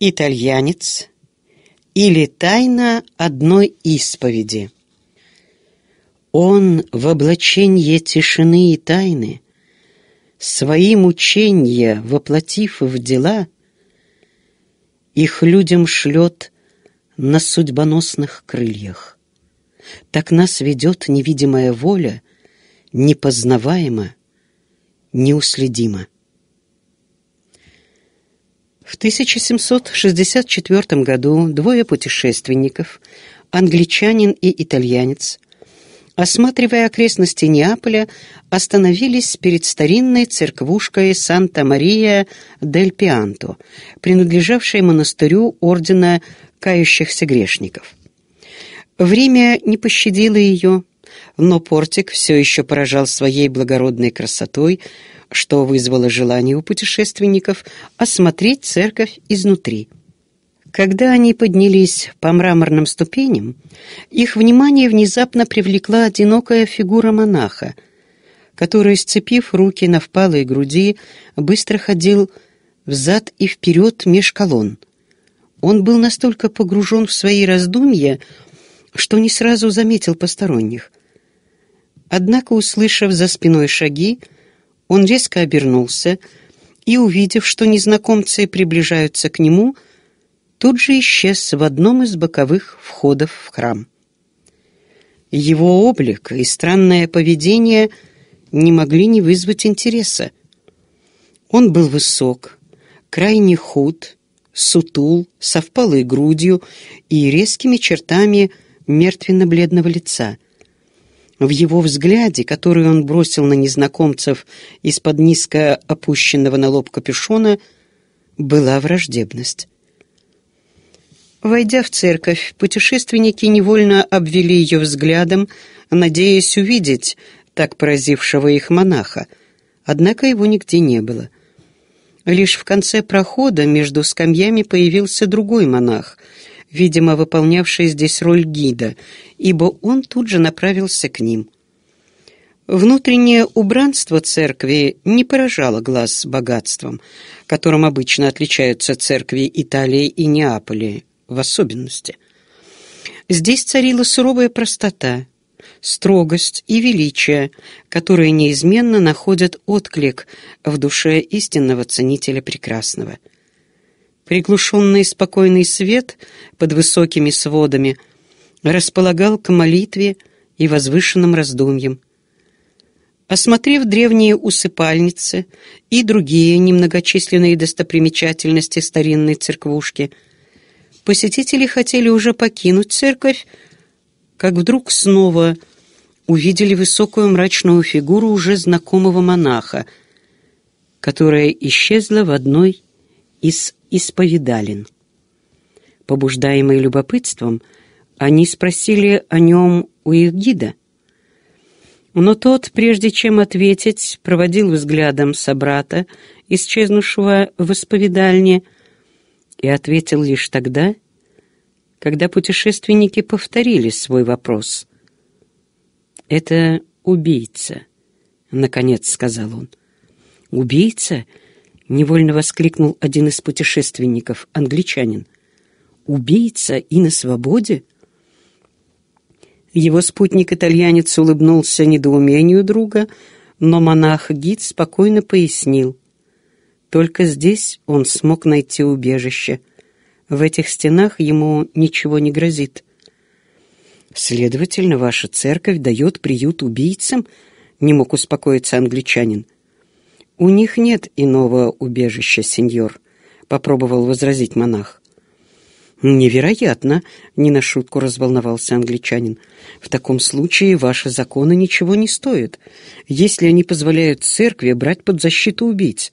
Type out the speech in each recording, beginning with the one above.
итальянец или тайна одной исповеди. Он в облаченье тишины и тайны, свои мучения воплотив в дела, их людям шлет на судьбоносных крыльях. Так нас ведет невидимая воля, непознаваема, неуследима. В 1764 году двое путешественников, англичанин и итальянец, осматривая окрестности Неаполя, остановились перед старинной церквушкой Санта-Мария-дель-Пианто, принадлежавшей монастырю ордена кающихся грешников. Время не пощадило ее, но портик все еще поражал своей благородной красотой, что вызвало желание у путешественников осмотреть церковь изнутри. Когда они поднялись по мраморным ступеням, их внимание внезапно привлекла одинокая фигура монаха, который, сцепив руки на впалой груди, быстро ходил взад и вперед меж колонн. Он был настолько погружен в свои раздумья, что не сразу заметил посторонних. Однако, услышав за спиной шаги, он резко обернулся и, увидев, что незнакомцы приближаются к нему, тут же исчез в одном из боковых входов в храм. Его облик и странное поведение не могли не вызвать интереса. Он был высок, крайне худ, сутул, со впалой грудью и резкими чертами мертвенно-бледного лица — в его взгляде, который он бросил на незнакомцев из-под низко опущенного на лоб капюшона, была враждебность. Войдя в церковь, путешественники невольно обвели ее взглядом, надеясь увидеть так поразившего их монаха. Однако его нигде не было. Лишь в конце прохода между скамьями появился другой монах — видимо, выполнявший здесь роль гида, ибо он тут же направился к ним. Внутреннее убранство церкви не поражало глаз богатством, которым обычно отличаются церкви Италии и Неаполя в особенности. Здесь царила суровая простота, строгость и величие, которые неизменно находят отклик в душе истинного ценителя прекрасного – Приглушенный спокойный свет под высокими сводами располагал к молитве и возвышенным раздумьям. Осмотрев древние усыпальницы и другие немногочисленные достопримечательности старинной церквушки, посетители хотели уже покинуть церковь, как вдруг снова увидели высокую мрачную фигуру уже знакомого монаха, которая исчезла в одной из исповедален. Побуждаемые любопытством, они спросили о нем у их гида. Но тот, прежде чем ответить, проводил взглядом собрата, исчезнувшего в исповедальне, и ответил лишь тогда, когда путешественники повторили свой вопрос. «Это убийца», — наконец сказал он. «Убийца?» Невольно воскликнул один из путешественников, англичанин. «Убийца и на свободе?» Его спутник-итальянец улыбнулся недоумению друга, но монах-гид спокойно пояснил. Только здесь он смог найти убежище. В этих стенах ему ничего не грозит. «Следовательно, ваша церковь дает приют убийцам?» — не мог успокоиться англичанин. «У них нет иного убежища, сеньор», — попробовал возразить монах. «Невероятно!» — не на шутку разволновался англичанин. «В таком случае ваши законы ничего не стоят, если они позволяют церкви брать под защиту убийц.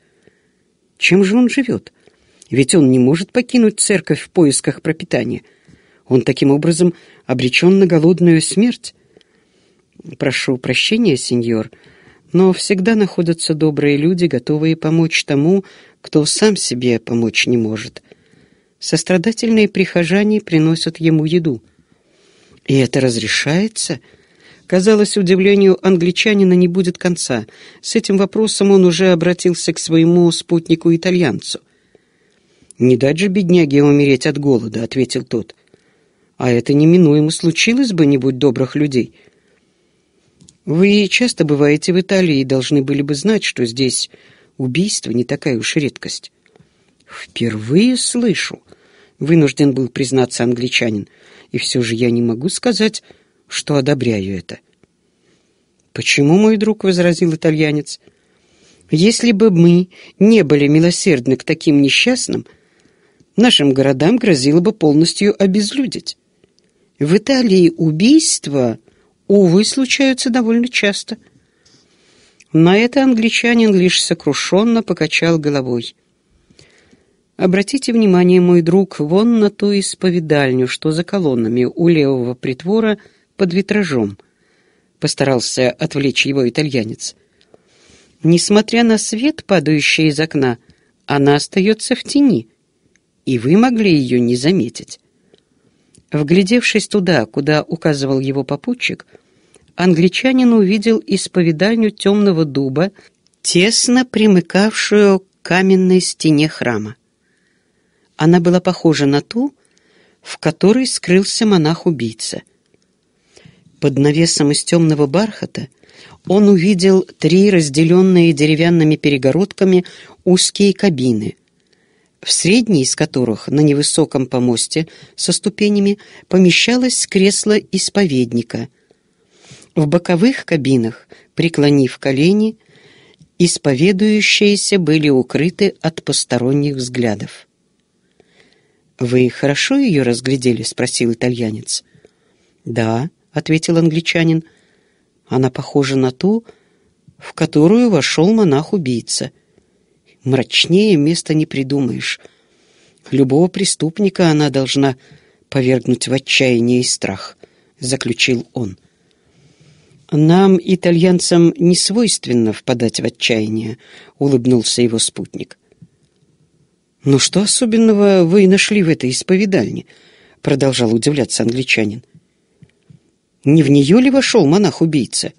Чем же он живет? Ведь он не может покинуть церковь в поисках пропитания. Он таким образом обречен на голодную смерть». «Прошу прощения, сеньор», но всегда находятся добрые люди, готовые помочь тому, кто сам себе помочь не может. Сострадательные прихожане приносят ему еду. И это разрешается? Казалось, удивлению англичанина не будет конца. С этим вопросом он уже обратился к своему спутнику-итальянцу. «Не дать же бедняге умереть от голода», — ответил тот. «А это неминуемо случилось бы, не будь добрых людей». Вы часто бываете в Италии и должны были бы знать, что здесь убийство не такая уж редкость. Впервые слышу, вынужден был признаться англичанин, и все же я не могу сказать, что одобряю это. Почему, мой друг, возразил итальянец, если бы мы не были милосердны к таким несчастным, нашим городам грозило бы полностью обезлюдить. В Италии убийство увы, случаются довольно часто. На это англичанин лишь сокрушенно покачал головой. Обратите внимание, мой друг, вон на ту исповедальню, что за колоннами у левого притвора под витражом. Постарался отвлечь его итальянец. Несмотря на свет, падающий из окна, она остается в тени, и вы могли ее не заметить. Вглядевшись туда, куда указывал его попутчик, — англичанин увидел исповедальню темного дуба, тесно примыкавшую к каменной стене храма. Она была похожа на ту, в которой скрылся монах-убийца. Под навесом из темного бархата он увидел три разделенные деревянными перегородками узкие кабины, в средней из которых на невысоком помосте со ступенями помещалось кресло исповедника — в боковых кабинах, преклонив колени, исповедующиеся были укрыты от посторонних взглядов. «Вы хорошо ее разглядели?» — спросил итальянец. «Да», — ответил англичанин. «Она похожа на ту, в которую вошел монах-убийца. Мрачнее места не придумаешь. Любого преступника она должна повергнуть в отчаяние и страх», — заключил он. «Нам, итальянцам, не свойственно впадать в отчаяние», — улыбнулся его спутник. «Но «Ну что особенного вы нашли в этой исповедальне?» — продолжал удивляться англичанин. «Не в нее ли вошел монах-убийца?»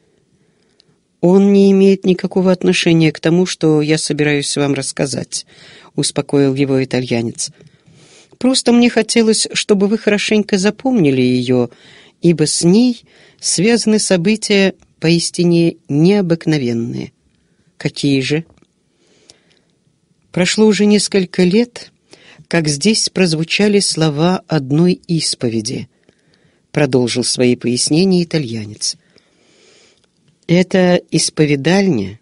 «Он не имеет никакого отношения к тому, что я собираюсь вам рассказать», — успокоил его итальянец. «Просто мне хотелось, чтобы вы хорошенько запомнили ее ибо с ней связаны события поистине необыкновенные. Какие же? Прошло уже несколько лет, как здесь прозвучали слова одной исповеди, продолжил свои пояснения итальянец. Это исповедальня,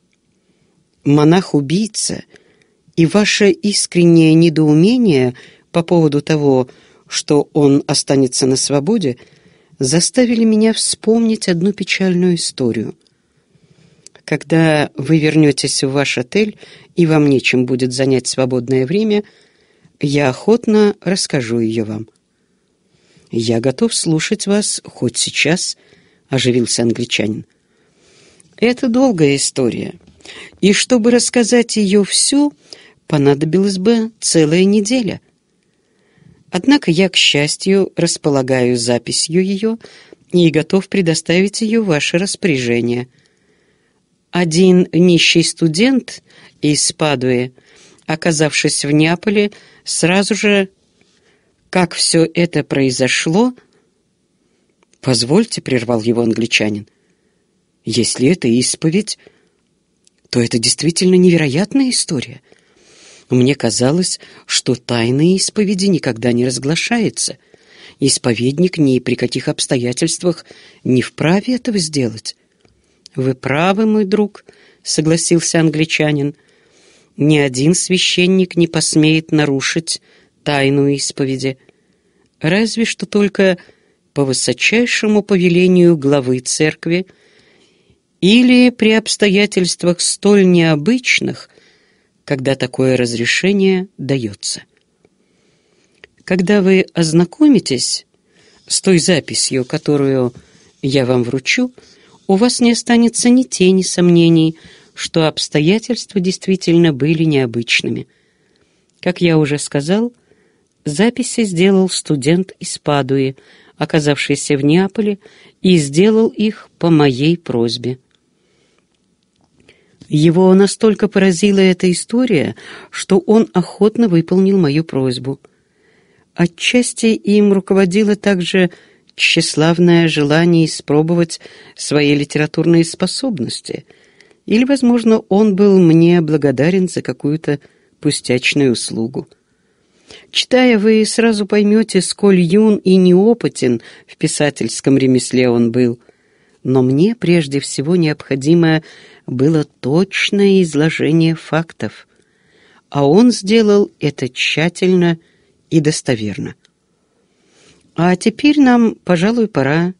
монах-убийца и ваше искреннее недоумение по поводу того, что он останется на свободе – заставили меня вспомнить одну печальную историю. Когда вы вернетесь в ваш отель, и вам нечем будет занять свободное время, я охотно расскажу ее вам. «Я готов слушать вас хоть сейчас», — оживился англичанин. «Это долгая история, и чтобы рассказать ее всю, понадобилась бы целая неделя». Однако я, к счастью, располагаю записью ее и готов предоставить ее ваше распоряжение. Один нищий студент из Падуи, оказавшись в Неаполе, сразу же, как все это произошло, «Позвольте», — прервал его англичанин, — «если это исповедь, то это действительно невероятная история». Мне казалось, что тайна исповеди никогда не разглашается. Исповедник ни при каких обстоятельствах не вправе этого сделать. «Вы правы, мой друг», — согласился англичанин. «Ни один священник не посмеет нарушить тайну исповеди. Разве что только по высочайшему повелению главы церкви или при обстоятельствах столь необычных, когда такое разрешение дается. Когда вы ознакомитесь с той записью, которую я вам вручу, у вас не останется ни тени сомнений, что обстоятельства действительно были необычными. Как я уже сказал, записи сделал студент из Падуи, оказавшийся в Неаполе, и сделал их по моей просьбе. Его настолько поразила эта история, что он охотно выполнил мою просьбу. Отчасти им руководило также тщеславное желание испробовать свои литературные способности, или, возможно, он был мне благодарен за какую-то пустячную услугу. Читая, вы сразу поймете, сколь юн и неопытен в писательском ремесле он был – но мне прежде всего необходимое было точное изложение фактов, а он сделал это тщательно и достоверно. А теперь нам, пожалуй, пора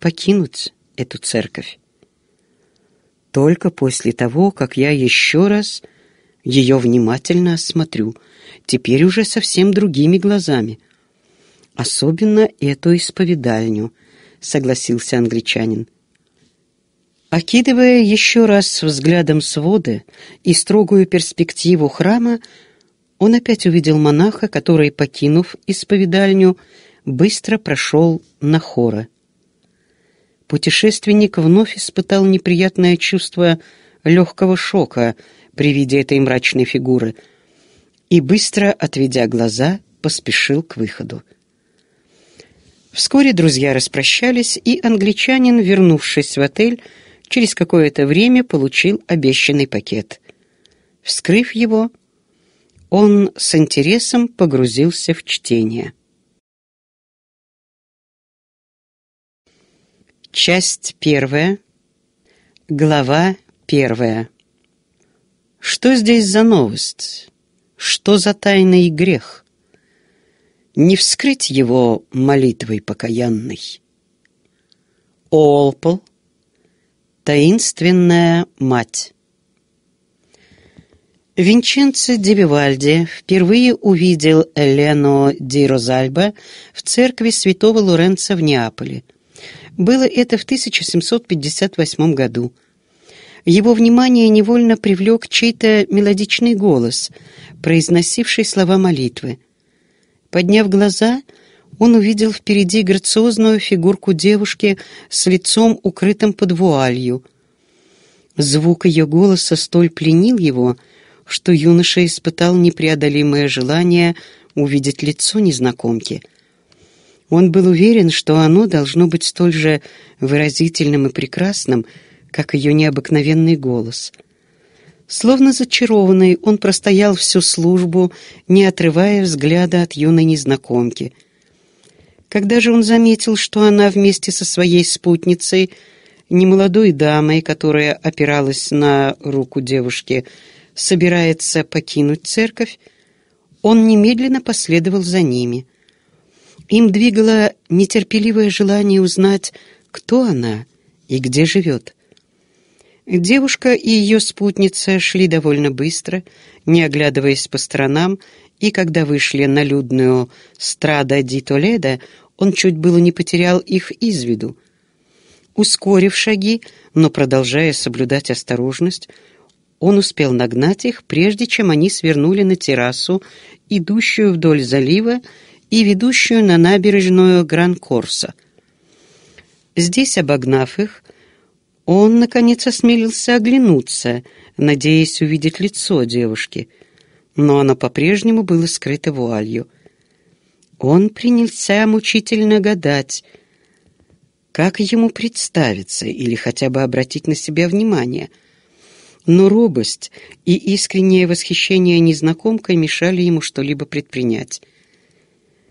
покинуть эту церковь. Только после того, как я еще раз ее внимательно осмотрю, теперь уже совсем другими глазами, особенно эту исповедальню — согласился англичанин. Окидывая еще раз взглядом своды и строгую перспективу храма, он опять увидел монаха, который, покинув исповедальню, быстро прошел на хоры. Путешественник вновь испытал неприятное чувство легкого шока при виде этой мрачной фигуры и, быстро отведя глаза, поспешил к выходу. Вскоре друзья распрощались, и англичанин, вернувшись в отель, через какое-то время получил обещанный пакет. Вскрыв его, он с интересом погрузился в чтение. Часть первая, глава первая. Что здесь за новость? Что за тайный грех? не вскрыть его молитвой покаянной. Олпол, таинственная мать. Винченцо де впервые увидел Элену ди Розальба в церкви святого Лоренца в Неаполе. Было это в 1758 году. Его внимание невольно привлек чей-то мелодичный голос, произносивший слова молитвы. Подняв глаза, он увидел впереди грациозную фигурку девушки с лицом, укрытым под вуалью. Звук ее голоса столь пленил его, что юноша испытал непреодолимое желание увидеть лицо незнакомки. Он был уверен, что оно должно быть столь же выразительным и прекрасным, как ее необыкновенный голос — Словно зачарованный, он простоял всю службу, не отрывая взгляда от юной незнакомки. Когда же он заметил, что она вместе со своей спутницей, немолодой дамой, которая опиралась на руку девушки, собирается покинуть церковь, он немедленно последовал за ними. Им двигало нетерпеливое желание узнать, кто она и где живет. Девушка и ее спутница шли довольно быстро, не оглядываясь по сторонам, и когда вышли на людную страда ди Толеда, он чуть было не потерял их из виду. Ускорив шаги, но продолжая соблюдать осторожность, он успел нагнать их, прежде чем они свернули на террасу, идущую вдоль залива и ведущую на набережную Гран-Корса. Здесь, обогнав их, он, наконец, осмелился оглянуться, надеясь увидеть лицо девушки, но оно по-прежнему было скрыто вуалью. Он принялся мучительно гадать, как ему представиться или хотя бы обратить на себя внимание. Но робость и искреннее восхищение незнакомкой мешали ему что-либо предпринять.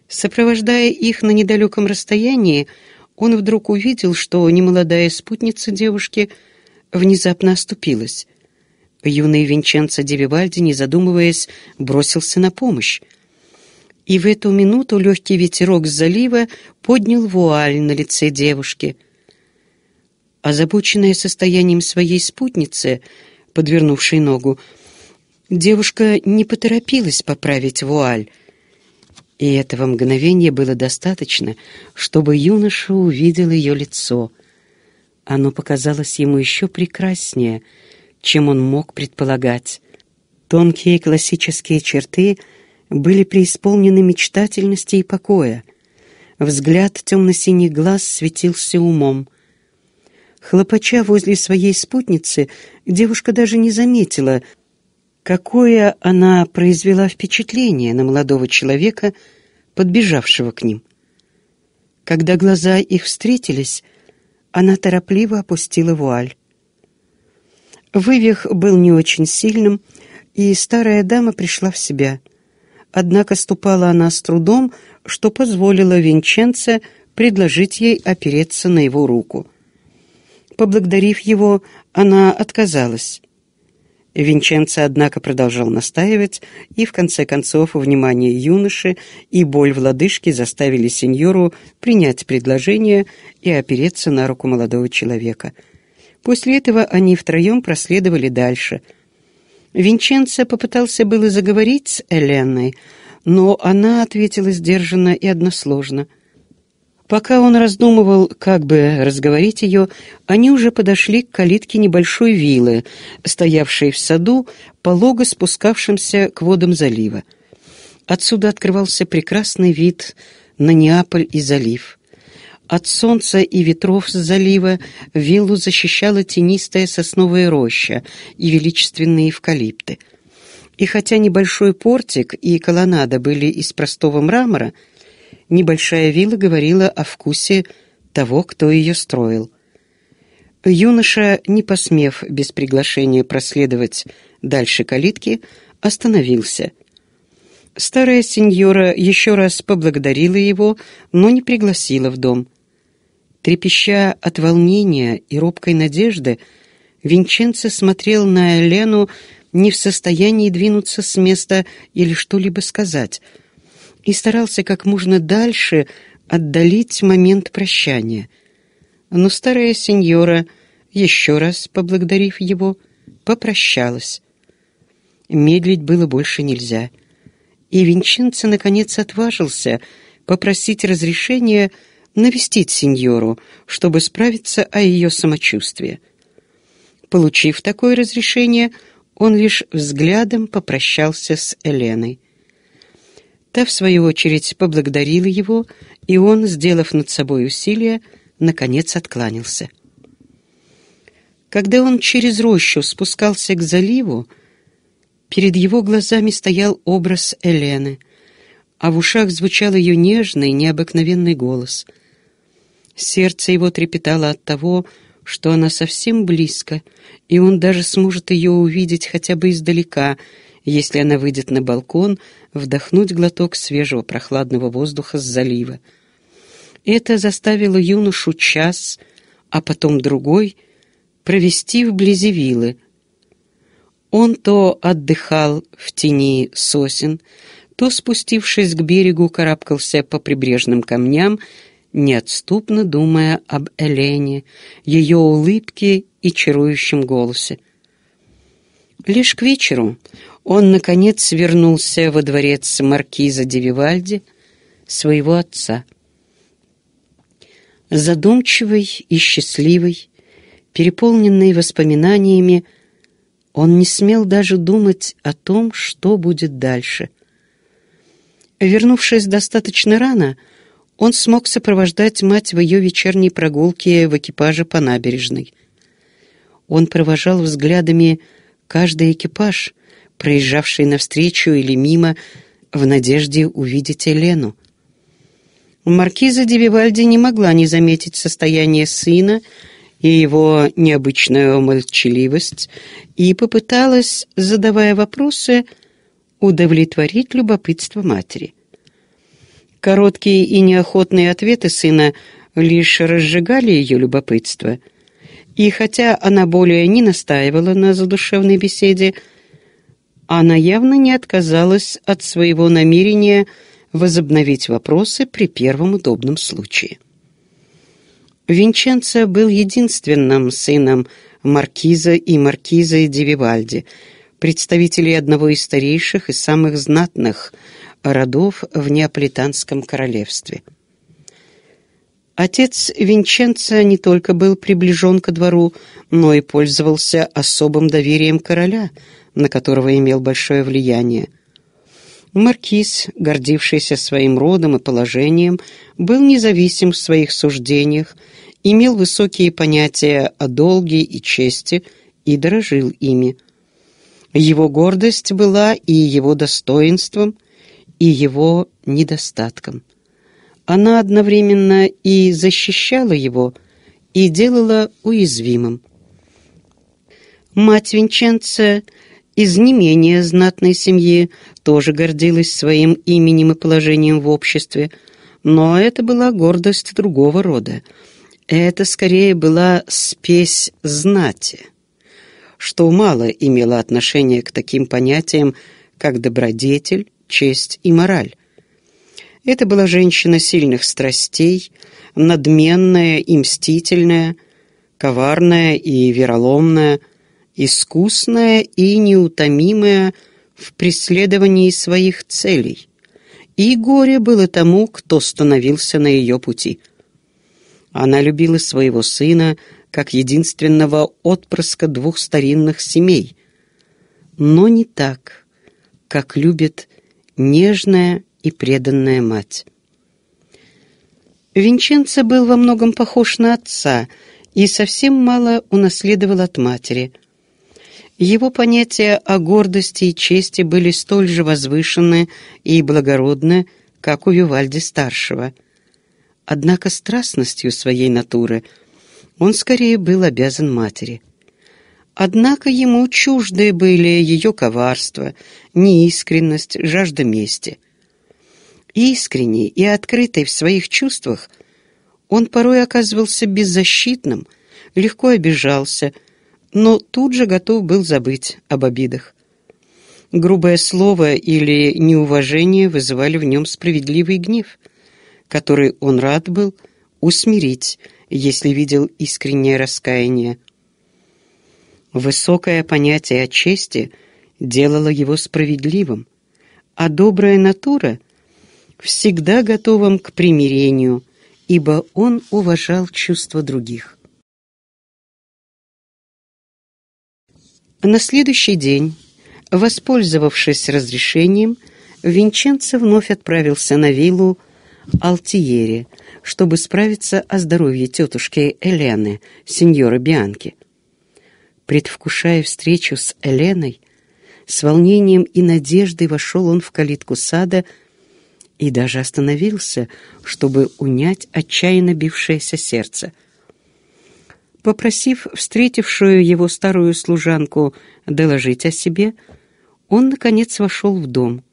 Сопровождая их на недалеком расстоянии, он вдруг увидел, что немолодая спутница девушки внезапно оступилась. Юный Винченцо Девивальди, не задумываясь, бросился на помощь. И в эту минуту легкий ветерок с залива поднял вуаль на лице девушки. Озабоченная состоянием своей спутницы, подвернувшей ногу, девушка не поторопилась поправить вуаль — и этого мгновения было достаточно, чтобы юноша увидел ее лицо. Оно показалось ему еще прекраснее, чем он мог предполагать. Тонкие классические черты были преисполнены мечтательности и покоя. Взгляд темно-синих глаз светился умом. Хлопача возле своей спутницы, девушка даже не заметила, какое она произвела впечатление на молодого человека — подбежавшего к ним. Когда глаза их встретились, она торопливо опустила вуаль. Вывих был не очень сильным, и старая дама пришла в себя. Однако ступала она с трудом, что позволило Винченце предложить ей опереться на его руку. Поблагодарив его, она отказалась. Винченцо, однако, продолжал настаивать, и, в конце концов, внимание юноши и боль в лодыжке заставили сеньору принять предложение и опереться на руку молодого человека. После этого они втроем проследовали дальше. Винченцо попытался было заговорить с Эленой, но она ответила сдержанно и односложно — Пока он раздумывал, как бы разговорить ее, они уже подошли к калитке небольшой виллы, стоявшей в саду, полого спускавшимся к водам залива. Отсюда открывался прекрасный вид на Неаполь и залив. От солнца и ветров с залива виллу защищала тенистая сосновая роща и величественные эвкалипты. И хотя небольшой портик и колоннада были из простого мрамора, небольшая вилла говорила о вкусе того, кто ее строил. Юноша, не посмев без приглашения проследовать дальше калитки, остановился. Старая сеньора еще раз поблагодарила его, но не пригласила в дом. Трепеща от волнения и робкой надежды, Винченце смотрел на Элену не в состоянии двинуться с места или что-либо сказать — и старался как можно дальше отдалить момент прощания. Но старая сеньора, еще раз поблагодарив его, попрощалась. Медлить было больше нельзя. И Винченцо, наконец, отважился попросить разрешения навестить сеньору, чтобы справиться о ее самочувствии. Получив такое разрешение, он лишь взглядом попрощался с Эленой. Та, в свою очередь, поблагодарила его, и он, сделав над собой усилие, наконец откланялся. Когда он через рощу спускался к заливу, перед его глазами стоял образ Элены, а в ушах звучал ее нежный, необыкновенный голос. Сердце его трепетало от того, что она совсем близко, и он даже сможет ее увидеть хотя бы издалека — если она выйдет на балкон, вдохнуть глоток свежего прохладного воздуха с залива. Это заставило юношу час, а потом другой, провести вблизи вилы. Он то отдыхал в тени сосен, то, спустившись к берегу, карабкался по прибрежным камням, неотступно думая об Элене, ее улыбке и чарующем голосе. Лишь к вечеру он, наконец, вернулся во дворец маркиза Девивальди, своего отца. Задумчивый и счастливый, переполненный воспоминаниями, он не смел даже думать о том, что будет дальше. Вернувшись достаточно рано, он смог сопровождать мать в ее вечерней прогулке в экипаже по набережной. Он провожал взглядами каждый экипаж — проезжавший навстречу или мимо, в надежде увидеть Елену. Маркиза Девивальди не могла не заметить состояние сына и его необычную молчаливость и попыталась, задавая вопросы, удовлетворить любопытство матери. Короткие и неохотные ответы сына лишь разжигали ее любопытство. И хотя она более не настаивала на задушевной беседе, она явно не отказалась от своего намерения возобновить вопросы при первом удобном случае. Винченцо был единственным сыном маркиза и маркизы Девивальди, представителей одного из старейших и самых знатных родов в Неаполитанском королевстве. Отец Винченцо не только был приближен ко двору, но и пользовался особым доверием короля – на которого имел большое влияние. Маркиз, гордившийся своим родом и положением, был независим в своих суждениях, имел высокие понятия о долге и чести и дорожил ими. Его гордость была и его достоинством, и его недостатком. Она одновременно и защищала его, и делала уязвимым. Мать Винченце из не менее знатной семьи, тоже гордилась своим именем и положением в обществе, но это была гордость другого рода. Это скорее была спесь знати, что мало имело отношение к таким понятиям, как добродетель, честь и мораль. Это была женщина сильных страстей, надменная и мстительная, коварная и вероломная – искусная и неутомимая в преследовании своих целей. И горе было тому, кто становился на ее пути. Она любила своего сына как единственного отпрыска двух старинных семей, но не так, как любит нежная и преданная мать. Винченцо был во многом похож на отца и совсем мало унаследовал от матери – его понятия о гордости и чести были столь же возвышены и благородны, как у Вивальди-старшего. Однако страстностью своей натуры он скорее был обязан матери. Однако ему чужды были ее коварство, неискренность, жажда мести. Искренний и открытый в своих чувствах, он порой оказывался беззащитным, легко обижался – но тут же готов был забыть об обидах. Грубое слово или неуважение вызывали в нем справедливый гнев, который он рад был усмирить, если видел искреннее раскаяние. Высокое понятие о чести делало его справедливым, а добрая натура всегда готовым к примирению, ибо он уважал чувства других. На следующий день, воспользовавшись разрешением, Винченцо вновь отправился на виллу Алтиере, чтобы справиться о здоровье тетушки Элены, сеньора Бианки. Предвкушая встречу с Эленой, с волнением и надеждой вошел он в калитку сада и даже остановился, чтобы унять отчаянно бившееся сердце — Попросив встретившую его старую служанку доложить о себе, он, наконец, вошел в дом.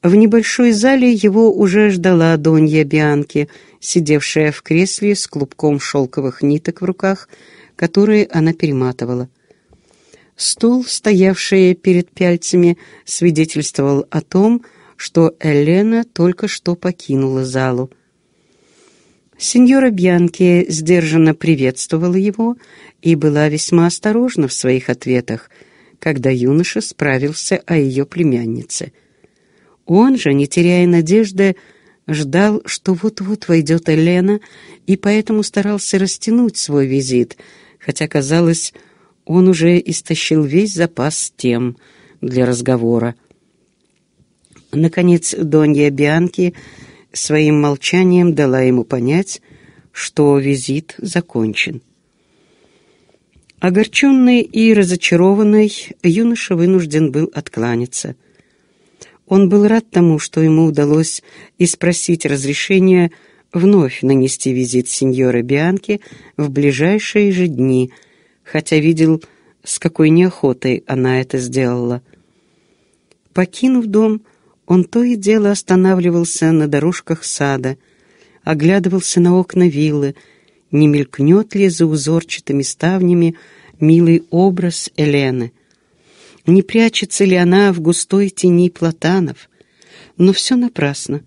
В небольшой зале его уже ждала Донья Бианки, сидевшая в кресле с клубком шелковых ниток в руках, которые она перематывала. Стул, стоявший перед пяльцами, свидетельствовал о том, что Элена только что покинула залу. Сеньора Бьянки сдержанно приветствовала его и была весьма осторожна в своих ответах, когда юноша справился о ее племяннице. Он же, не теряя надежды, ждал, что вот-вот войдет Элена, и поэтому старался растянуть свой визит, хотя, казалось, он уже истощил весь запас тем для разговора. Наконец, Донья Бьянки своим молчанием дала ему понять, что визит закончен. Огорченный и разочарованный, юноша вынужден был откланяться. Он был рад тому, что ему удалось и спросить разрешения вновь нанести визит сеньора Бианки в ближайшие же дни, хотя видел, с какой неохотой она это сделала. Покинув дом, он то и дело останавливался на дорожках сада, оглядывался на окна виллы, не мелькнет ли за узорчатыми ставнями милый образ Елены. Не прячется ли она в густой тени платанов? Но все напрасно.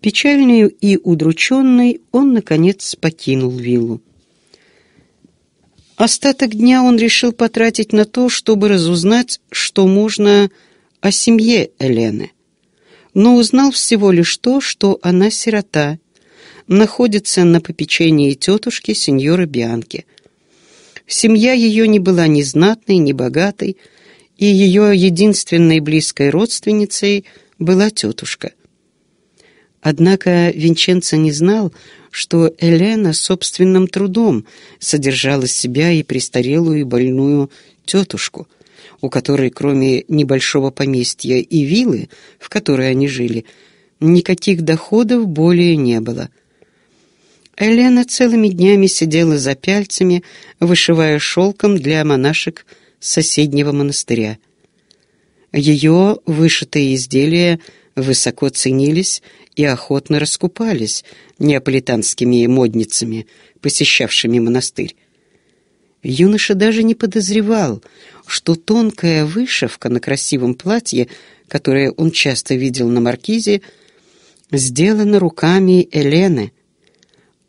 Печальный и удрученный он, наконец, покинул виллу. Остаток дня он решил потратить на то, чтобы разузнать, что можно о семье Элены, но узнал всего лишь то, что она сирота, находится на попечении тетушки сеньора Бианки. Семья ее не была ни знатной, ни богатой, и ее единственной близкой родственницей была тетушка. Однако Винченцо не знал, что Элена собственным трудом содержала себя и престарелую и больную тетушку – у которой кроме небольшого поместья и вилы, в которой они жили, никаких доходов более не было. Елена целыми днями сидела за пяльцами, вышивая шелком для монашек соседнего монастыря. Ее вышитые изделия высоко ценились и охотно раскупались неаполитанскими модницами, посещавшими монастырь. Юноша даже не подозревал, что тонкая вышивка на красивом платье, которое он часто видел на маркизе, сделана руками Элены,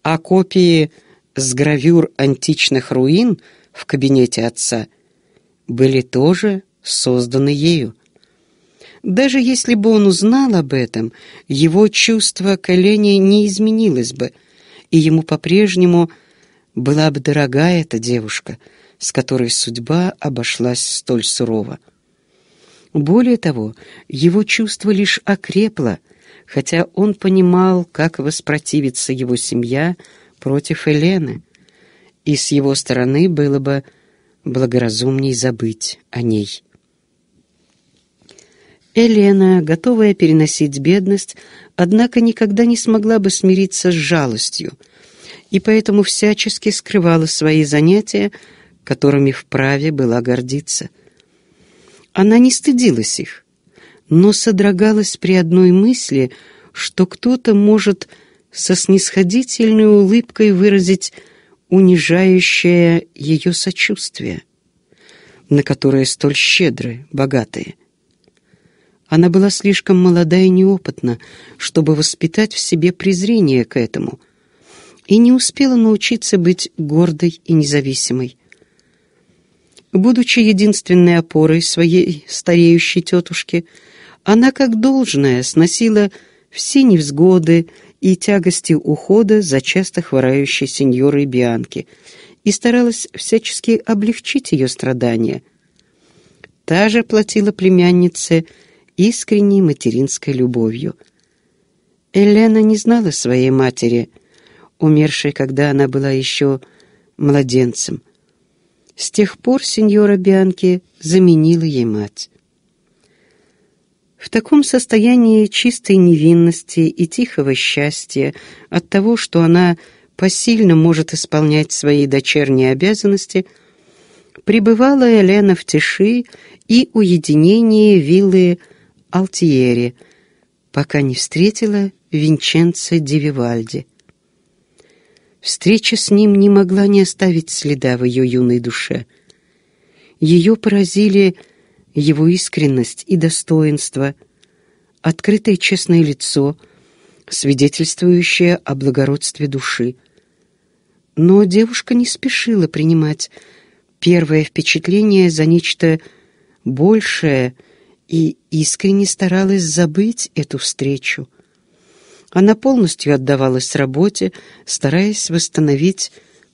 а копии с гравюр античных руин в кабинете отца были тоже созданы ею. Даже если бы он узнал об этом, его чувство к Элене не изменилось бы, и ему по-прежнему – была бы дорога эта девушка, с которой судьба обошлась столь сурово. Более того, его чувство лишь окрепло, хотя он понимал, как воспротивится его семья против Елены, и с его стороны было бы благоразумней забыть о ней. Елена, готовая переносить бедность, однако никогда не смогла бы смириться с жалостью — и поэтому всячески скрывала свои занятия, которыми вправе была гордиться. Она не стыдилась их, но содрогалась при одной мысли, что кто-то может со снисходительной улыбкой выразить унижающее ее сочувствие, на которое столь щедры богатые. Она была слишком молода и неопытна, чтобы воспитать в себе презрение к этому – и не успела научиться быть гордой и независимой. Будучи единственной опорой своей стареющей тетушки, она как должное сносила все невзгоды и тягости ухода за часто хворающей сеньорой Бианки и старалась всячески облегчить ее страдания. Та же платила племяннице искренней материнской любовью. Елена не знала своей матери — умершей, когда она была еще младенцем. С тех пор сеньора Бианки заменила ей мать. В таком состоянии чистой невинности и тихого счастья от того, что она посильно может исполнять свои дочерние обязанности, пребывала Елена в тиши и уединении виллы Алтиери, пока не встретила Винченцо Дививальди. Встреча с ним не могла не оставить следа в ее юной душе. Ее поразили его искренность и достоинство, открытое честное лицо, свидетельствующее о благородстве души. Но девушка не спешила принимать первое впечатление за нечто большее и искренне старалась забыть эту встречу. Она полностью отдавалась работе, стараясь восстановить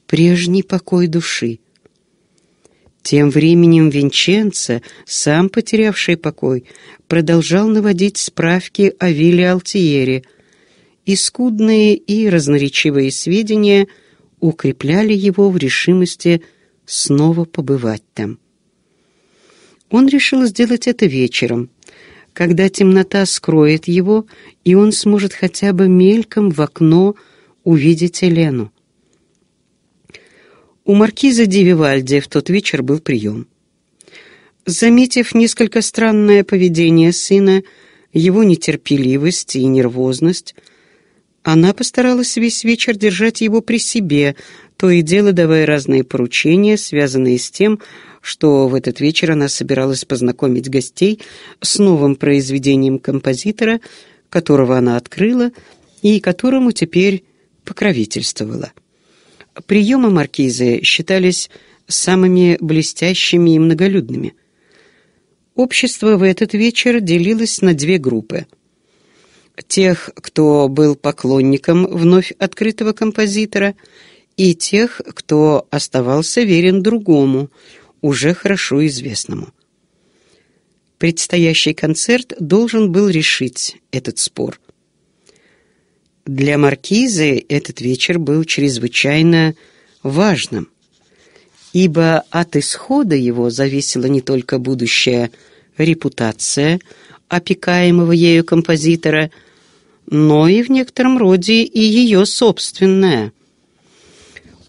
прежний покой души. Тем временем Винченце, сам потерявший покой, продолжал наводить справки о Вилле Алтиере, и скудные и разноречивые сведения укрепляли его в решимости снова побывать там. Он решил сделать это вечером – когда темнота скроет его, и он сможет хотя бы мельком в окно увидеть Елену. У маркиза Дививальди в тот вечер был прием. Заметив несколько странное поведение сына, его нетерпеливость и нервозность, она постаралась весь вечер держать его при себе, то и дело давая разные поручения, связанные с тем, что в этот вечер она собиралась познакомить гостей с новым произведением композитора, которого она открыла и которому теперь покровительствовала. Приемы маркизы считались самыми блестящими и многолюдными. Общество в этот вечер делилось на две группы. Тех, кто был поклонником вновь открытого композитора, и тех, кто оставался верен другому – уже хорошо известному. Предстоящий концерт должен был решить этот спор. Для маркизы этот вечер был чрезвычайно важным, ибо от исхода его зависела не только будущая репутация опекаемого ею композитора, но и в некотором роде и ее собственная –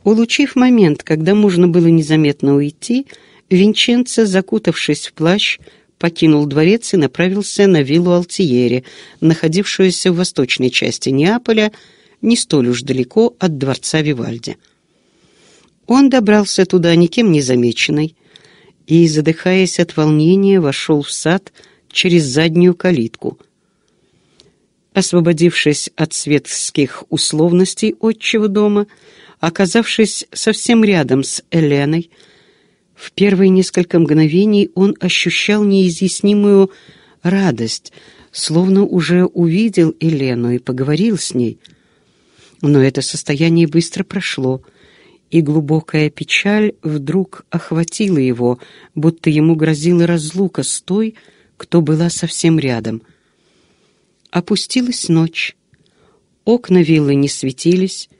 Улучив момент, когда можно было незаметно уйти, Винченцо, закутавшись в плащ, покинул дворец и направился на виллу Алтиери, находившуюся в восточной части Неаполя, не столь уж далеко от дворца Вивальди. Он добрался туда никем не замеченный и, задыхаясь от волнения, вошел в сад через заднюю калитку. Освободившись от светских условностей отчего дома, Оказавшись совсем рядом с Эленой, в первые несколько мгновений он ощущал неизъяснимую радость, словно уже увидел Елену и поговорил с ней. Но это состояние быстро прошло, и глубокая печаль вдруг охватила его, будто ему грозила разлука с той, кто была совсем рядом. Опустилась ночь. Окна виллы не светились,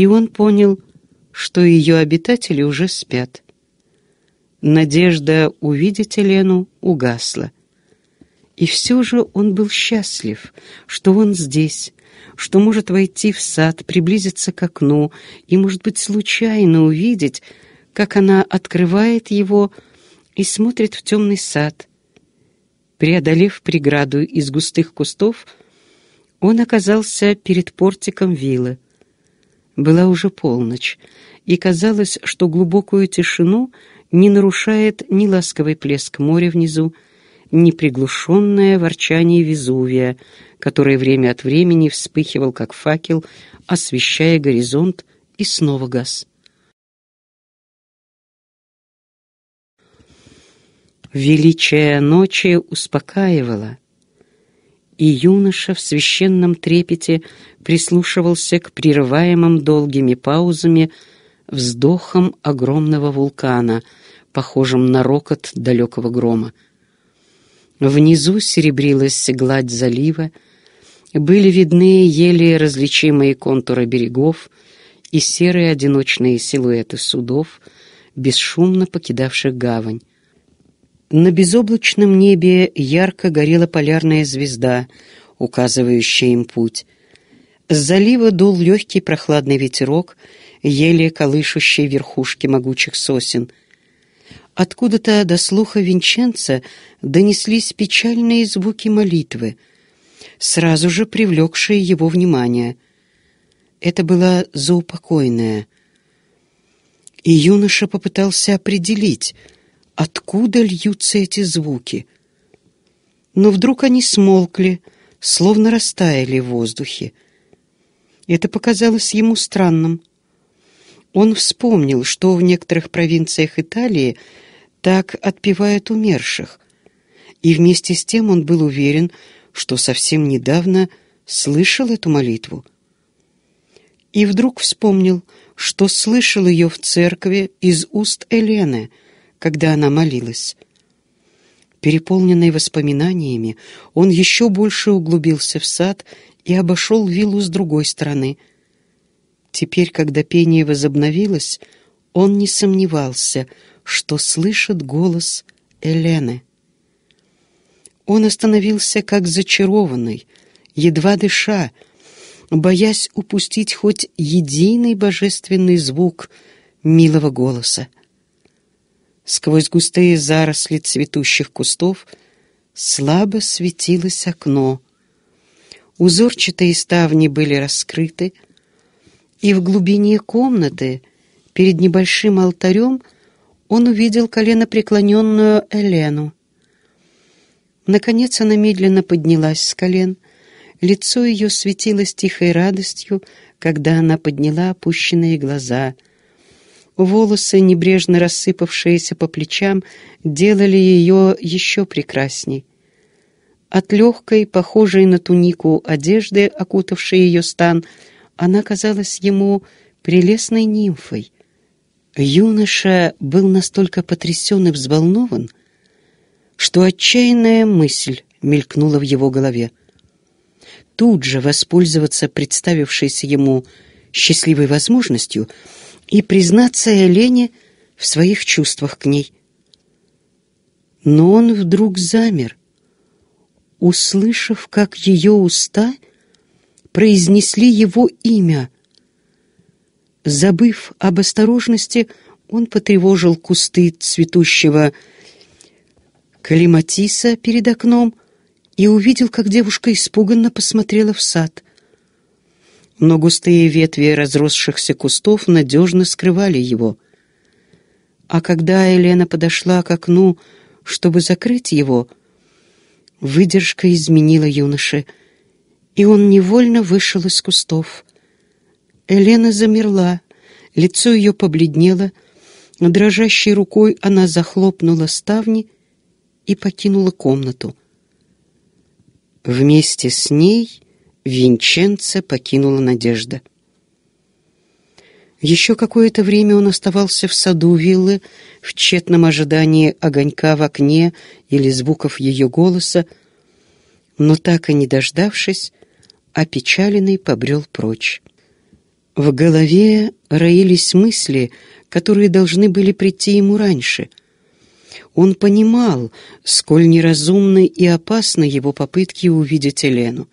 и он понял, что ее обитатели уже спят. Надежда увидеть Елену угасла. И все же он был счастлив, что он здесь, что может войти в сад, приблизиться к окну и, может быть, случайно увидеть, как она открывает его и смотрит в темный сад. Преодолев преграду из густых кустов, он оказался перед портиком виллы. Была уже полночь, и казалось, что глубокую тишину не нарушает ни ласковый плеск моря внизу, ни приглушенное ворчание Везувия, которое время от времени вспыхивал как факел, освещая горизонт, и снова газ. Величие ночи успокаивало, и юноша в священном трепете прислушивался к прерываемым долгими паузами вздохам огромного вулкана, похожим на рокот далекого грома. Внизу серебрилась гладь залива, были видны еле различимые контуры берегов и серые одиночные силуэты судов, бесшумно покидавших гавань. На безоблачном небе ярко горела полярная звезда, указывающая им путь. С залива дул легкий прохладный ветерок, еле колышущий верхушки могучих сосен. Откуда-то до слуха Винченца донеслись печальные звуки молитвы, сразу же привлекшие его внимание. Это была заупокойная. И юноша попытался определить — откуда льются эти звуки. Но вдруг они смолкли, словно растаяли в воздухе. Это показалось ему странным. Он вспомнил, что в некоторых провинциях Италии так отпевают умерших, и вместе с тем он был уверен, что совсем недавно слышал эту молитву. И вдруг вспомнил, что слышал ее в церкви из уст Елены — когда она молилась. Переполненный воспоминаниями, он еще больше углубился в сад и обошел виллу с другой стороны. Теперь, когда пение возобновилось, он не сомневался, что слышит голос Элены. Он остановился как зачарованный, едва дыша, боясь упустить хоть единый божественный звук милого голоса сквозь густые заросли цветущих кустов слабо светилось окно. Узорчатые ставни были раскрыты, и в глубине комнаты, перед небольшим алтарем, он увидел коленопреклоненную Элену. Наконец она медленно поднялась с колен, лицо ее светилось тихой радостью, когда она подняла опущенные глаза — Волосы, небрежно рассыпавшиеся по плечам, делали ее еще прекрасней. От легкой, похожей на тунику одежды, окутавшей ее стан, она казалась ему прелестной нимфой. Юноша был настолько потрясен и взволнован, что отчаянная мысль мелькнула в его голове. Тут же воспользоваться представившейся ему счастливой возможностью — и признаться Элене в своих чувствах к ней. Но он вдруг замер, услышав, как ее уста произнесли его имя. Забыв об осторожности, он потревожил кусты цветущего калиматиса перед окном и увидел, как девушка испуганно посмотрела в сад — но густые ветви разросшихся кустов надежно скрывали его. А когда Елена подошла к окну, чтобы закрыть его, выдержка изменила юноше, и он невольно вышел из кустов. Елена замерла, лицо ее побледнело, дрожащей рукой она захлопнула ставни и покинула комнату. Вместе с ней Винченце покинула надежда. Еще какое-то время он оставался в саду виллы, в тщетном ожидании огонька в окне или звуков ее голоса, но так и не дождавшись, опечаленный побрел прочь. В голове роились мысли, которые должны были прийти ему раньше. Он понимал, сколь неразумны и опасны его попытки увидеть Елену.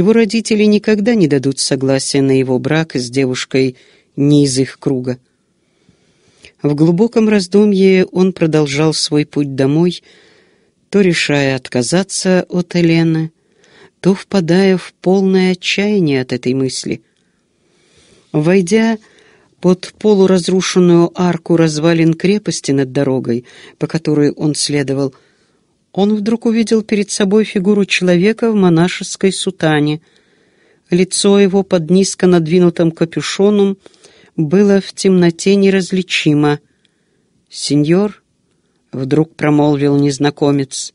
Его родители никогда не дадут согласия на его брак с девушкой не из их круга. В глубоком раздумье он продолжал свой путь домой, то решая отказаться от Елены, то впадая в полное отчаяние от этой мысли. Войдя под полуразрушенную арку развалин крепости над дорогой, по которой он следовал, он вдруг увидел перед собой фигуру человека в монашеской сутане. Лицо его под низко надвинутым капюшоном было в темноте неразличимо. «Сеньор», — вдруг промолвил незнакомец,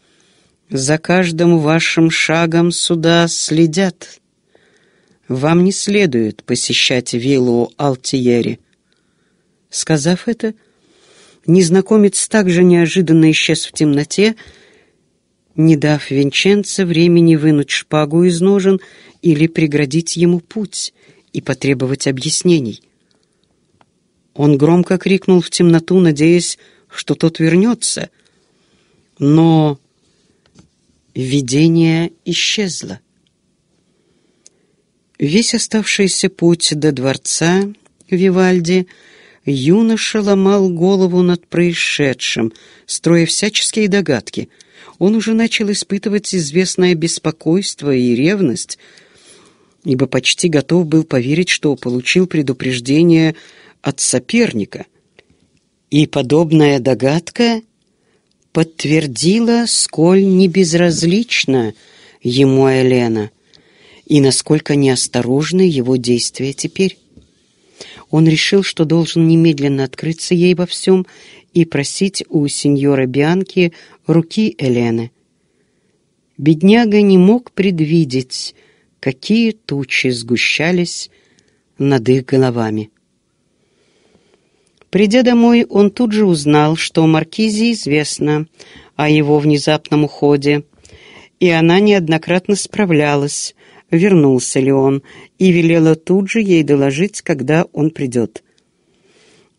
— «за каждым вашим шагом сюда следят. Вам не следует посещать виллу Алтиери». Сказав это, — незнакомец также неожиданно исчез в темноте, не дав Винченце времени вынуть шпагу из ножен или преградить ему путь и потребовать объяснений. Он громко крикнул в темноту, надеясь, что тот вернется, но видение исчезло. Весь оставшийся путь до дворца Вивальди — Юноша ломал голову над происшедшим, строя всяческие догадки. Он уже начал испытывать известное беспокойство и ревность, ибо почти готов был поверить, что получил предупреждение от соперника. И подобная догадка подтвердила, сколь небезразлична ему Елена и насколько неосторожны его действия теперь. Он решил, что должен немедленно открыться ей во всем и просить у сеньора Бианки руки Элены. Бедняга не мог предвидеть, какие тучи сгущались над их головами. Придя домой, он тут же узнал, что Маркизе известно о его внезапном уходе, и она неоднократно справлялась вернулся ли он, и велела тут же ей доложить, когда он придет.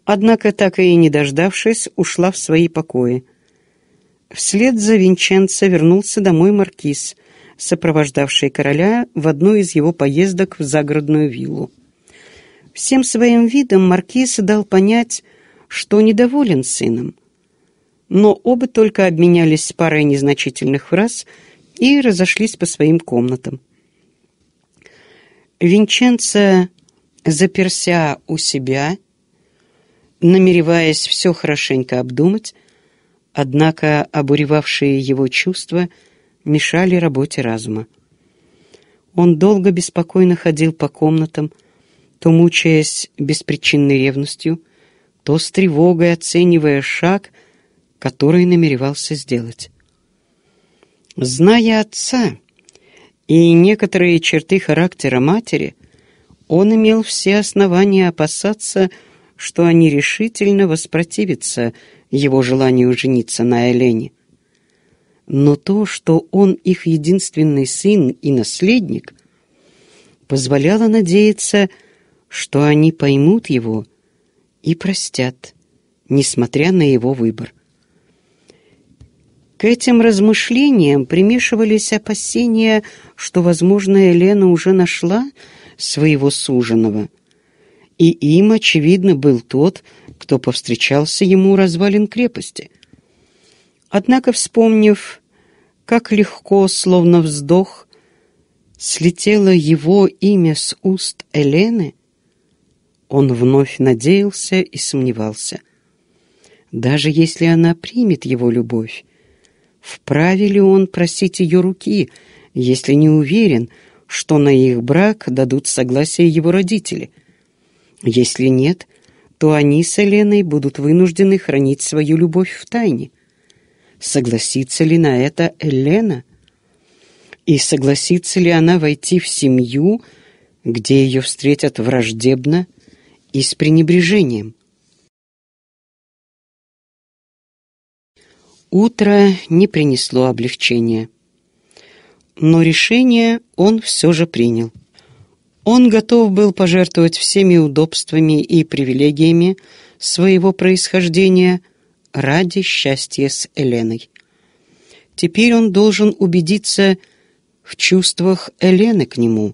Однако, так и не дождавшись, ушла в свои покои. Вслед за Винченцо вернулся домой маркиз, сопровождавший короля в одну из его поездок в загородную виллу. Всем своим видом маркиз дал понять, что недоволен сыном. Но оба только обменялись парой незначительных фраз и разошлись по своим комнатам. Винченцо, заперся у себя, намереваясь все хорошенько обдумать, однако обуревавшие его чувства мешали работе разума. Он долго беспокойно ходил по комнатам, то мучаясь беспричинной ревностью, то с тревогой оценивая шаг, который намеревался сделать. Зная отца, и некоторые черты характера матери, он имел все основания опасаться, что они решительно воспротивятся его желанию жениться на Элене. Но то, что он их единственный сын и наследник, позволяло надеяться, что они поймут его и простят, несмотря на его выбор. К этим размышлениям примешивались опасения, что, возможно, Елена уже нашла своего суженого. И им, очевидно, был тот, кто повстречался ему у развалин крепости. Однако, вспомнив, как легко, словно вздох, слетело его имя с уст Елены, он вновь надеялся и сомневался. Даже если она примет его любовь, вправе ли он просить ее руки, если не уверен, что на их брак дадут согласие его родители. Если нет, то они с Эленой будут вынуждены хранить свою любовь в тайне. Согласится ли на это Элена? И согласится ли она войти в семью, где ее встретят враждебно и с пренебрежением? Утро не принесло облегчения. Но решение он все же принял. Он готов был пожертвовать всеми удобствами и привилегиями своего происхождения ради счастья с Эленой. Теперь он должен убедиться в чувствах Элены к нему.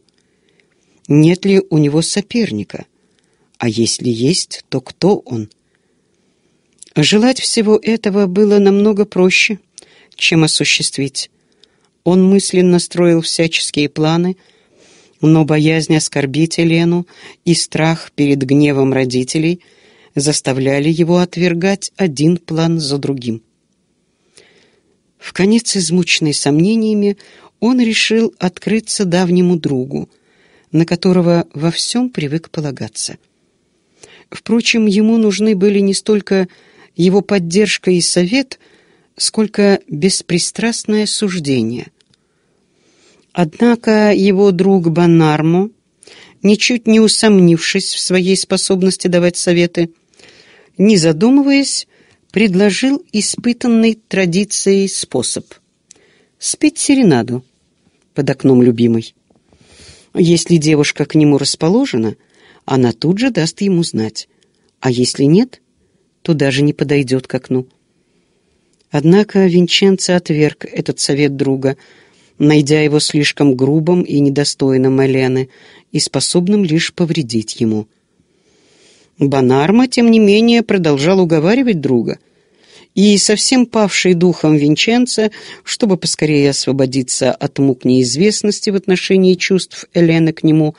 Нет ли у него соперника? А если есть, то кто он? Желать всего этого было намного проще, чем осуществить. Он мысленно строил всяческие планы, но боязнь оскорбить Елену и страх перед гневом родителей заставляли его отвергать один план за другим. В конец измученный сомнениями, он решил открыться давнему другу, на которого во всем привык полагаться. Впрочем, ему нужны были не столько его поддержка и совет, сколько беспристрастное суждение. Однако его друг Банарму, ничуть не усомнившись в своей способности давать советы, не задумываясь, предложил испытанный традицией способ. Спеть серенаду под окном любимой. Если девушка к нему расположена, она тут же даст ему знать. А если нет — то даже не подойдет к окну. Однако Винченцо отверг этот совет друга, найдя его слишком грубым и недостойным Элены и способным лишь повредить ему. Бонарма, тем не менее, продолжал уговаривать друга — и совсем павший духом Винченца, чтобы поскорее освободиться от мук неизвестности в отношении чувств Элены к нему,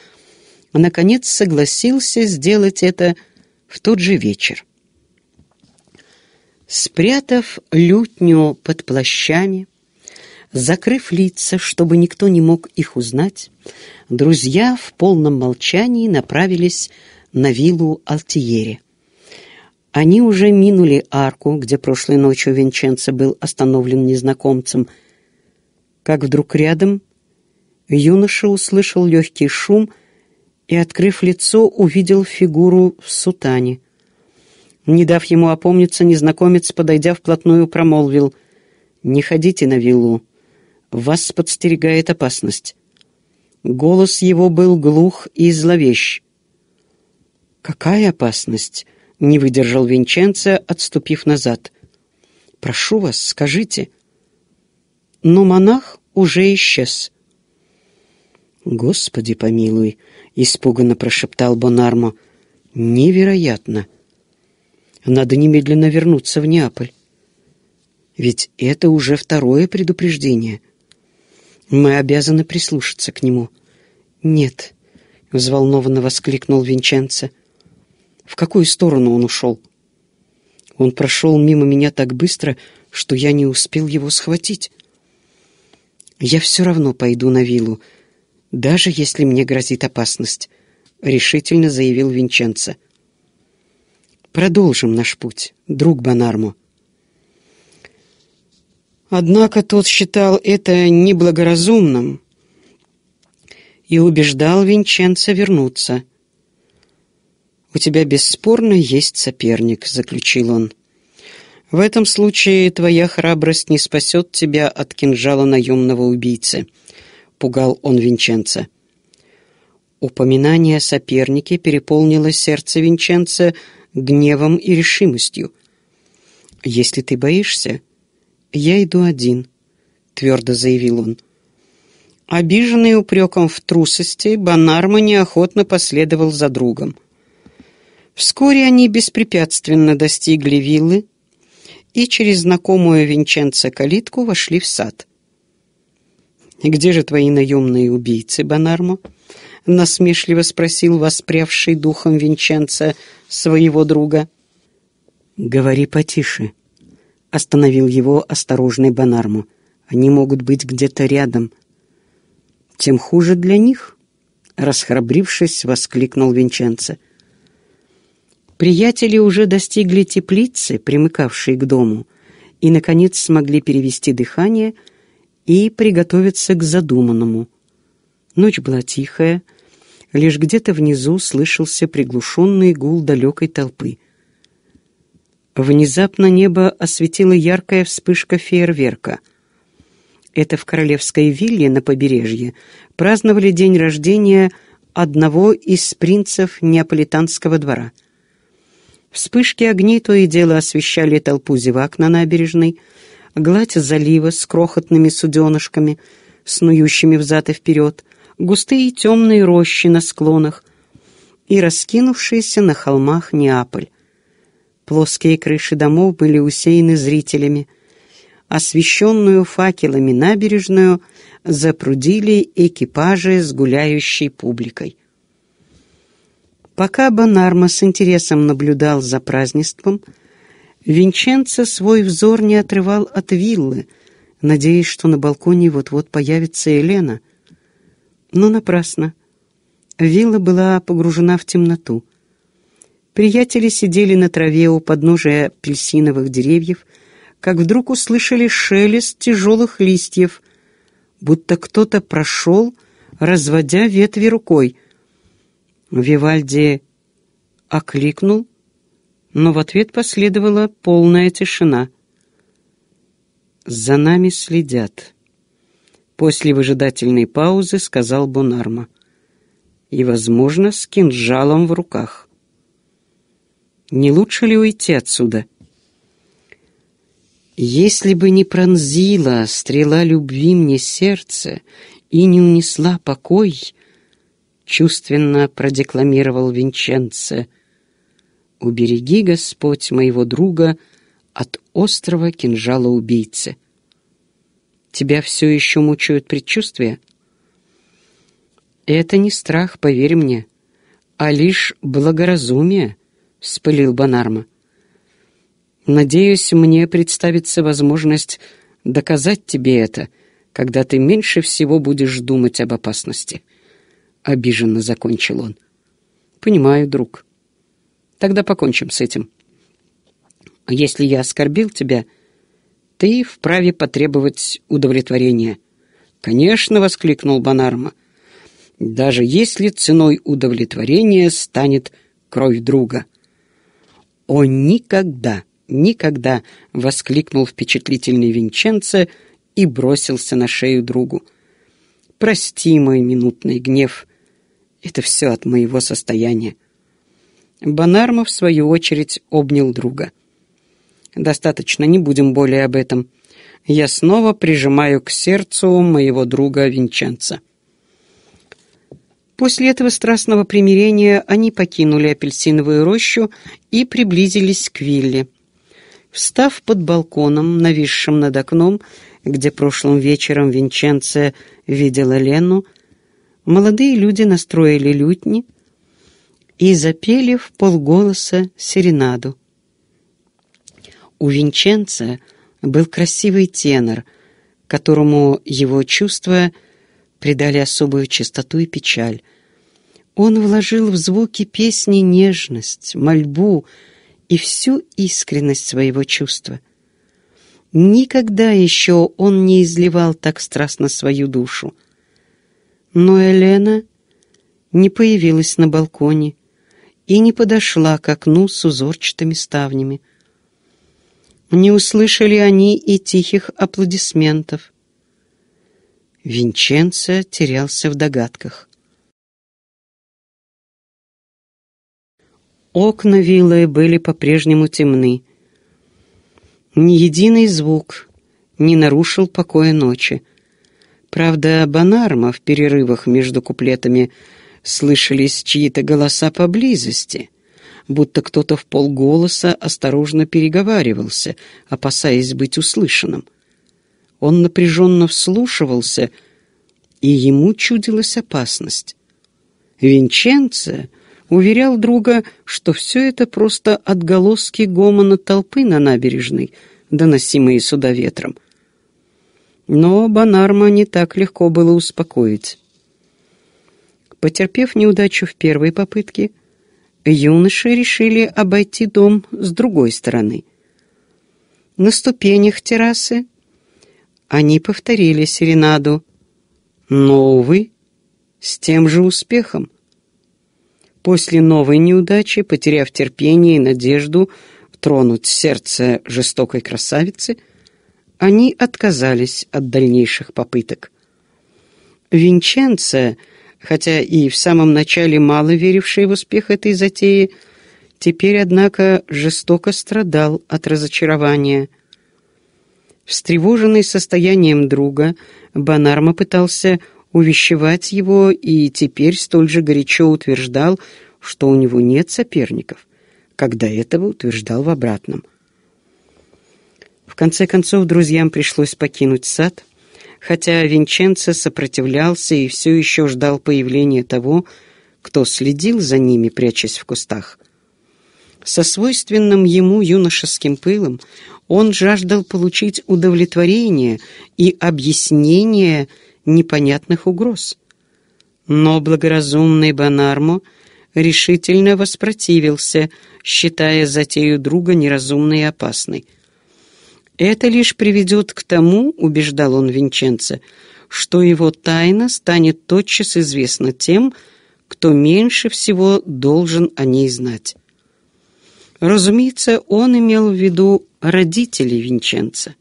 наконец согласился сделать это в тот же вечер. Спрятав лютню под плащами, закрыв лица, чтобы никто не мог их узнать, друзья в полном молчании направились на виллу Алтиере. Они уже минули арку, где прошлой ночью Винченцо был остановлен незнакомцем, как вдруг рядом юноша услышал легкий шум и, открыв лицо, увидел фигуру в сутане — не дав ему опомниться, незнакомец, подойдя вплотную, промолвил. «Не ходите на виллу. Вас подстерегает опасность». Голос его был глух и зловещ. «Какая опасность?» — не выдержал Винченцо, отступив назад. «Прошу вас, скажите». Но монах уже исчез. «Господи помилуй!» — испуганно прошептал Бонармо. «Невероятно!» Надо немедленно вернуться в Неаполь. Ведь это уже второе предупреждение. Мы обязаны прислушаться к нему. Нет, — взволнованно воскликнул Винченце. В какую сторону он ушел? Он прошел мимо меня так быстро, что я не успел его схватить. Я все равно пойду на виллу, даже если мне грозит опасность, — решительно заявил Винченце. — Продолжим наш путь, друг Банарму. Однако тот считал это неблагоразумным и убеждал Винченца вернуться. «У тебя бесспорно есть соперник», — заключил он. «В этом случае твоя храбрость не спасет тебя от кинжала наемного убийцы», — пугал он Винченца. Упоминание о переполнило сердце Винченца гневом и решимостью. «Если ты боишься, я иду один», — твердо заявил он. Обиженный упреком в трусости, Банарма неохотно последовал за другом. Вскоре они беспрепятственно достигли виллы и через знакомую Винченца калитку вошли в сад. «Где же твои наемные убийцы, Банармо?» — насмешливо спросил воспрявший духом Винченце своего друга. «Говори потише», — остановил его осторожный Бонарму. «Они могут быть где-то рядом». «Тем хуже для них», — расхрабрившись, воскликнул Винченце. Приятели уже достигли теплицы, примыкавшей к дому, и, наконец, смогли перевести дыхание и приготовиться к задуманному — Ночь была тихая, лишь где-то внизу слышался приглушенный гул далекой толпы. Внезапно небо осветила яркая вспышка фейерверка. Это в королевской вилле на побережье праздновали день рождения одного из принцев Неаполитанского двора. Вспышки огней то и дело освещали толпу зевак на набережной, гладь залива с крохотными суденышками, снующими взад и вперед — густые темные рощи на склонах и раскинувшиеся на холмах Неаполь. Плоские крыши домов были усеяны зрителями. Освещенную факелами набережную запрудили экипажи с гуляющей публикой. Пока Бонарма с интересом наблюдал за празднеством, Винченцо свой взор не отрывал от виллы, надеясь, что на балконе вот-вот появится Елена — но ну, напрасно. Вилла была погружена в темноту. Приятели сидели на траве у подножия апельсиновых деревьев, как вдруг услышали шелест тяжелых листьев, будто кто-то прошел, разводя ветви рукой. Вивальди окликнул, но в ответ последовала полная тишина. «За нами следят», После выжидательной паузы сказал Бунарма, «И, возможно, с кинжалом в руках». «Не лучше ли уйти отсюда?» «Если бы не пронзила стрела любви мне сердце и не унесла покой», чувственно продекламировал Винченце. «Убереги, Господь, моего друга от острого кинжала убийцы». Тебя все еще мучают предчувствия? Это не страх, поверь мне, а лишь благоразумие, вспылил Банарма. Надеюсь, мне представится возможность доказать тебе это, когда ты меньше всего будешь думать об опасности. Обиженно закончил он. Понимаю, друг. Тогда покончим с этим. Если я оскорбил тебя, — ты вправе потребовать удовлетворения». «Конечно», — воскликнул Банарма, — «даже если ценой удовлетворения станет кровь друга». «О, никогда, никогда!» — воскликнул впечатлительный Винченце и бросился на шею другу. «Прости мой минутный гнев. Это все от моего состояния». Банарма, в свою очередь, обнял друга — Достаточно, не будем более об этом. Я снова прижимаю к сердцу моего друга Винченца. После этого страстного примирения они покинули апельсиновую рощу и приблизились к вилле. Встав под балконом, нависшим над окном, где прошлым вечером Винченце видела Лену, молодые люди настроили лютни и запели в полголоса серенаду. У Винченце был красивый тенор, которому его чувства придали особую чистоту и печаль. Он вложил в звуки песни нежность, мольбу и всю искренность своего чувства. Никогда еще он не изливал так страстно свою душу. Но Елена не появилась на балконе и не подошла к окну с узорчатыми ставнями. Не услышали они и тихих аплодисментов. Винченцо терялся в догадках. Окна виллы были по-прежнему темны. Ни единый звук не нарушил покоя ночи. Правда, Бонарма в перерывах между куплетами слышались чьи-то голоса поблизости — будто кто-то в полголоса осторожно переговаривался, опасаясь быть услышанным. Он напряженно вслушивался, и ему чудилась опасность. Винченце уверял друга, что все это просто отголоски гомона толпы на набережной, доносимые сюда ветром. Но Банарма не так легко было успокоить. Потерпев неудачу в первой попытке, юноши решили обойти дом с другой стороны. На ступенях террасы они повторили серенаду, но, увы, с тем же успехом. После новой неудачи, потеряв терпение и надежду тронуть сердце жестокой красавицы, они отказались от дальнейших попыток. Винченце — хотя и в самом начале мало веривший в успех этой затеи, теперь, однако, жестоко страдал от разочарования. Встревоженный состоянием друга, Банарма пытался увещевать его и теперь столь же горячо утверждал, что у него нет соперников, когда этого утверждал в обратном. В конце концов, друзьям пришлось покинуть сад — хотя Винченце сопротивлялся и все еще ждал появления того, кто следил за ними, прячась в кустах. Со свойственным ему юношеским пылом он жаждал получить удовлетворение и объяснение непонятных угроз. Но благоразумный Бонармо решительно воспротивился, считая затею друга неразумной и опасной — «Это лишь приведет к тому, — убеждал он Винченце, — что его тайна станет тотчас известна тем, кто меньше всего должен о ней знать». Разумеется, он имел в виду родителей Винченца.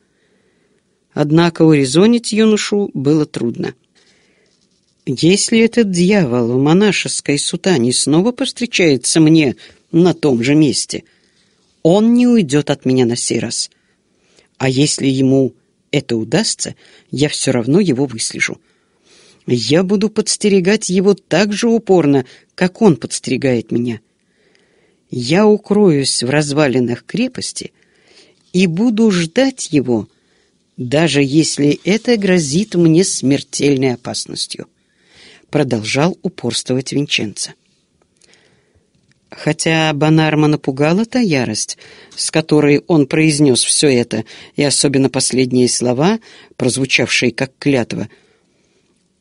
Однако урезонить юношу было трудно. «Если этот дьявол в монашеской сутане снова повстречается мне на том же месте, он не уйдет от меня на сей раз. А если ему это удастся, я все равно его выслежу. Я буду подстерегать его так же упорно, как он подстерегает меня. Я укроюсь в развалинах крепости и буду ждать его, даже если это грозит мне смертельной опасностью. Продолжал упорствовать Винченцо. Хотя Банарма напугала та ярость, с которой он произнес все это, и особенно последние слова, прозвучавшие как клятва,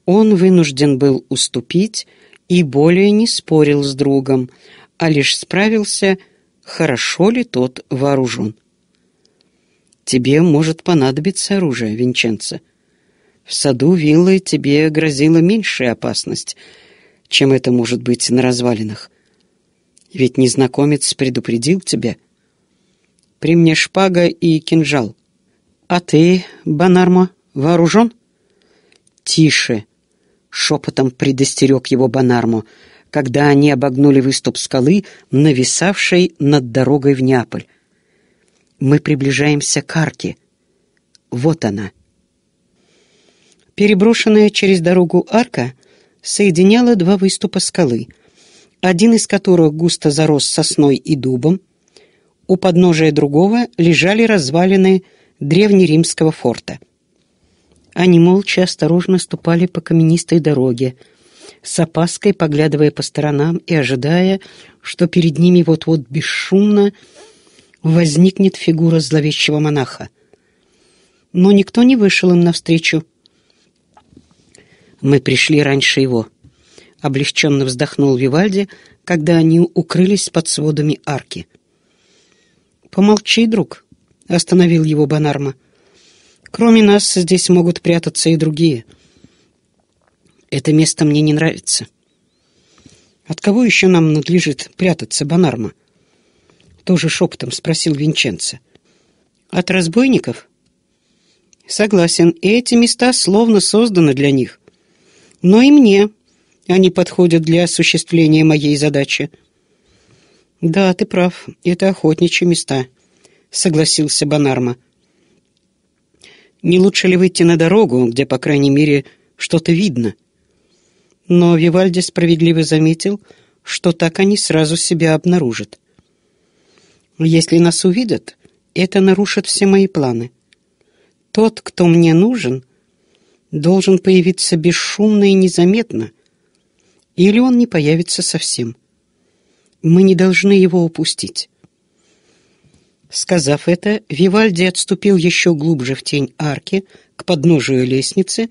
он вынужден был уступить и более не спорил с другом, а лишь справился, хорошо ли тот вооружен. «Тебе может понадобиться оружие, Винченцо. В саду виллы тебе грозила меньшая опасность, чем это может быть на развалинах». Ведь незнакомец предупредил тебя. При мне шпага и кинжал. А ты, Банармо, вооружен? Тише, шепотом предостерег его Банармо, когда они обогнули выступ скалы, нависавшей над дорогой в Неаполь. Мы приближаемся к арке. Вот она. Переброшенная через дорогу арка соединяла два выступа скалы, один из которых густо зарос сосной и дубом, у подножия другого лежали развалины древнеримского форта. Они молча осторожно ступали по каменистой дороге, с опаской поглядывая по сторонам и ожидая, что перед ними вот-вот бесшумно возникнет фигура зловещего монаха. Но никто не вышел им навстречу. «Мы пришли раньше его», — облегченно вздохнул Вивальди, когда они укрылись под сводами арки. «Помолчи, друг», — остановил его Банарма. «Кроме нас здесь могут прятаться и другие. Это место мне не нравится». «От кого еще нам надлежит прятаться, Банарма?» Тоже шепотом спросил Винченце. «От разбойников?» «Согласен, эти места словно созданы для них. Но и мне, они подходят для осуществления моей задачи». «Да, ты прав, это охотничьи места», — согласился Банарма. «Не лучше ли выйти на дорогу, где, по крайней мере, что-то видно?» Но Вивальди справедливо заметил, что так они сразу себя обнаружат. «Если нас увидят, это нарушит все мои планы. Тот, кто мне нужен, должен появиться бесшумно и незаметно, или он не появится совсем. Мы не должны его упустить. Сказав это, Вивальди отступил еще глубже в тень арки, к подножию лестницы,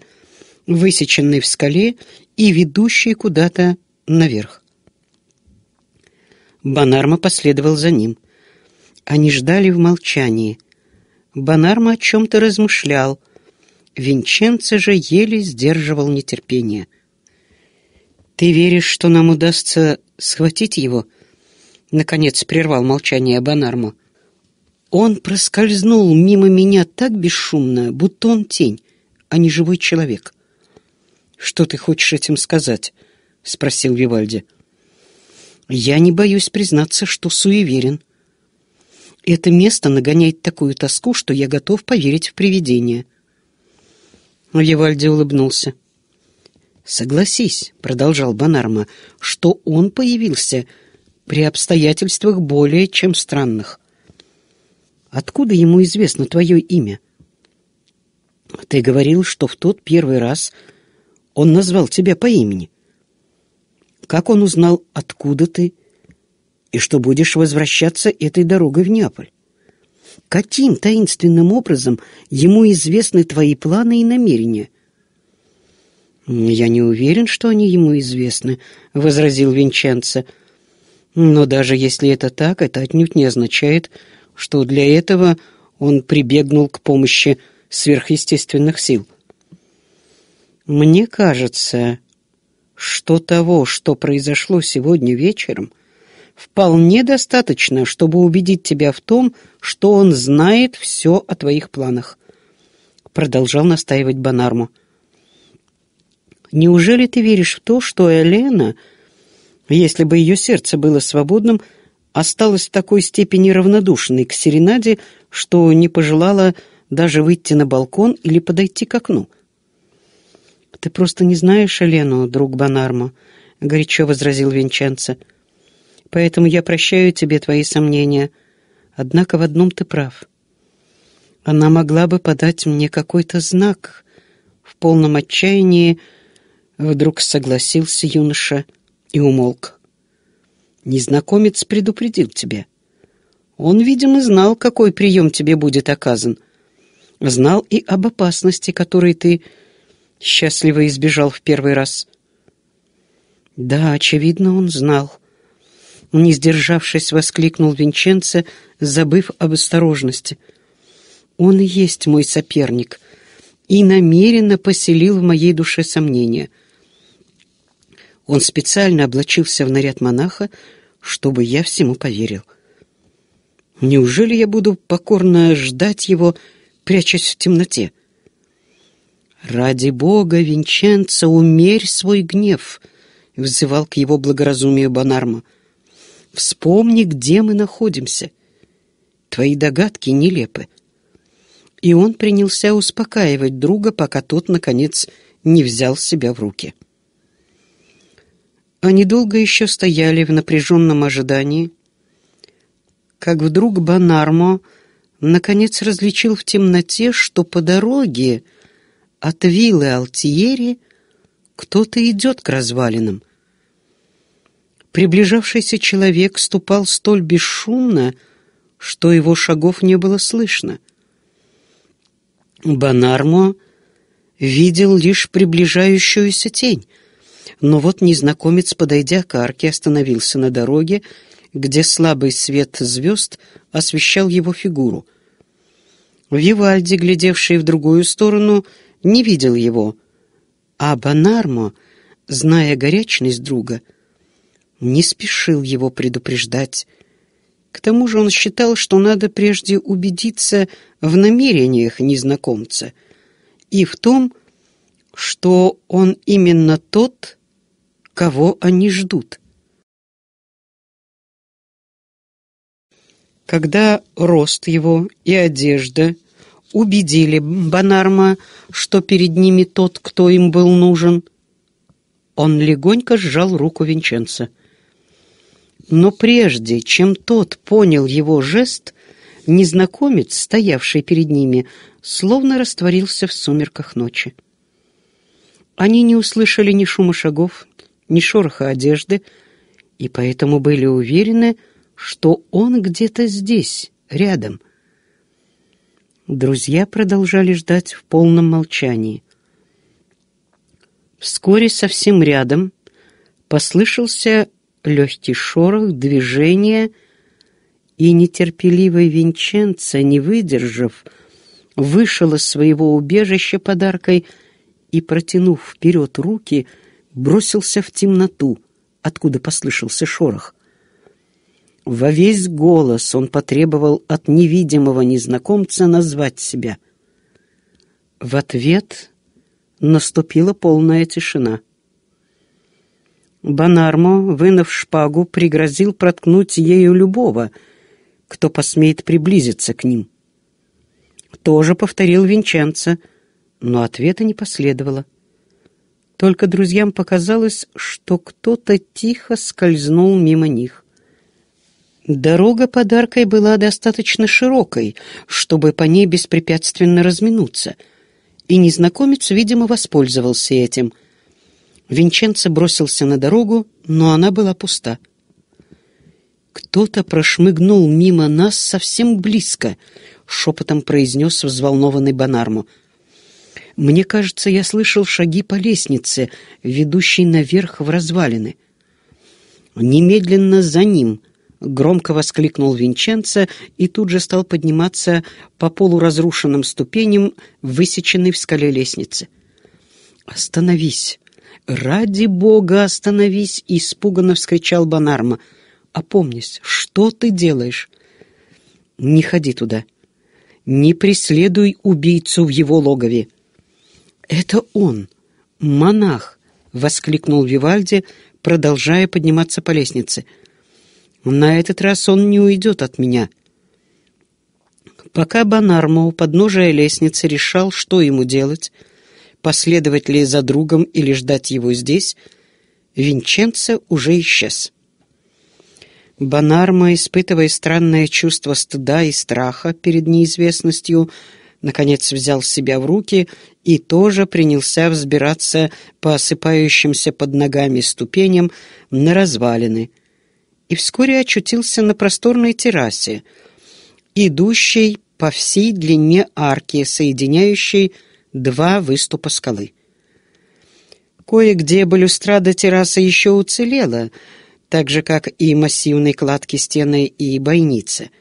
высеченной в скале и ведущей куда-то наверх. Банарма последовал за ним. Они ждали в молчании. Банарма о чем-то размышлял. Винченце же еле сдерживал нетерпение — «Ты веришь, что нам удастся схватить его?» Наконец прервал молчание Бонармо. «Он проскользнул мимо меня так бесшумно, будто он тень, а не живой человек». «Что ты хочешь этим сказать?» — спросил Вивальди. «Я не боюсь признаться, что суеверен. Это место нагоняет такую тоску, что я готов поверить в привидение». Вивальди улыбнулся. — Согласись, продолжал Банарма, что он появился при обстоятельствах более чем странных. Откуда ему известно твое имя? Ты говорил, что в тот первый раз он назвал тебя по имени. Как он узнал, откуда ты и что будешь возвращаться этой дорогой в Неаполь? Каким таинственным образом ему известны твои планы и намерения? «Я не уверен, что они ему известны», — возразил Винченцо. «Но даже если это так, это отнюдь не означает, что для этого он прибегнул к помощи сверхъестественных сил». «Мне кажется, что того, что произошло сегодня вечером, вполне достаточно, чтобы убедить тебя в том, что он знает все о твоих планах», — продолжал настаивать Бонарму. «Бонарму». Неужели ты веришь в то, что Элена, если бы ее сердце было свободным, осталась в такой степени равнодушной к серенаде, что не пожелала даже выйти на балкон или подойти к окну? «Ты просто не знаешь Элену, друг Банармо», — горячо возразил Венчанца. «Поэтому я прощаю тебе твои сомнения. Однако в одном ты прав. Она могла бы подать мне какой-то знак». В полном отчаянии — Вдруг согласился юноша и умолк. Незнакомец предупредил тебя. Он, видимо, знал, какой прием тебе будет оказан. Знал и об опасности, которой ты счастливо избежал в первый раз. Да, очевидно, он знал. Не сдержавшись, воскликнул Винченце, забыв об осторожности. Он и есть мой соперник и намеренно поселил в моей душе сомнения — он специально облачился в наряд монаха, чтобы я всему поверил. Неужели я буду покорно ждать его, прячась в темноте? «Ради Бога, Винченцо, умерь свой гнев!» — взывал к его благоразумию Бонарма. «Вспомни, где мы находимся. Твои догадки нелепы». И он принялся успокаивать друга, пока тот, наконец, не взял себя в руки. Они долго еще стояли в напряженном ожидании, как вдруг Банармо наконец различил в темноте, что по дороге от виллы Алтиери кто-то идет к развалинам. Приближавшийся человек ступал столь бесшумно, что его шагов не было слышно. Банармо видел лишь приближающуюся тень, но вот незнакомец, подойдя к арке, остановился на дороге, где слабый свет звезд освещал его фигуру. Вивальди, глядевший в другую сторону, не видел его, а Бонармо, зная горячность друга, не спешил его предупреждать. К тому же он считал, что надо прежде убедиться в намерениях незнакомца и в том, что он именно тот, кого они ждут. Когда рост его и одежда убедили Банарма, что перед ними тот, кто им был нужен, он легонько сжал руку Винченца. Но прежде, чем тот понял его жест, незнакомец, стоявший перед ними, словно растворился в сумерках ночи. Они не услышали ни шума шагов, ни шороха одежды, и поэтому были уверены, что он где-то здесь, рядом. Друзья продолжали ждать в полном молчании. Вскоре совсем рядом послышался легкий шорох, движение, и нетерпеливый Винченцо, не выдержав, вышел из своего убежища подаркой и, протянув вперед руки, — бросился в темноту, откуда послышался шорох. Во весь голос он потребовал от невидимого незнакомца назвать себя. В ответ наступила полная тишина. Банармо, вынув шпагу, пригрозил проткнуть ею любого, кто посмеет приблизиться к ним. Тоже повторил Винченцо, но ответа не последовало. — только друзьям показалось, что кто-то тихо скользнул мимо них. Дорога подаркой была достаточно широкой, чтобы по ней беспрепятственно разминуться, и незнакомец, видимо, воспользовался этим. Винченцо бросился на дорогу, но она была пуста. «Кто-то прошмыгнул мимо нас совсем близко», — шепотом произнес взволнованный Бонарму. Мне кажется, я слышал шаги по лестнице, ведущей наверх в развалины. «Немедленно за ним!» — громко воскликнул Винченца и тут же стал подниматься по полуразрушенным ступеням, высеченной в скале лестницы. «Остановись! Ради бога, остановись!» — испуганно вскричал Бонарма. «Опомнись, что ты делаешь?» «Не ходи туда! Не преследуй убийцу в его логове!» «Это он! Монах!» — воскликнул Вивальди, продолжая подниматься по лестнице. «На этот раз он не уйдет от меня». Пока Бонармо у подножия лестницы решал, что ему делать, последовать ли за другом или ждать его здесь, Винченцо уже исчез. Бонармо, испытывая странное чувство стыда и страха перед неизвестностью, наконец взял себя в руки и тоже принялся взбираться по осыпающимся под ногами ступеням на развалины. И вскоре очутился на просторной террасе, идущей по всей длине арки, соединяющей два выступа скалы. Кое-где балюстрада террасы еще уцелела, так же, как и массивные кладки стены и бойницы.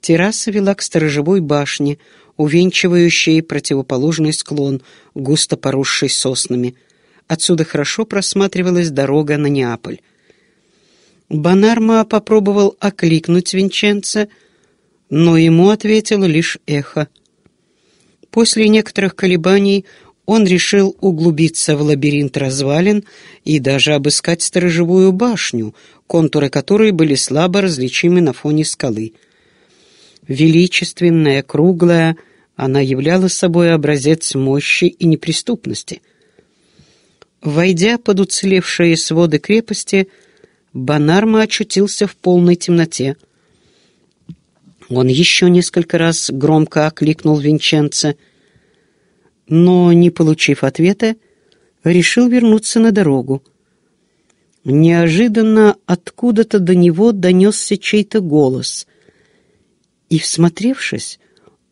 Терраса вела к сторожевой башне — увенчивающей противоположный склон, густо поросший соснами. Отсюда хорошо просматривалась дорога на Неаполь. Бонарма попробовал окликнуть Винченца, но ему ответило лишь эхо. После некоторых колебаний он решил углубиться в лабиринт развалин и даже обыскать сторожевую башню, контуры которой были слабо различимы на фоне скалы. Величественная, круглая, она являла собой образец мощи и неприступности. Войдя под уцелевшие своды крепости, Банарма очутился в полной темноте. Он еще несколько раз громко окликнул Винченца, но, не получив ответа, решил вернуться на дорогу. Неожиданно откуда-то до него донесся чей-то голос — и, всмотревшись,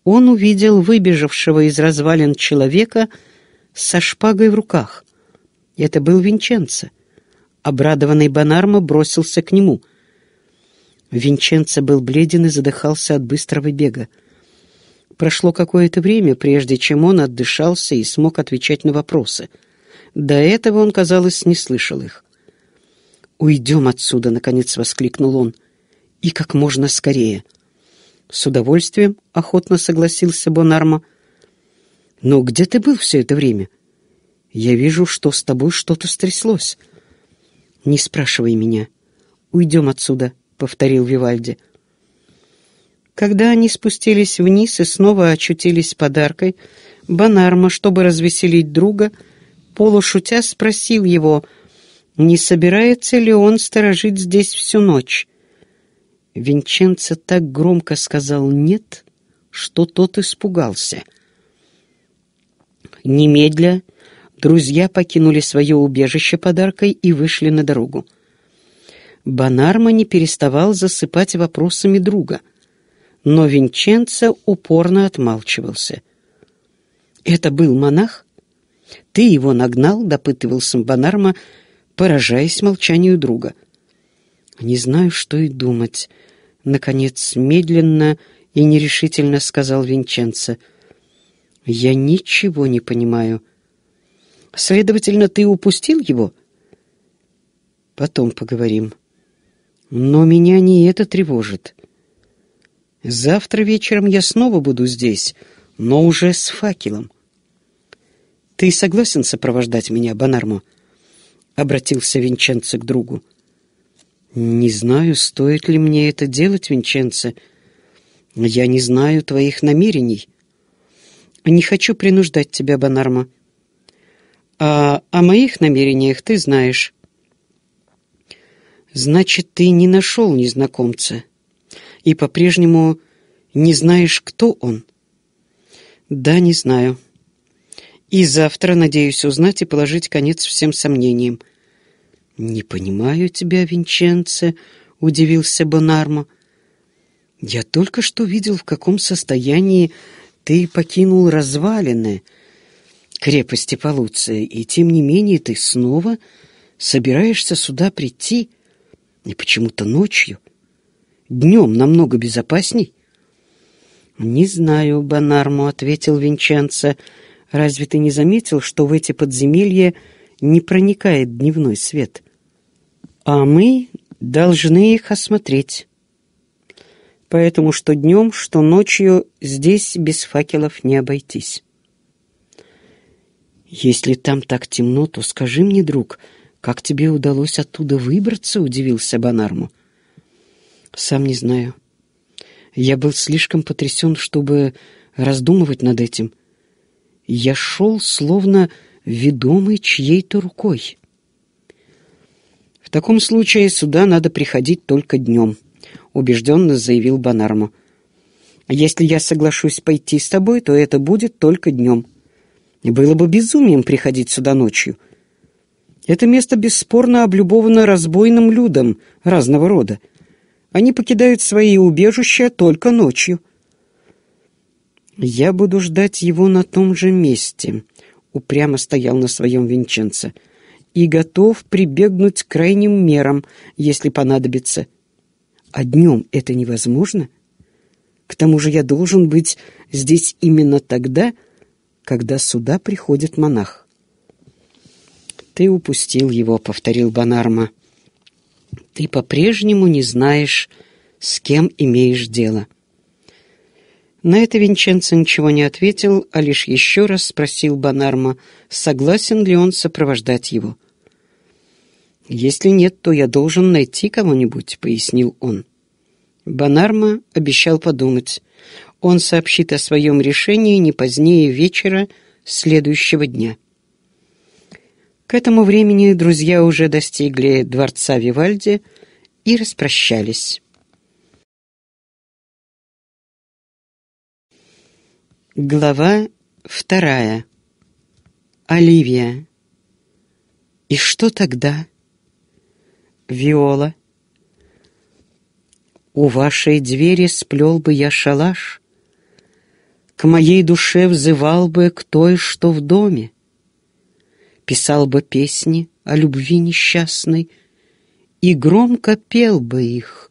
он увидел выбежавшего из развалин человека со шпагой в руках. Это был Винченцо. Обрадованный Бонармо бросился к нему. Винченцо был бледен и задыхался от быстрого бега. Прошло какое-то время, прежде чем он отдышался и смог отвечать на вопросы. До этого он, казалось, не слышал их. «Уйдем отсюда!» — наконец воскликнул он. «И как можно скорее!» «С удовольствием», — охотно согласился Бонарма. «Но где ты был все это время? Я вижу, что с тобой что-то стряслось». «Не спрашивай меня. Уйдем отсюда», — повторил Вивальди. Когда они спустились вниз и снова очутились под аркой, Бонарма, чтобы развеселить друга, полушутя спросил его, не собирается ли он сторожить здесь всю ночь. Винченцо так громко сказал «нет», что тот испугался. Немедля друзья покинули свое убежище подаркой и вышли на дорогу. Банарма не переставал засыпать вопросами друга, но Винченцо упорно отмалчивался. «Это был монах? Ты его нагнал?» — допытывался Банарма, поражаясь молчанию друга — «Не знаю, что и думать», — наконец медленно и нерешительно сказал Винченцо. «Я ничего не понимаю». «Следовательно, ты упустил его?» «Потом поговорим». «Но меня не это тревожит. Завтра вечером я снова буду здесь, но уже с факелом». «Ты согласен сопровождать меня, Бонармо?» — обратился Винченцо к другу. «Не знаю, стоит ли мне это делать, Винченце. Я не знаю твоих намерений. Не хочу принуждать тебя, Банарма. А о моих намерениях ты знаешь». «Значит, ты не нашел незнакомца и по-прежнему не знаешь, кто он?» «Да, не знаю. И завтра надеюсь узнать и положить конец всем сомнениям». «Не понимаю тебя, Винченце», — удивился Бонармо. «Я только что видел, в каком состоянии ты покинул развалины крепости Полуция, и тем не менее ты снова собираешься сюда прийти, и почему-то ночью. Днем намного безопасней». «Не знаю, Бонармо», — ответил Винченце. «Разве ты не заметил, что в эти подземелья...» не проникает дневной свет. А мы должны их осмотреть. Поэтому что днем, что ночью здесь без факелов не обойтись. «Если там так темно, то скажи мне, друг, как тебе удалось оттуда выбраться?» — удивился Банарму. «Сам не знаю. Я был слишком потрясен, чтобы раздумывать над этим. Я шел, словно ведомый чьей-то рукой. «В таком случае сюда надо приходить только днем», — убежденно заявил Банарма. «Если я соглашусь пойти с тобой, то это будет только днем. Было бы безумием приходить сюда ночью. Это место бесспорно облюбовано разбойным людом разного рода. Они покидают свои убежища только ночью». «Я буду ждать его на том же месте», упрямо стоял на своем Винченце и готов прибегнуть к крайним мерам, если понадобится. А днем это невозможно. К тому же я должен быть здесь именно тогда, когда сюда приходит монах. «Ты упустил его», — повторил Банарма. «Ты по-прежнему не знаешь, с кем имеешь дело». На это Винченцо ничего не ответил, а лишь еще раз спросил Банарма, согласен ли он сопровождать его. «Если нет, то я должен найти кого-нибудь», — пояснил он. Банарма обещал подумать. Он сообщит о своем решении не позднее вечера следующего дня. К этому времени друзья уже достигли дворца Вивальди и распрощались. Глава вторая. Оливия. И что тогда? Виола. У вашей двери сплел бы я шалаш. К моей душе взывал бы к той, что в доме. Писал бы песни о любви несчастной И громко пел бы их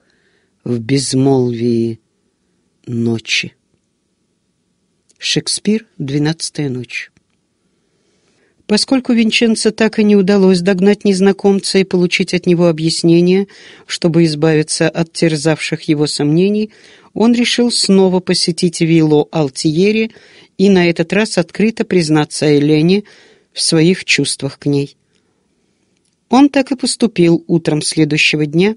в безмолвии ночи. Шекспир «Двенадцатая ночь». Поскольку Винченце так и не удалось догнать незнакомца и получить от него объяснение, чтобы избавиться от терзавших его сомнений, он решил снова посетить виллу Алтиери и на этот раз открыто признаться Элене в своих чувствах к ней. Он так и поступил утром следующего дня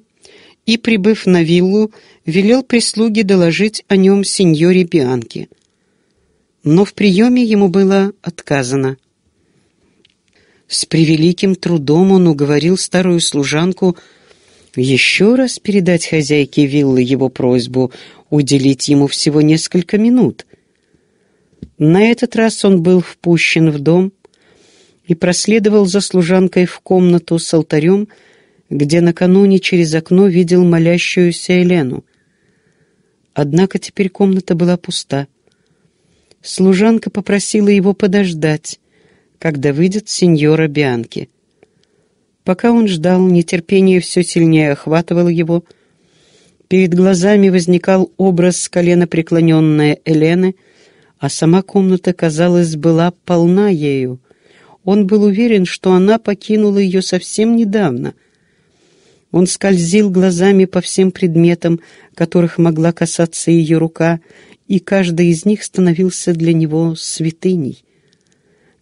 и, прибыв на виллу, велел прислуге доложить о нем сеньоре Бианке – но в приеме ему было отказано. С превеликим трудом он уговорил старую служанку еще раз передать хозяйке виллы его просьбу уделить ему всего несколько минут. На этот раз он был впущен в дом и проследовал за служанкой в комнату с алтарем, где накануне через окно видел молящуюся Елену. Однако теперь комната была пуста — Служанка попросила его подождать, когда выйдет сеньора Бианки. Пока он ждал, нетерпение все сильнее охватывало его. Перед глазами возникал образ колено преклоненной Элены, а сама комната, казалось, была полна ею. Он был уверен, что она покинула ее совсем недавно. Он скользил глазами по всем предметам, которых могла касаться ее рука, и каждый из них становился для него святыней.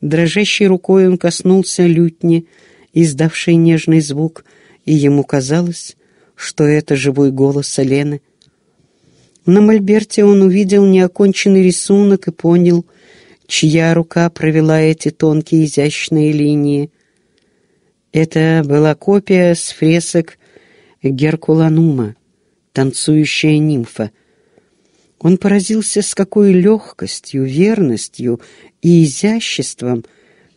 Дрожащей рукой он коснулся лютни, издавшей нежный звук, и ему казалось, что это живой голос Елены. На мольберте он увидел неоконченный рисунок и понял, чья рука провела эти тонкие изящные линии. Это была копия с фресок Геркуланума, танцующая нимфа — он поразился, с какой легкостью, верностью и изяществом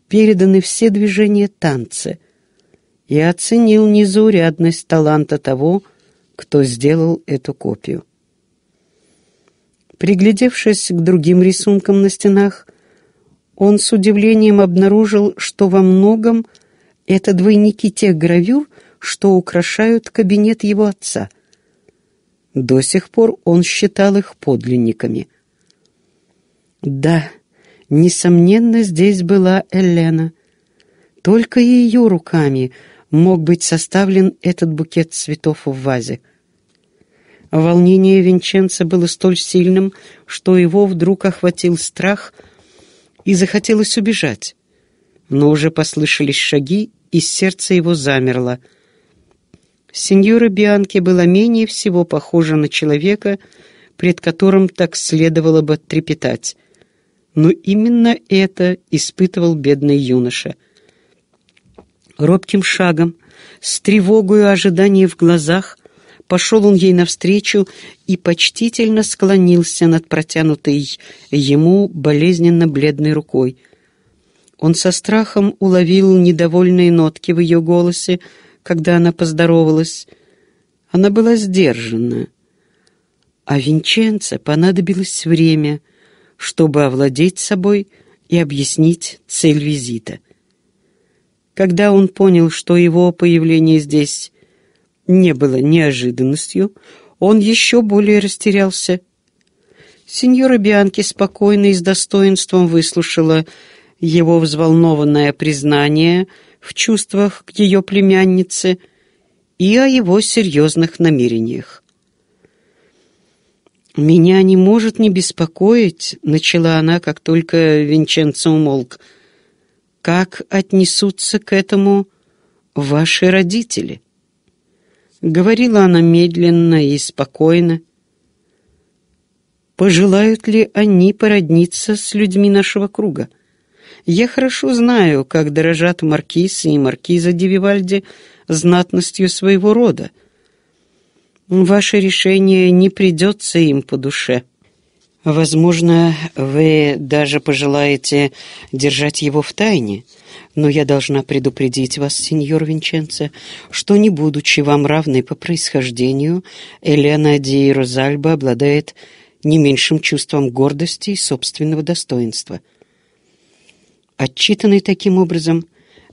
переданы все движения танца, и оценил незаурядность таланта того, кто сделал эту копию. Приглядевшись к другим рисункам на стенах, он с удивлением обнаружил, что во многом это двойники тех гравюр, что украшают кабинет его отца — до сих пор он считал их подлинниками. Да, несомненно, здесь была Элена. Только ее руками мог быть составлен этот букет цветов в вазе. Волнение Винченца было столь сильным, что его вдруг охватил страх и захотелось убежать. Но уже послышались шаги, и сердце его замерло — Сеньора Бианки была менее всего похожа на человека, пред которым так следовало бы трепетать. Но именно это испытывал бедный юноша. Робким шагом, с тревогой и ожиданием в глазах, пошел он ей навстречу и почтительно склонился над протянутой ему болезненно бледной рукой. Он со страхом уловил недовольные нотки в ее голосе, когда она поздоровалась. Она была сдержана. А Винченце понадобилось время, чтобы овладеть собой и объяснить цель визита. Когда он понял, что его появление здесь не было неожиданностью, он еще более растерялся. Сеньора Бианки спокойно и с достоинством выслушала его взволнованное признание — в чувствах к ее племяннице и о его серьезных намерениях. «Меня не может не беспокоить», — начала она, как только Винченцо умолк, — «как отнесутся к этому ваши родители?» Говорила она медленно и спокойно. «Пожелают ли они породниться с людьми нашего круга?» Я хорошо знаю, как дорожат маркиз и маркиза Дививальди знатностью своего рода. Ваше решение не придется им по душе. Возможно, вы даже пожелаете держать его в тайне, но я должна предупредить вас, сеньор Винченце, что, не будучи вам равной по происхождению, Элена Ди Розальба обладает не меньшим чувством гордости и собственного достоинства — Отчитанный таким образом,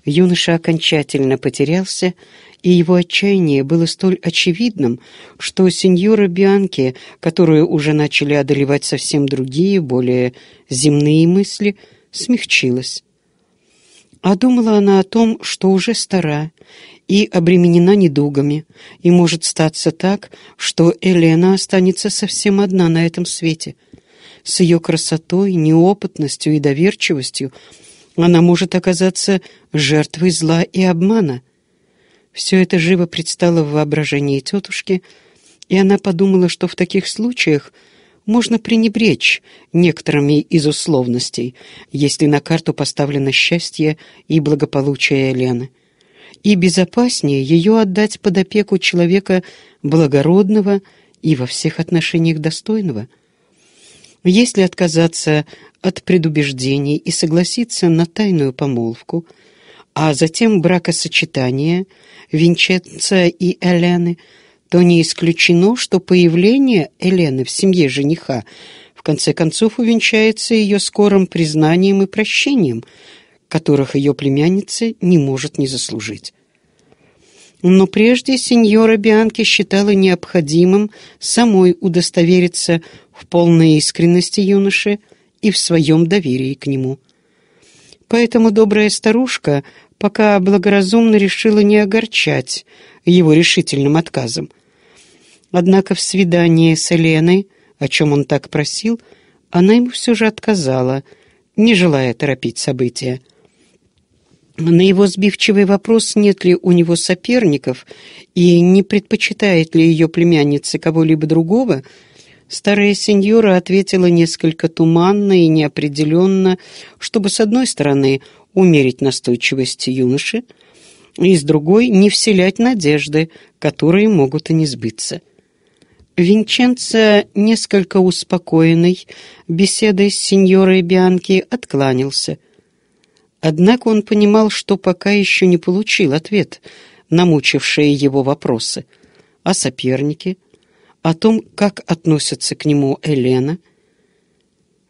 юноша окончательно потерялся, и его отчаяние было столь очевидным, что сеньора Бианки, которую уже начали одолевать совсем другие, более земные мысли, смягчилась. А думала она о том, что уже стара и обременена недугами, и может статься так, что Елена останется совсем одна на этом свете. С ее красотой, неопытностью и доверчивостью – она может оказаться жертвой зла и обмана. Все это живо предстало в воображении тетушки, и она подумала, что в таких случаях можно пренебречь некоторыми из условностей, если на карту поставлено счастье и благополучие Елены. И безопаснее ее отдать под опеку человека благородного и во всех отношениях достойного – если отказаться от предубеждений и согласиться на тайную помолвку, а затем бракосочетание Винченца и Элены, то не исключено, что появление Элены в семье жениха в конце концов увенчается ее скорым признанием и прощением, которых ее племянница не может не заслужить. Но прежде сеньора Бианки считала необходимым самой удостовериться в полной искренности юноши и в своем доверии к нему. Поэтому добрая старушка пока благоразумно решила не огорчать его решительным отказом. Однако в свидании с Еленой, о чем он так просил, она ему все же отказала, не желая торопить события. На его сбивчивый вопрос, нет ли у него соперников и не предпочитает ли ее племянница кого-либо другого, старая сеньора ответила несколько туманно и неопределенно, чтобы, с одной стороны, умерить настойчивость юноши, и, с другой, не вселять надежды, которые могут и не сбыться. Винченцо, несколько успокоенный, беседой с сеньорой Бианки откланялся – Однако он понимал, что пока еще не получил ответ на мучившие его вопросы о сопернике, о том, как относится к нему Елена.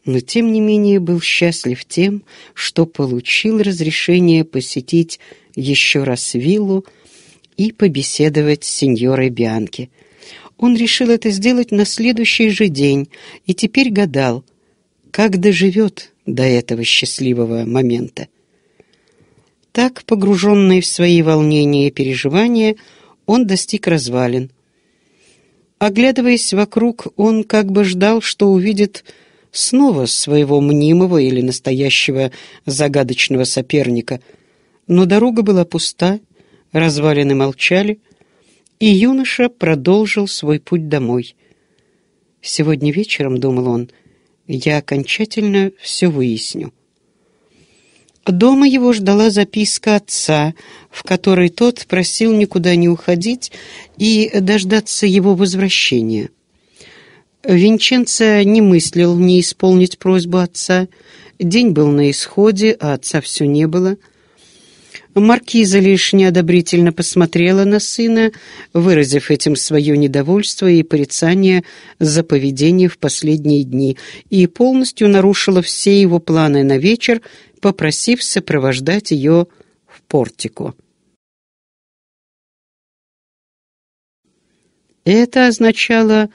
Но тем не менее был счастлив тем, что получил разрешение посетить еще раз виллу и побеседовать с сеньорой Бианки. Он решил это сделать на следующий же день и теперь гадал, как доживет до этого счастливого момента. Так, погруженный в свои волнения и переживания, он достиг развалин. Оглядываясь вокруг, он как бы ждал, что увидит снова своего мнимого или настоящего загадочного соперника. Но дорога была пуста, развалины молчали, и юноша продолжил свой путь домой. «Сегодня вечером, — думал он, — я окончательно все выясню». Дома его ждала записка отца, в которой тот просил никуда не уходить и дождаться его возвращения. Винченцо не мыслил не исполнить просьбу отца. День был на исходе, а отца все не было. Маркиза лишь неодобрительно посмотрела на сына, выразив этим свое недовольство и порицание за поведение в последние дни, и полностью нарушила все его планы на вечер попросив сопровождать ее в портику. Это означало,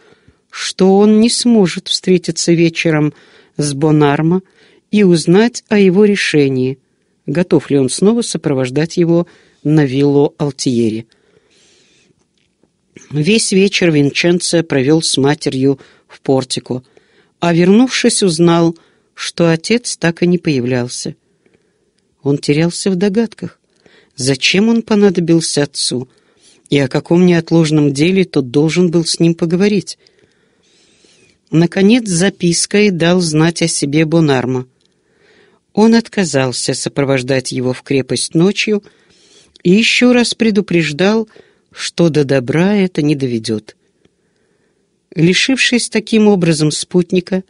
что он не сможет встретиться вечером с Бонармо и узнать о его решении, готов ли он снова сопровождать его на виллу Алтиери. Весь вечер Винченце провел с матерью в портику, а, вернувшись, узнал, что отец так и не появлялся. Он терялся в догадках. Зачем он понадобился отцу? И о каком неотложном деле тот должен был с ним поговорить? Наконец, запиской дал знать о себе Бонарма. Он отказался сопровождать его в крепость ночью и еще раз предупреждал, что до добра это не доведет. Лишившись таким образом спутника,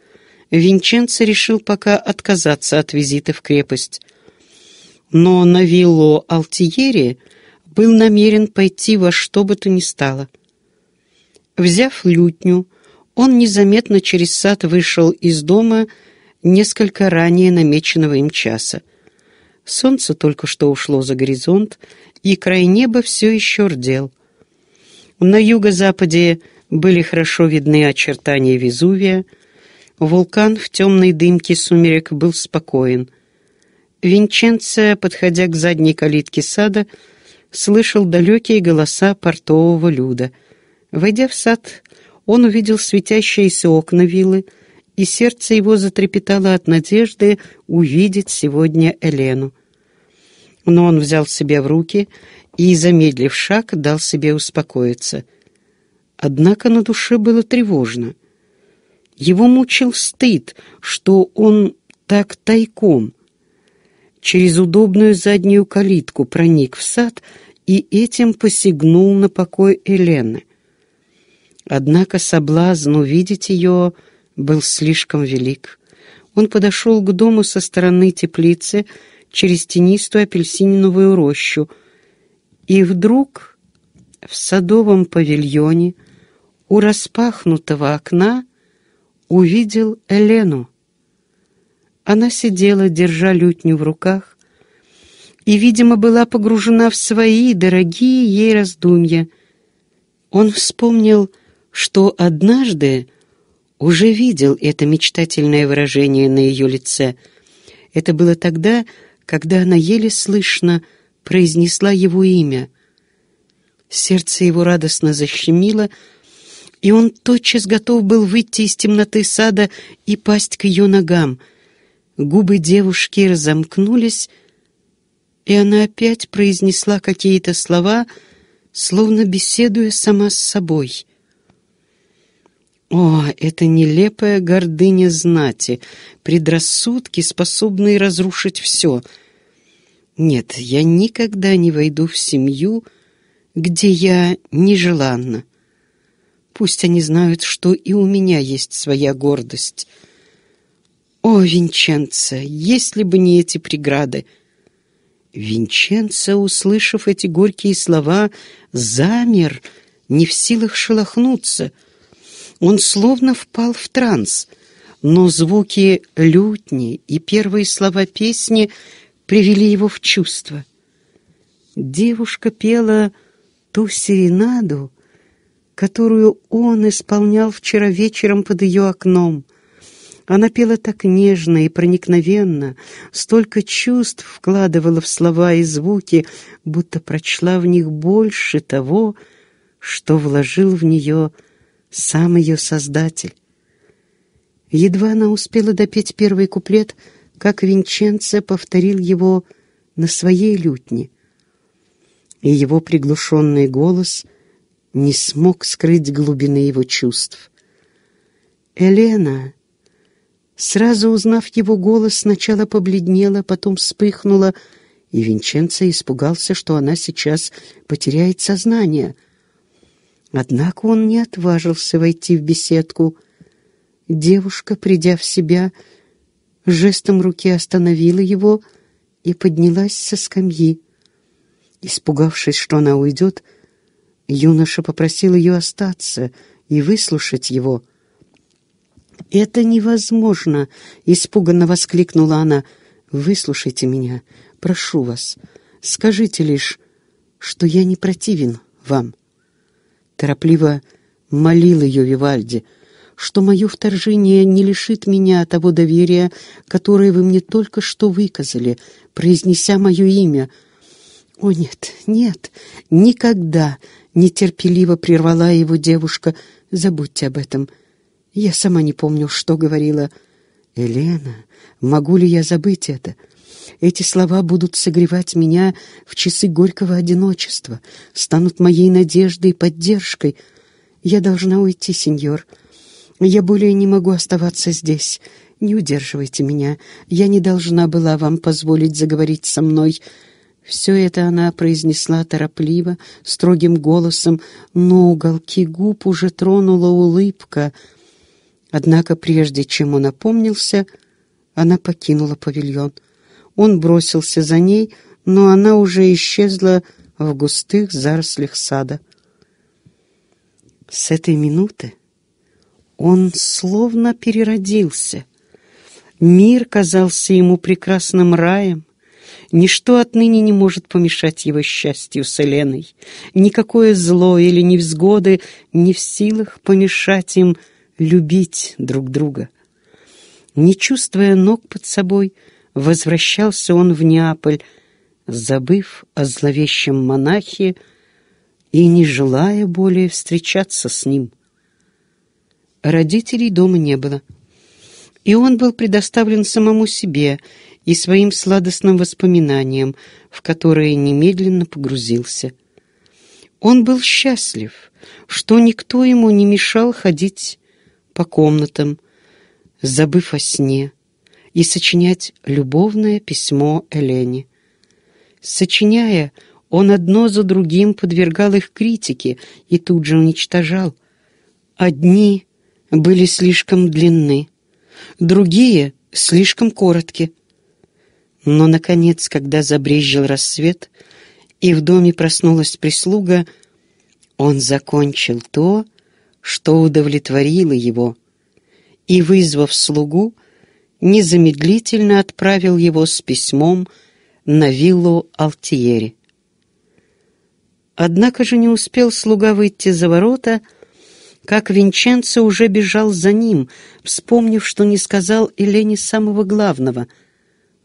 Винченцо решил пока отказаться от визита в крепость, но на виллу Алтиери был намерен пойти во что бы то ни стало. Взяв лютню, он незаметно через сад вышел из дома несколько ранее намеченного им часа. Солнце только что ушло за горизонт, и край неба все еще рдел. На юго-западе были хорошо видны очертания Везувия. Вулкан в темной дымке сумерек был спокоен — Винченце, подходя к задней калитке сада, слышал далекие голоса портового люда. Войдя в сад, он увидел светящиеся окна виллы, и сердце его затрепетало от надежды увидеть сегодня Элену. Но он взял себя в руки и, замедлив шаг, дал себе успокоиться. Однако на душе было тревожно. Его мучил стыд, что он так тайком, через удобную заднюю калитку проник в сад и этим посягнул на покой Елены. Однако соблазн увидеть ее был слишком велик. Он подошел к дому со стороны теплицы через тенистую апельсиновую рощу, и вдруг в садовом павильоне у распахнутого окна увидел Элену. Она сидела, держа лютню в руках, и, видимо, была погружена в свои дорогие ей раздумья. Он вспомнил, что однажды уже видел это мечтательное выражение на ее лице. Это было тогда, когда она еле слышно произнесла его имя. Сердце его радостно защемило, и он тотчас готов был выйти из темноты сада и пасть к ее ногам — Губы девушки разомкнулись, и она опять произнесла какие-то слова, словно беседуя сама с собой. О, это нелепая гордыня знати, предрассудки, способные разрушить все. Нет, я никогда не войду в семью, где я нежеланна. Пусть они знают, что и у меня есть своя гордость — о, Винченцо, если бы не эти преграды! Винченцо, услышав эти горькие слова, замер, не в силах шелохнуться. Он словно впал в транс, но звуки лютни и первые слова песни привели его в чувство. Девушка пела ту серенаду, которую он исполнял вчера вечером под ее окном — она пела так нежно и проникновенно, столько чувств вкладывала в слова и звуки, будто прочла в них больше того, что вложил в нее сам ее создатель. Едва она успела допеть первый куплет, как Винченце повторил его на своей лютне. И его приглушенный голос не смог скрыть глубины его чувств. «Элена!» Сразу узнав его голос, сначала побледнела, потом вспыхнула, и Винченцо испугался, что она сейчас потеряет сознание. Однако он не отважился войти в беседку. Девушка, придя в себя, жестом руки остановила его и поднялась со скамьи. Испугавшись, что она уйдет, юноша попросил ее остаться и выслушать его — «Это невозможно!» — испуганно воскликнула она. «Выслушайте меня, прошу вас. Скажите лишь, что я не противен вам». Торопливо молил ее Вивальди, что мое вторжение не лишит меня того доверия, которое вы мне только что выказали, произнеся мое имя. «О, нет, нет, никогда!» — нетерпеливо прервала его девушка. «Забудьте об этом». Я сама не помню, что говорила Елена. Могу ли я забыть это? Эти слова будут согревать меня в часы горького одиночества, станут моей надеждой и поддержкой. Я должна уйти, сеньор. Я более не могу оставаться здесь. Не удерживайте меня. Я не должна была вам позволить заговорить со мной. Все это она произнесла торопливо, строгим голосом, но уголки губ уже тронула улыбка — Однако прежде чем он опомнился, она покинула павильон. Он бросился за ней, но она уже исчезла в густых зарослях сада. С этой минуты он словно переродился. Мир казался ему прекрасным раем. Ничто отныне не может помешать его счастью с Еленой. Никакое зло или невзгоды не в силах помешать им, любить друг друга. Не чувствуя ног под собой, возвращался он в Неаполь, забыв о зловещем монахе и не желая более встречаться с ним. Родителей дома не было, и он был предоставлен самому себе и своим сладостным воспоминаниям, в которые немедленно погрузился. Он был счастлив, что никто ему не мешал ходить по комнатам, забыв о сне, и сочинять любовное письмо Элене. Сочиняя, он одно за другим подвергал их критике и тут же уничтожал. Одни были слишком длинны, другие — слишком коротки. Но, наконец, когда забрезжил рассвет, и в доме проснулась прислуга, он закончил то, что что удовлетворило его, и, вызвав слугу, незамедлительно отправил его с письмом на виллу Алтиери. Однако же не успел слуга выйти за ворота, как Винченцо уже бежал за ним, вспомнив, что не сказал Елене самого главного,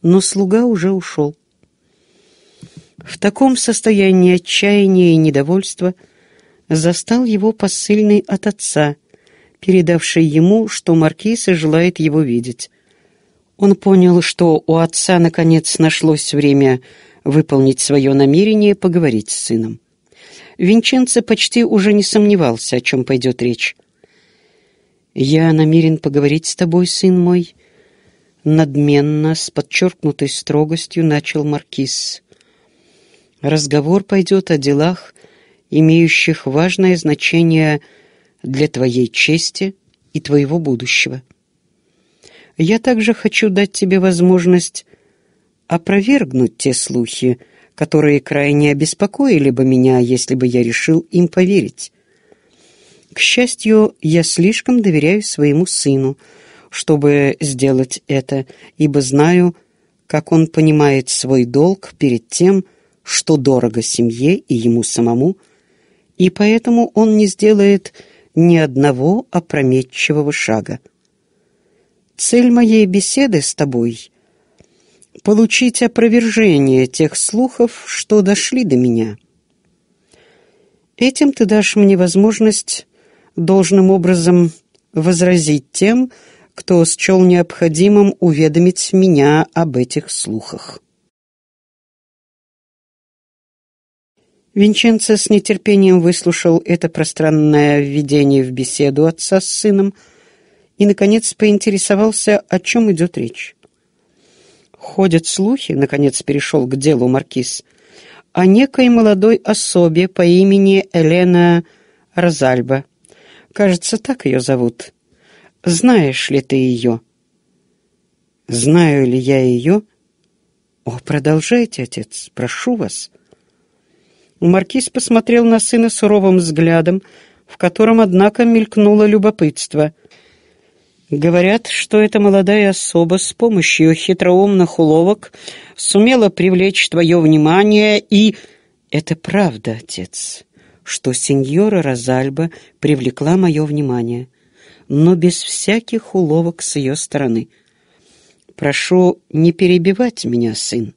но слуга уже ушел. В таком состоянии отчаяния и недовольства – застал его посыльный от отца, передавший ему, что маркиз и желает его видеть. Он понял, что у отца, наконец, нашлось время выполнить свое намерение поговорить с сыном. Винченце почти уже не сомневался, о чем пойдет речь. «Я намерен поговорить с тобой, сын мой», — надменно, с подчеркнутой строгостью начал Маркиз. «Разговор пойдет о делах, имеющих важное значение для твоей чести и твоего будущего. Я также хочу дать тебе возможность опровергнуть те слухи, которые крайне обеспокоили бы меня, если бы я решил им поверить. К счастью, я слишком доверяю своему сыну, чтобы сделать это, ибо знаю, как он понимает свой долг перед тем, что дорого семье и ему самому – и поэтому он не сделает ни одного опрометчивого шага. Цель моей беседы с тобой — получить опровержение тех слухов, что дошли до меня. Этим ты дашь мне возможность должным образом возразить тем, кто счел необходимым уведомить меня об этих слухах. Винченцо с нетерпением выслушал это пространное введение в беседу отца с сыном и, наконец, поинтересовался, о чем идет речь. «Ходят слухи», — наконец перешел к делу маркиз, «о некой молодой особе по имени Елена Розальба. Кажется, так ее зовут. Знаешь ли ты ее?» «Знаю ли я ее?» «О, продолжайте, отец, прошу вас». Маркиз посмотрел на сына суровым взглядом, в котором, однако, мелькнуло любопытство. Говорят, что эта молодая особа с помощью хитроумных уловок сумела привлечь твое внимание и... Это правда, отец, что сеньора Розальба привлекла мое внимание, но без всяких уловок с ее стороны. Прошу не перебивать меня, сын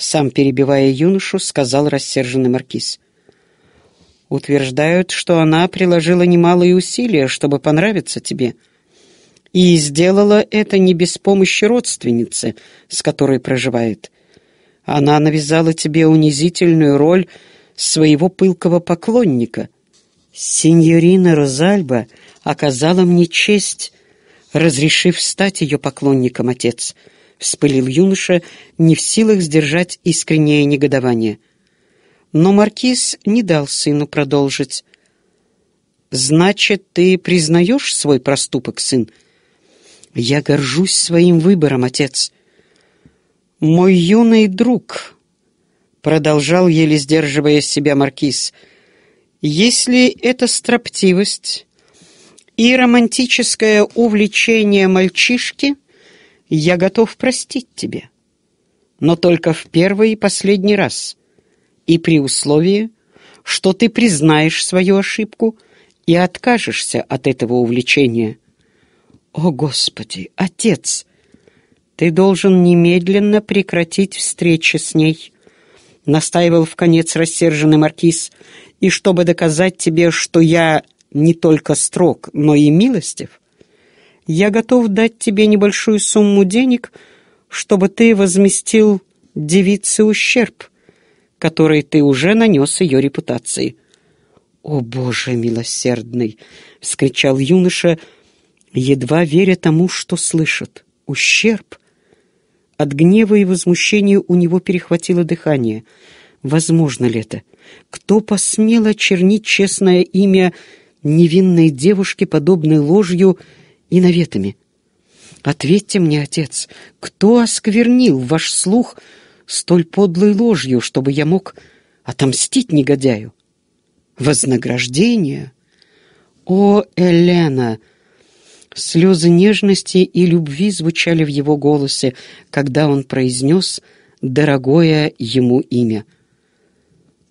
сам перебивая юношу, сказал рассерженный маркиз. «Утверждают, что она приложила немалые усилия, чтобы понравиться тебе, и сделала это не без помощи родственницы, с которой проживает. Она навязала тебе унизительную роль своего пылкого поклонника. Синьорина Розальба оказала мне честь, разрешив стать ее поклонником, отец» вспылил юноша, не в силах сдержать искреннее негодование. Но маркиз не дал сыну продолжить. «Значит, ты признаешь свой проступок, сын?» «Я горжусь своим выбором, отец». «Мой юный друг», — продолжал, еле сдерживая себя маркиз, — «если это строптивость и романтическое увлечение мальчишки — я готов простить тебе. Но только в первый и последний раз. И при условии, что ты признаешь свою ошибку и откажешься от этого увлечения. О, Господи, Отец! Ты должен немедленно прекратить встречи с ней. Настаивал в конец рассерженный маркиз. И чтобы доказать тебе, что я не только строг, но и милостив, я готов дать тебе небольшую сумму денег, чтобы ты возместил девице ущерб, который ты уже нанес ее репутации». «О, Боже милосердный!» — вскричал юноша, едва веря тому, что слышит. «Ущерб!» От гнева и возмущения у него перехватило дыхание. Возможно ли это? Кто посмел очернить честное имя невинной девушки подобной ложью — и наветами. Ответьте мне, отец, кто осквернил ваш слух столь подлой ложью, чтобы я мог отомстить негодяю? Вознаграждение? О, Элена! Слезы нежности и любви звучали в его голосе, когда он произнес дорогое ему имя.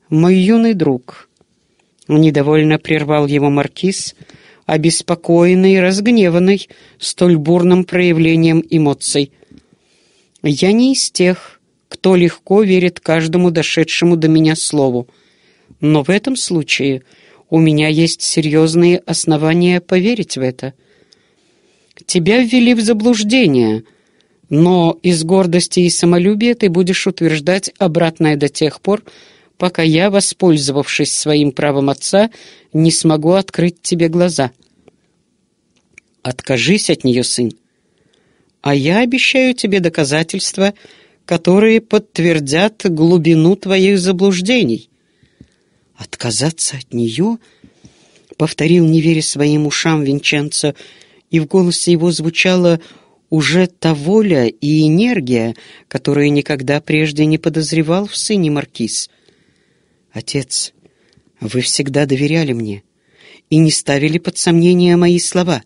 «Мой юный друг», — недовольно прервал его маркиз, — обеспокоенной и разгневанной столь бурным проявлением эмоций. Я не из тех, кто легко верит каждому дошедшему до меня слову, но в этом случае у меня есть серьезные основания поверить в это. Тебя ввели в заблуждение — но из гордости и самолюбия ты будешь утверждать обратное до тех пор, пока я, воспользовавшись своим правом отца, не смогу открыть тебе глаза. Откажись от нее, сын. А я обещаю тебе доказательства, которые подтвердят глубину твоих заблуждений. Отказаться от нее, повторил, не веря своим ушам Винченцо, и в голосе его звучала уже та воля и энергия, которую никогда прежде не подозревал в сыне Маркиз — «Отец, вы всегда доверяли мне и не ставили под сомнение мои слова.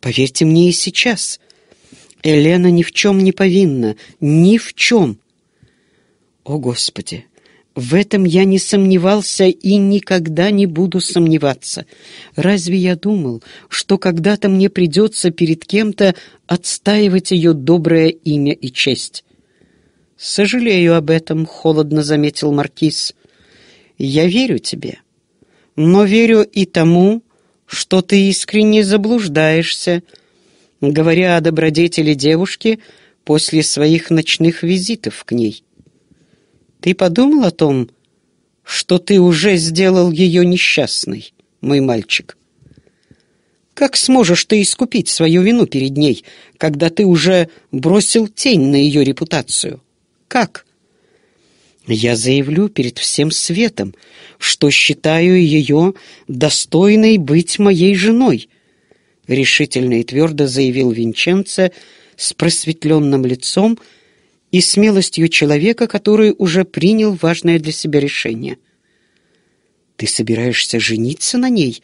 Поверьте мне и сейчас. Елена ни в чем не повинна. Ни в чем!» «О, Господи!» В этом я не сомневался и никогда не буду сомневаться. Разве я думал, что когда-то мне придется перед кем-то отстаивать ее доброе имя и честь? «Сожалею об этом», — холодно заметил Маркиз. Я верю тебе, но верю и тому, что ты искренне заблуждаешься, говоря о добродетели девушки после своих ночных визитов к ней. Ты подумал о том, что ты уже сделал ее несчастной, мой мальчик? Как сможешь ты искупить свою вину перед ней, когда ты уже бросил тень на ее репутацию? Как?» Я заявлю перед всем светом, что считаю ее достойной быть моей женой», — решительно и твердо заявил Винченце с просветленным лицом и смелостью человека, который уже принял важное для себя решение. «Ты собираешься жениться на ней?»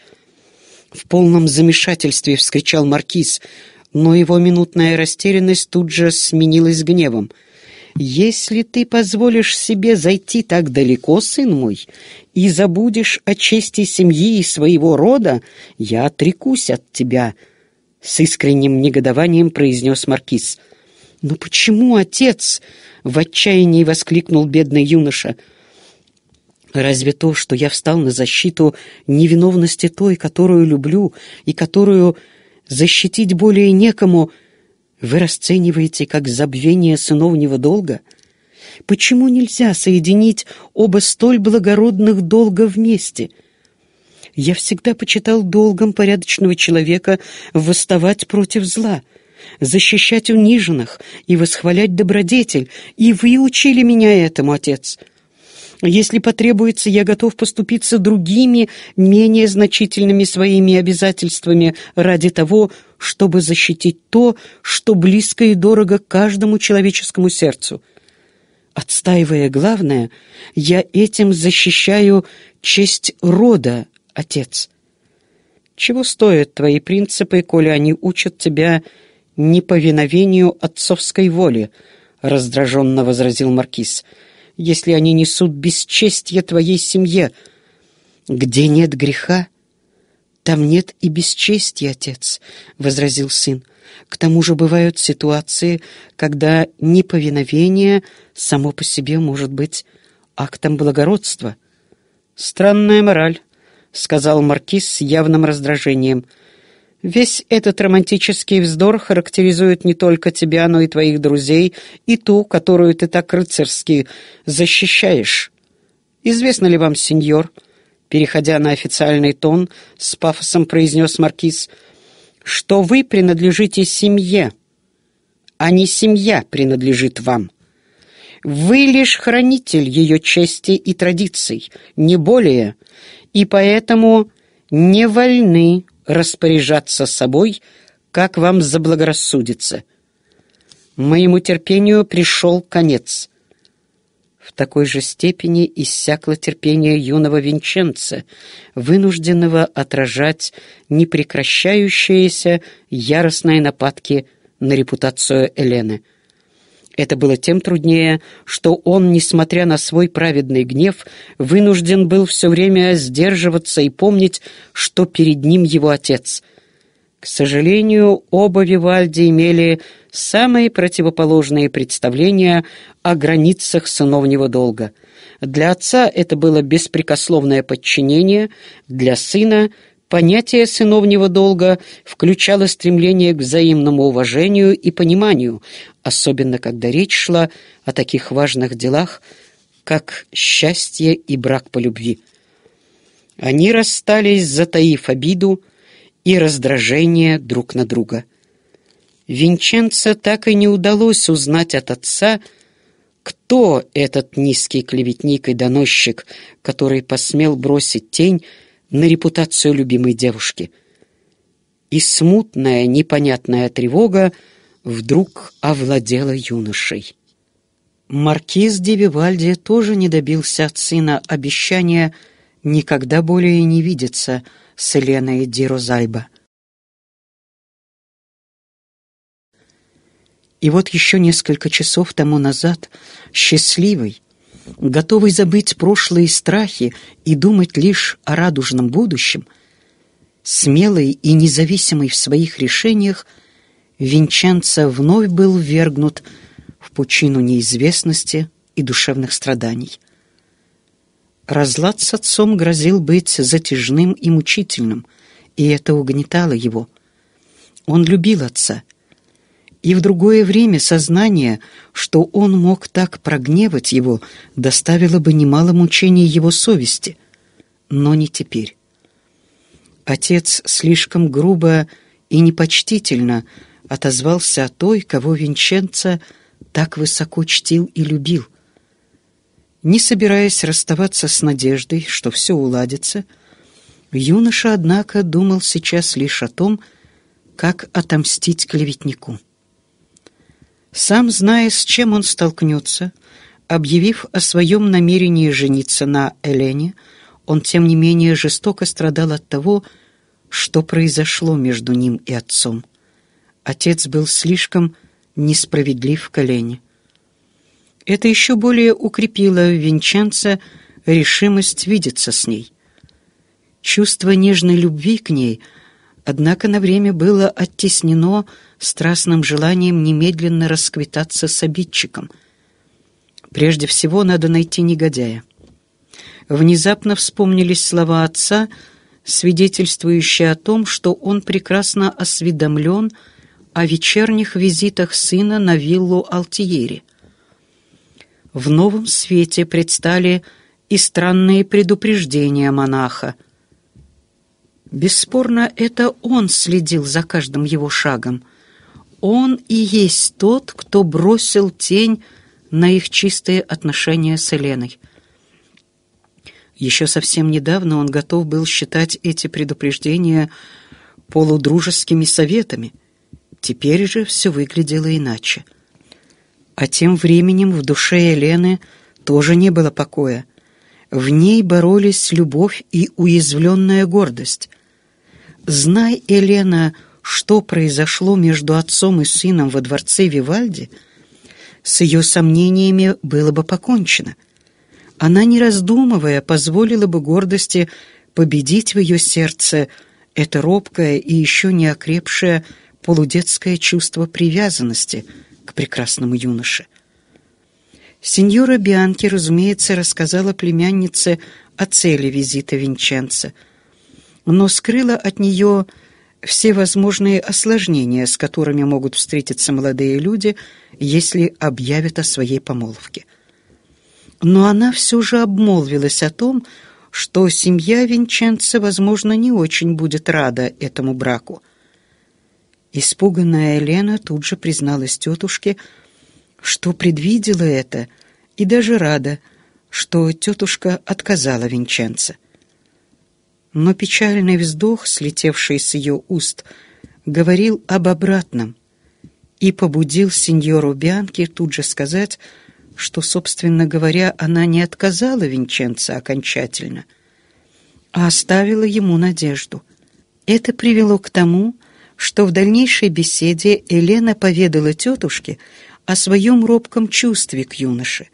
В полном замешательстве вскричал Маркиз, но его минутная растерянность тут же сменилась гневом — если ты позволишь себе зайти так далеко, сын мой, и забудешь о чести семьи и своего рода, я отрекусь от тебя», — с искренним негодованием произнес Маркиз. «Но почему, отец?» — в отчаянии воскликнул бедный юноша. «Разве то, что я встал на защиту невиновности той, которую люблю и которую защитить более некому, — вы расцениваете как забвение сыновнего долга? Почему нельзя соединить оба столь благородных долга вместе? Я всегда почитал долгом порядочного человека восставать против зла, защищать униженных и восхвалять добродетель, и вы учили меня этому, отец». Если потребуется, я готов поступиться другими, менее значительными своими обязательствами ради того, чтобы защитить то, что близко и дорого каждому человеческому сердцу. Отстаивая главное, я этим защищаю честь рода, отец. Чего стоят твои принципы, коли они учат тебя неповиновению отцовской воли?» — раздраженно возразил Маркиз — если они несут бесчестье твоей семье. Где нет греха, там нет и бесчестия, отец, — возразил сын. К тому же бывают ситуации, когда неповиновение само по себе может быть актом благородства. «Странная мораль», — сказал Маркиз с явным раздражением — Весь этот романтический вздор характеризует не только тебя, но и твоих друзей, и ту, которую ты так рыцарски защищаешь. Известно ли вам, сеньор, переходя на официальный тон, с пафосом произнес маркиз, что вы принадлежите семье, а не семья принадлежит вам. Вы лишь хранитель ее чести и традиций, не более, и поэтому не вольны распоряжаться собой, как вам заблагорассудится. Моему терпению пришел конец. В такой же степени иссякло терпение юного Винченца, вынужденного отражать непрекращающиеся яростные нападки на репутацию Элены — это было тем труднее, что он, несмотря на свой праведный гнев, вынужден был все время сдерживаться и помнить, что перед ним его отец. К сожалению, оба Вивальди имели самые противоположные представления о границах сыновнего долга. Для отца это было беспрекословное подчинение, для сына Понятие сыновнего долга включало стремление к взаимному уважению и пониманию, особенно когда речь шла о таких важных делах, как счастье и брак по любви. Они расстались, затаив обиду и раздражение друг на друга. Винченце так и не удалось узнать от отца, кто этот низкий клеветник и доносчик, который посмел бросить тень на репутацию любимой девушки. И смутная, непонятная тревога вдруг овладела юношей. Маркиз де Вивальди тоже не добился от сына обещания никогда более не видеться с Еленой Ди Розальба. И вот еще несколько часов тому назад счастливый, готовый забыть прошлые страхи и думать лишь о радужном будущем, смелый и независимый в своих решениях, Винченцо вновь был ввергнут в пучину неизвестности и душевных страданий. Разлад с отцом грозил быть затяжным и мучительным, и это угнетало его. Он любил отца и в другое время сознание, что он мог так прогневать его, доставило бы немало мучений его совести. Но не теперь. Отец слишком грубо и непочтительно отозвался о той, кого Винченца так высоко чтил и любил. Не собираясь расставаться с надеждой, что все уладится, юноша, однако, думал сейчас лишь о том, как отомстить клеветнику. Сам зная, с чем он столкнется, объявив о своем намерении жениться на Элене, он, тем не менее, жестоко страдал от того, что произошло между ним и отцом. Отец был слишком несправедлив к Элене. Это еще более укрепило в решимость видеться с ней. Чувство нежной любви к ней – однако на время было оттеснено страстным желанием немедленно расквитаться с обидчиком. Прежде всего надо найти негодяя. Внезапно вспомнились слова отца, свидетельствующие о том, что он прекрасно осведомлен о вечерних визитах сына на виллу Алтиери. В новом свете предстали и странные предупреждения монаха — Бесспорно, это он следил за каждым его шагом. Он и есть тот, кто бросил тень на их чистые отношения с Еленой. Еще совсем недавно он готов был считать эти предупреждения полудружескими советами. Теперь же все выглядело иначе. А тем временем в душе Елены тоже не было покоя. В ней боролись любовь и уязвленная гордость. Знай, Елена, что произошло между отцом и сыном во дворце Вивальди, с ее сомнениями было бы покончено. Она, не раздумывая, позволила бы гордости победить в ее сердце это робкое и еще не окрепшее полудетское чувство привязанности к прекрасному юноше. Сеньора Бианки, разумеется, рассказала племяннице о цели визита Винченца — но скрыла от нее все возможные осложнения, с которыми могут встретиться молодые люди, если объявят о своей помолвке. Но она все же обмолвилась о том, что семья Винченца, возможно, не очень будет рада этому браку. Испуганная Елена тут же призналась тетушке, что предвидела это, и даже рада, что тетушка отказала Винченца но печальный вздох, слетевший с ее уст, говорил об обратном и побудил сеньору Бианки тут же сказать, что, собственно говоря, она не отказала Винченца окончательно, а оставила ему надежду. Это привело к тому, что в дальнейшей беседе Елена поведала тетушке о своем робком чувстве к юноше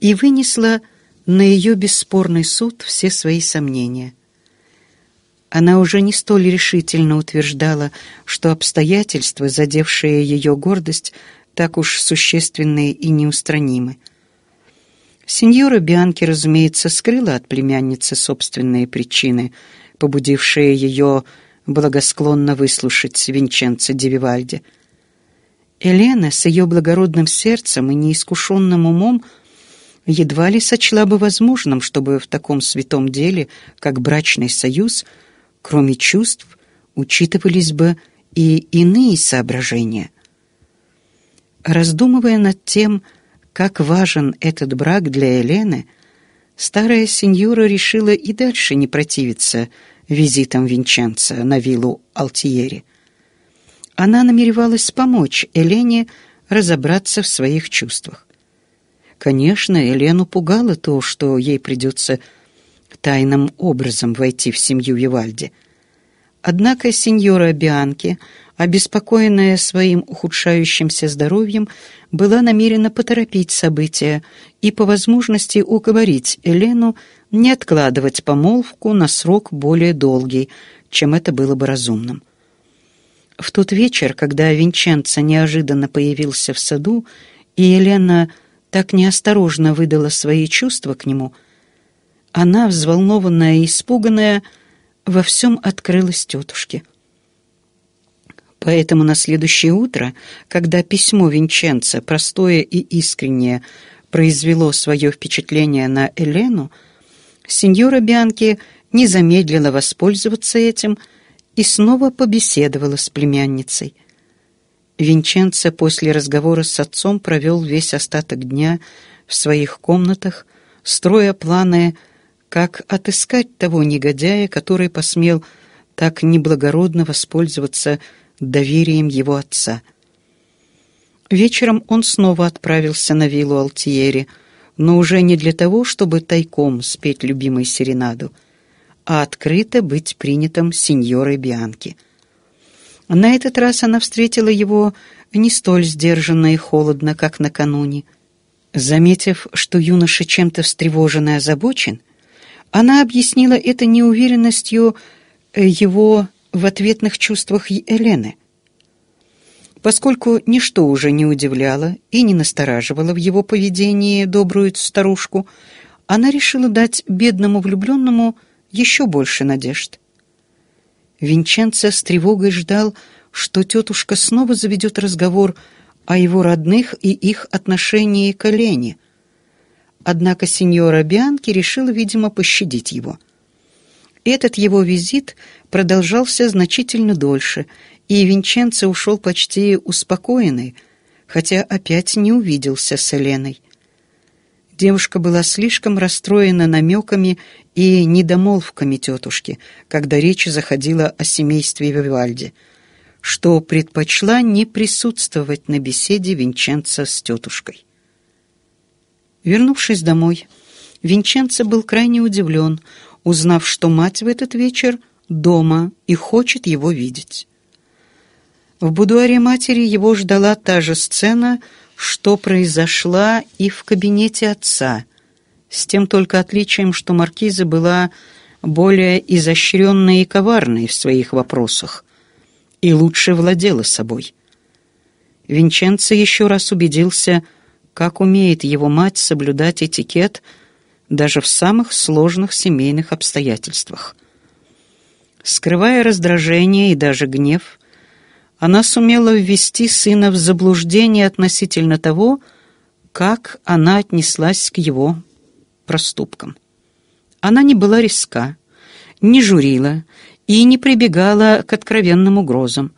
и вынесла на ее бесспорный суд все свои сомнения она уже не столь решительно утверждала, что обстоятельства, задевшие ее гордость, так уж существенные и неустранимы. Сеньора Бианки, разумеется, скрыла от племянницы собственные причины, побудившие ее благосклонно выслушать Винченцо Девивальди. Елена с ее благородным сердцем и неискушенным умом едва ли сочла бы возможным, чтобы в таком святом деле, как брачный союз – Кроме чувств, учитывались бы и иные соображения. Раздумывая над тем, как важен этот брак для Елены, старая сеньора решила и дальше не противиться визитам Винченца на виллу Алтиери. Она намеревалась помочь Елене разобраться в своих чувствах. Конечно, Елену пугало то, что ей придется тайным образом войти в семью Евальди. Однако сеньора Бианки, обеспокоенная своим ухудшающимся здоровьем, была намерена поторопить события и по возможности уговорить Елену не откладывать помолвку на срок более долгий, чем это было бы разумным. В тот вечер, когда Винченцо неожиданно появился в саду, и Елена так неосторожно выдала свои чувства к нему – она, взволнованная и испуганная, во всем открылась тетушке. Поэтому на следующее утро, когда письмо Винченца, простое и искреннее, произвело свое впечатление на Элену, сеньора Бианки не замедлила воспользоваться этим и снова побеседовала с племянницей. Винченцо после разговора с отцом провел весь остаток дня в своих комнатах, строя планы как отыскать того негодяя, который посмел так неблагородно воспользоваться доверием его отца? Вечером он снова отправился на виллу Алтиери, но уже не для того, чтобы тайком спеть любимой серенаду, а открыто быть принятым сеньорой Бианки. На этот раз она встретила его не столь сдержанно и холодно, как накануне. Заметив, что юноша чем-то встревожен и озабочен, она объяснила это неуверенностью э, его в ответных чувствах Елены. Поскольку ничто уже не удивляло и не настораживало в его поведении добрую старушку, она решила дать бедному влюбленному еще больше надежд. Винченцо с тревогой ждал, что тетушка снова заведет разговор о его родных и их отношении к Елене, Однако сеньора Бианки решила, видимо, пощадить его. Этот его визит продолжался значительно дольше, и Винченцо ушел почти успокоенный, хотя опять не увиделся с Еленой. Девушка была слишком расстроена намеками и недомолвками тетушки, когда речь заходила о семействе Вивальди, что предпочла не присутствовать на беседе Винченца с тетушкой. Вернувшись домой, Винченцо был крайне удивлен, узнав, что мать в этот вечер дома и хочет его видеть. В будуаре матери его ждала та же сцена, что произошла и в кабинете отца, с тем только отличием, что маркиза была более изощренной и коварной в своих вопросах и лучше владела собой. Винченцо еще раз убедился – как умеет его мать соблюдать этикет даже в самых сложных семейных обстоятельствах. Скрывая раздражение и даже гнев, она сумела ввести сына в заблуждение относительно того, как она отнеслась к его проступкам. Она не была резка, не журила и не прибегала к откровенным угрозам.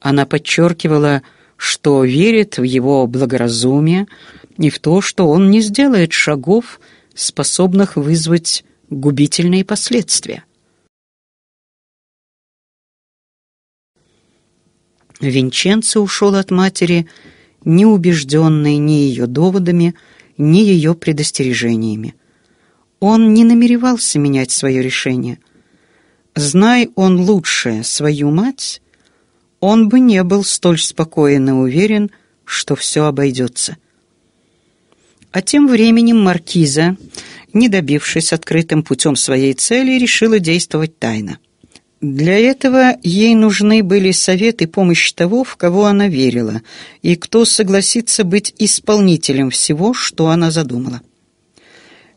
Она подчеркивала, что что верит в его благоразумие и в то, что он не сделает шагов, способных вызвать губительные последствия. Винченцо ушел от матери, не убежденный ни ее доводами, ни ее предостережениями. Он не намеревался менять свое решение. Знай он лучше свою мать, он бы не был столь спокоен и уверен, что все обойдется. А тем временем маркиза, не добившись открытым путем своей цели, решила действовать тайно. Для этого ей нужны были совет и помощь того, в кого она верила, и кто согласится быть исполнителем всего, что она задумала.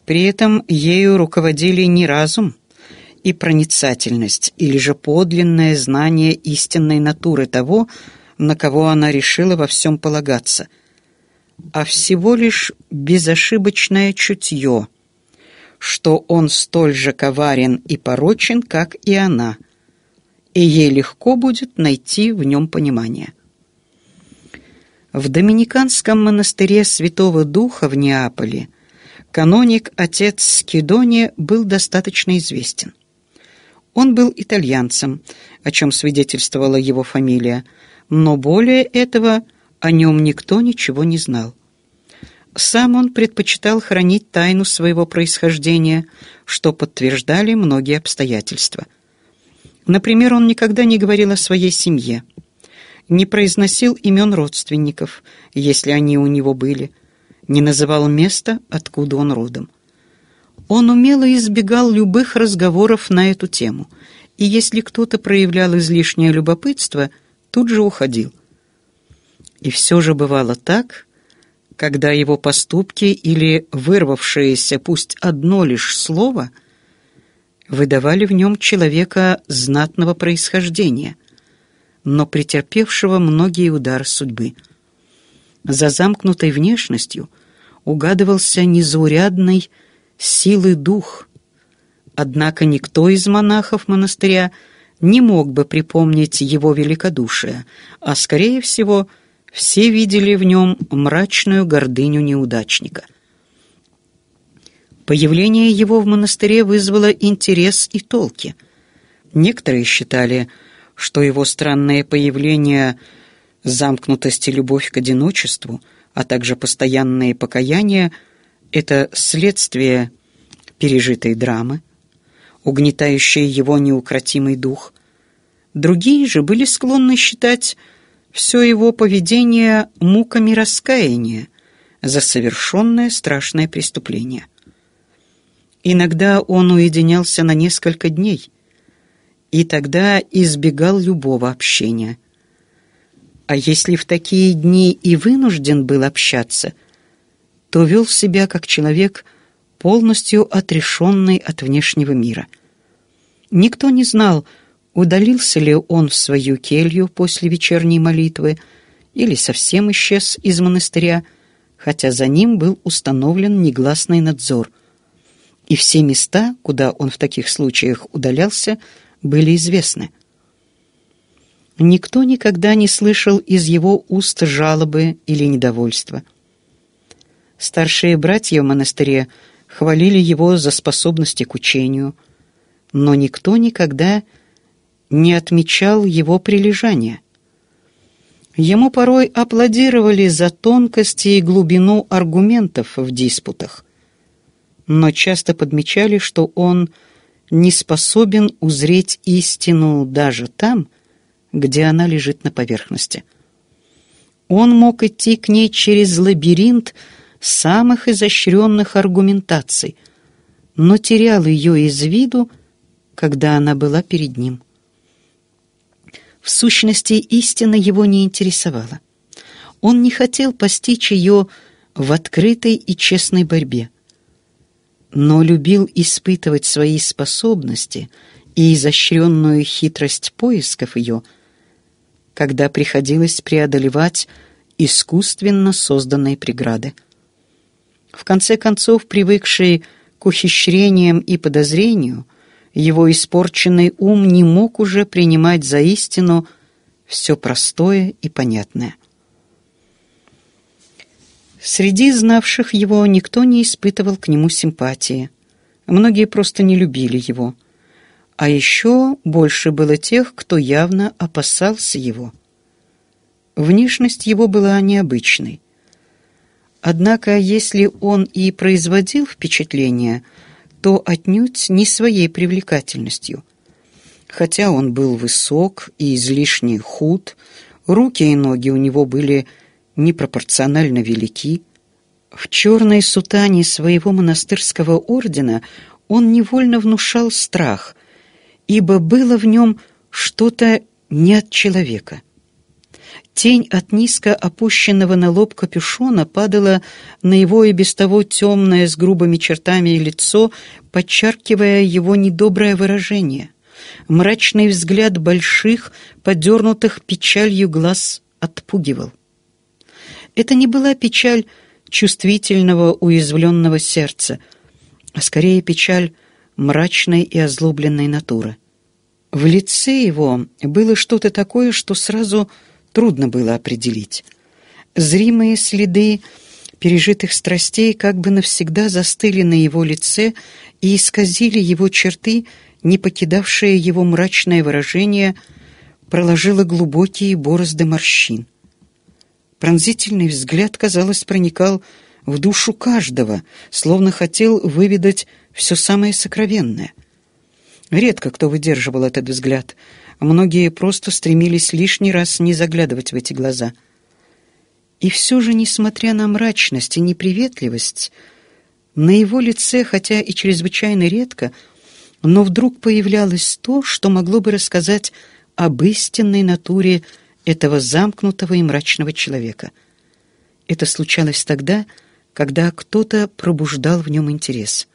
При этом ею руководили не разум, и проницательность, или же подлинное знание истинной натуры того, на кого она решила во всем полагаться, а всего лишь безошибочное чутье, что он столь же коварен и порочен, как и она, и ей легко будет найти в нем понимание. В Доминиканском монастыре Святого Духа в Неаполе каноник отец Скидония был достаточно известен. Он был итальянцем, о чем свидетельствовала его фамилия, но более этого о нем никто ничего не знал. Сам он предпочитал хранить тайну своего происхождения, что подтверждали многие обстоятельства. Например, он никогда не говорил о своей семье, не произносил имен родственников, если они у него были, не называл места, откуда он родом. Он умело избегал любых разговоров на эту тему, и если кто-то проявлял излишнее любопытство, тут же уходил. И все же бывало так, когда его поступки или вырвавшееся пусть одно лишь слово выдавали в нем человека знатного происхождения, но претерпевшего многие удары судьбы. За замкнутой внешностью угадывался незаурядный силы дух. Однако никто из монахов монастыря не мог бы припомнить его великодушие, а, скорее всего, все видели в нем мрачную гордыню неудачника. Появление его в монастыре вызвало интерес и толки. Некоторые считали, что его странное появление, замкнутость и любовь к одиночеству, а также постоянные покаяния – это следствие пережитой драмы, угнетающее его неукротимый дух. Другие же были склонны считать все его поведение муками раскаяния за совершенное страшное преступление. Иногда он уединялся на несколько дней, и тогда избегал любого общения. А если в такие дни и вынужден был общаться – то вел себя как человек, полностью отрешенный от внешнего мира. Никто не знал, удалился ли он в свою келью после вечерней молитвы или совсем исчез из монастыря, хотя за ним был установлен негласный надзор. И все места, куда он в таких случаях удалялся, были известны. Никто никогда не слышал из его уст жалобы или недовольства. Старшие братья в монастыре хвалили его за способности к учению, но никто никогда не отмечал его прилежания. Ему порой аплодировали за тонкости и глубину аргументов в диспутах, но часто подмечали, что он не способен узреть истину даже там, где она лежит на поверхности. Он мог идти к ней через лабиринт, самых изощренных аргументаций, но терял ее из виду, когда она была перед ним. В сущности, истина его не интересовала. Он не хотел постичь ее в открытой и честной борьбе, но любил испытывать свои способности и изощренную хитрость поисков ее, когда приходилось преодолевать искусственно созданные преграды — в конце концов, привыкший к ухищрениям и подозрению, его испорченный ум не мог уже принимать за истину все простое и понятное. Среди знавших его никто не испытывал к нему симпатии. Многие просто не любили его. А еще больше было тех, кто явно опасался его. Внешность его была необычной. Однако, если он и производил впечатление, то отнюдь не своей привлекательностью. Хотя он был высок и излишне худ, руки и ноги у него были непропорционально велики. В черной сутане своего монастырского ордена он невольно внушал страх, ибо было в нем что-то не от человека — Тень от низко опущенного на лоб капюшона падала на его и без того темное с грубыми чертами лицо, подчеркивая его недоброе выражение. Мрачный взгляд больших, подернутых печалью глаз отпугивал. Это не была печаль чувствительного, уязвленного сердца, а скорее печаль мрачной и озлобленной натуры. В лице его было что-то такое, что сразу трудно было определить. Зримые следы пережитых страстей как бы навсегда застыли на его лице и исказили его черты, не покидавшее его мрачное выражение, проложило глубокие борозды морщин. Пронзительный взгляд, казалось, проникал в душу каждого, словно хотел выведать все самое сокровенное. Редко кто выдерживал этот взгляд, Многие просто стремились лишний раз не заглядывать в эти глаза. И все же, несмотря на мрачность и неприветливость, на его лице, хотя и чрезвычайно редко, но вдруг появлялось то, что могло бы рассказать об истинной натуре этого замкнутого и мрачного человека. Это случалось тогда, когда кто-то пробуждал в нем интерес.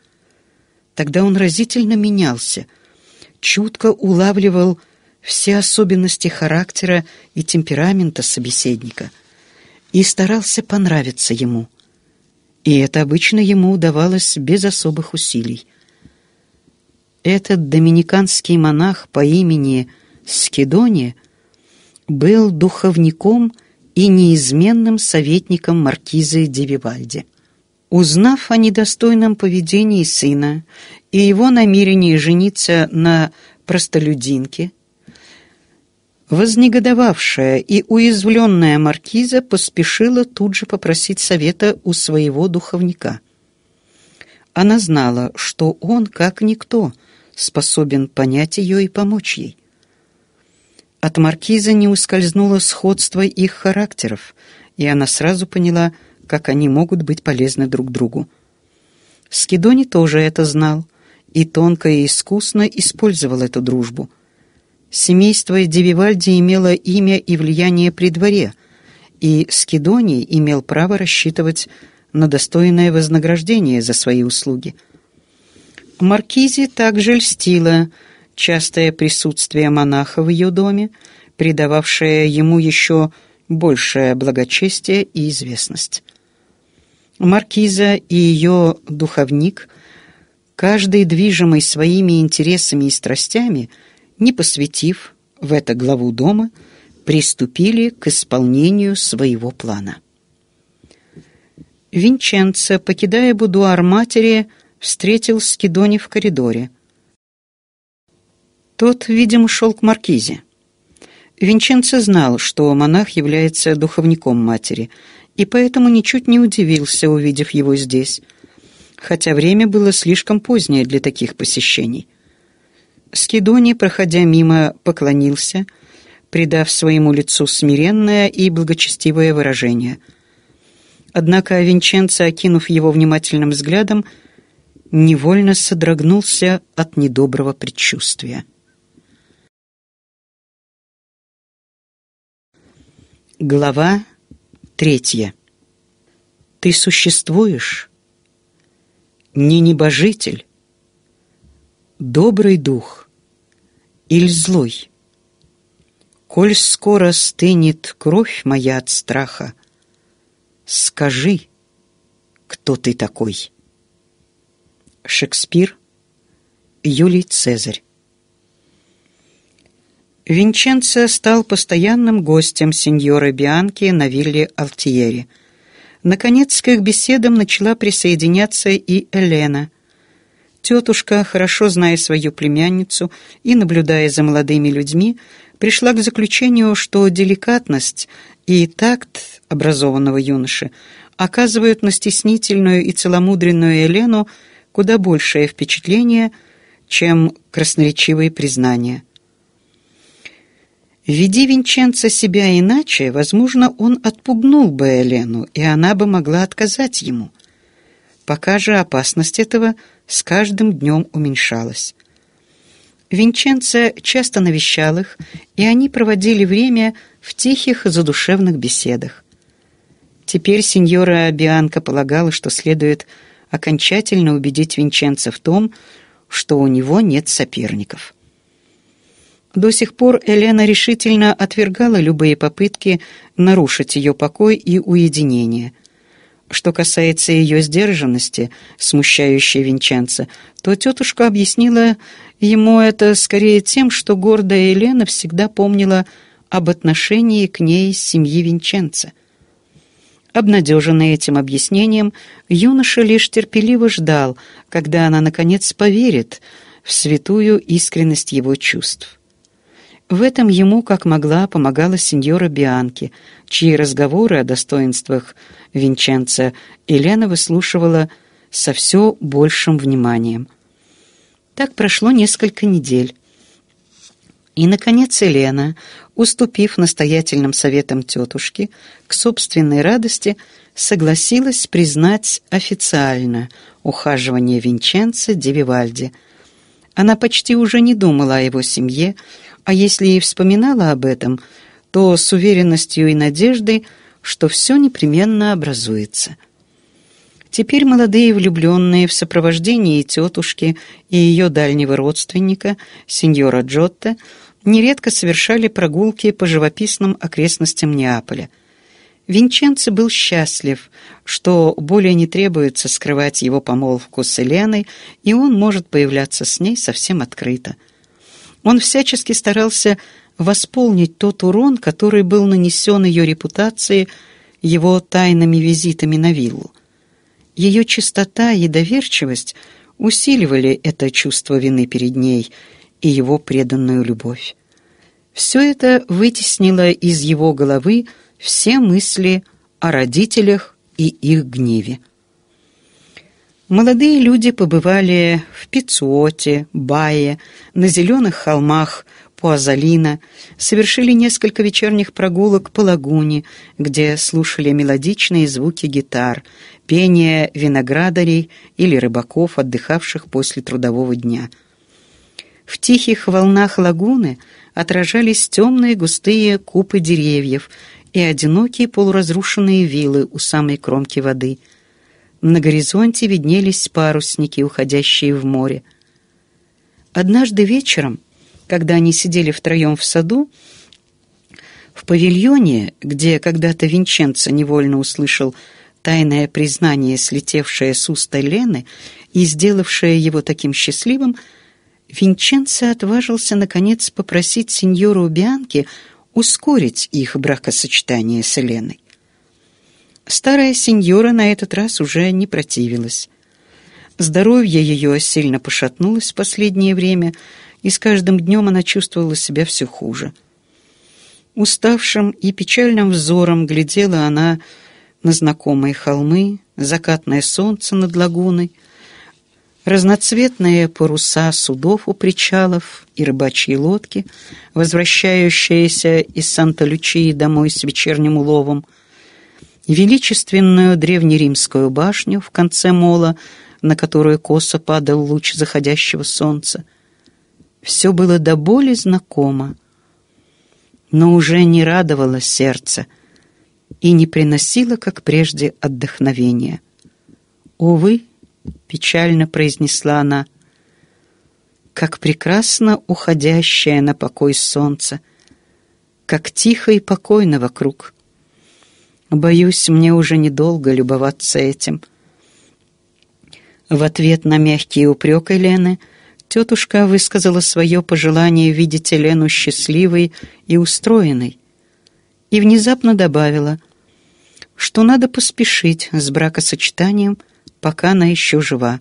Тогда он разительно менялся, чутко улавливал все особенности характера и темперамента собеседника и старался понравиться ему. И это обычно ему удавалось без особых усилий. Этот доминиканский монах по имени Скидони был духовником и неизменным советником маркизы Девивальди. Узнав о недостойном поведении сына и его намерении жениться на простолюдинке, Вознегодовавшая и уязвленная маркиза поспешила тут же попросить совета у своего духовника. Она знала, что он, как никто, способен понять ее и помочь ей. От маркиза не ускользнуло сходство их характеров, и она сразу поняла, как они могут быть полезны друг другу. Скидони тоже это знал и тонко и искусно использовал эту дружбу – Семейство Девивальди имело имя и влияние при дворе, и Скидоний имел право рассчитывать на достойное вознаграждение за свои услуги. Маркизе также льстило частое присутствие монаха в ее доме, придававшее ему еще большее благочестие и известность. Маркиза и ее духовник, каждый движимый своими интересами и страстями – не посвятив в это главу дома, приступили к исполнению своего плана. Винченцо, покидая будуар матери, встретил Скидони в коридоре. Тот, видимо, шел к маркизе. Винченцо знал, что монах является духовником матери, и поэтому ничуть не удивился, увидев его здесь, хотя время было слишком позднее для таких посещений. Скидони, проходя мимо, поклонился, придав своему лицу смиренное и благочестивое выражение. Однако Винченцо, окинув его внимательным взглядом, невольно содрогнулся от недоброго предчувствия. Глава третья. Ты существуешь? Не небожитель, добрый дух или злой? Коль скоро стынет кровь моя от страха, скажи, кто ты такой? Шекспир, Юлий Цезарь. Винченцо стал постоянным гостем сеньоры Бианки на вилле Алтиери. Наконец к их беседам начала присоединяться и Элена, Тетушка, хорошо зная свою племянницу и наблюдая за молодыми людьми, пришла к заключению, что деликатность и такт образованного юноши оказывают на стеснительную и целомудренную Елену куда большее впечатление, чем красноречивые признания. Веди Винченца себя иначе, возможно, он отпугнул бы Елену, и она бы могла отказать ему. Пока же опасность этого – с каждым днем уменьшалась. Винченце часто навещал их, и они проводили время в тихих задушевных беседах. Теперь сеньора Бианка полагала, что следует окончательно убедить Винченца в том, что у него нет соперников. До сих пор Елена решительно отвергала любые попытки нарушить ее покой и уединение – что касается ее сдержанности, смущающей Винченца, то тетушка объяснила ему это скорее тем, что гордая Елена всегда помнила об отношении к ней семьи Винченца. Обнадеженный этим объяснением, юноша лишь терпеливо ждал, когда она, наконец, поверит в святую искренность его чувств. В этом ему, как могла, помогала сеньора Бианки, чьи разговоры о достоинствах Винченца, Елена выслушивала со все большим вниманием. Так прошло несколько недель. И, наконец, Елена, уступив настоятельным советам тетушки, к собственной радости согласилась признать официально ухаживание Винченца Девивальди. Она почти уже не думала о его семье, а если и вспоминала об этом, то с уверенностью и надеждой – что все непременно образуется. Теперь молодые влюбленные в сопровождении тетушки и ее дальнего родственника, сеньора Джотто, нередко совершали прогулки по живописным окрестностям Неаполя. Винченцо был счастлив, что более не требуется скрывать его помолвку с Еленой, и он может появляться с ней совсем открыто. Он всячески старался восполнить тот урон, который был нанесен ее репутации его тайными визитами на виллу. Ее чистота и доверчивость усиливали это чувство вины перед ней и его преданную любовь. Все это вытеснило из его головы все мысли о родителях и их гневе. Молодые люди побывали в Пицуоте, Бае, на зеленых холмах Пуазолина, совершили несколько вечерних прогулок по лагуне, где слушали мелодичные звуки гитар, пение виноградарей или рыбаков, отдыхавших после трудового дня. В тихих волнах лагуны отражались темные густые купы деревьев и одинокие полуразрушенные вилы у самой кромки воды. На горизонте виднелись парусники, уходящие в море. Однажды вечером когда они сидели втроем в саду, в павильоне, где когда-то Винченцо невольно услышал тайное признание, слетевшее с уста Лены и сделавшее его таким счастливым, Винченцо отважился, наконец, попросить сеньору Бианки ускорить их бракосочетание с Леной. Старая сеньора на этот раз уже не противилась. Здоровье ее сильно пошатнулось в последнее время — и с каждым днем она чувствовала себя все хуже. Уставшим и печальным взором глядела она на знакомые холмы, закатное солнце над лагуной, разноцветные паруса судов у причалов и рыбачьи лодки, возвращающиеся из Санта-Лючии домой с вечерним уловом, величественную древнеримскую башню в конце мола, на которую косо падал луч заходящего солнца — все было до боли знакомо. Но уже не радовало сердце и не приносило, как прежде, отдохновения. «Увы», — печально произнесла она, — «как прекрасно уходящее на покой солнце, как тихо и покойно вокруг». Боюсь, мне уже недолго любоваться этим. В ответ на мягкие упрек Елены — тетушка высказала свое пожелание видеть Елену счастливой и устроенной и внезапно добавила, что надо поспешить с бракосочетанием, пока она еще жива.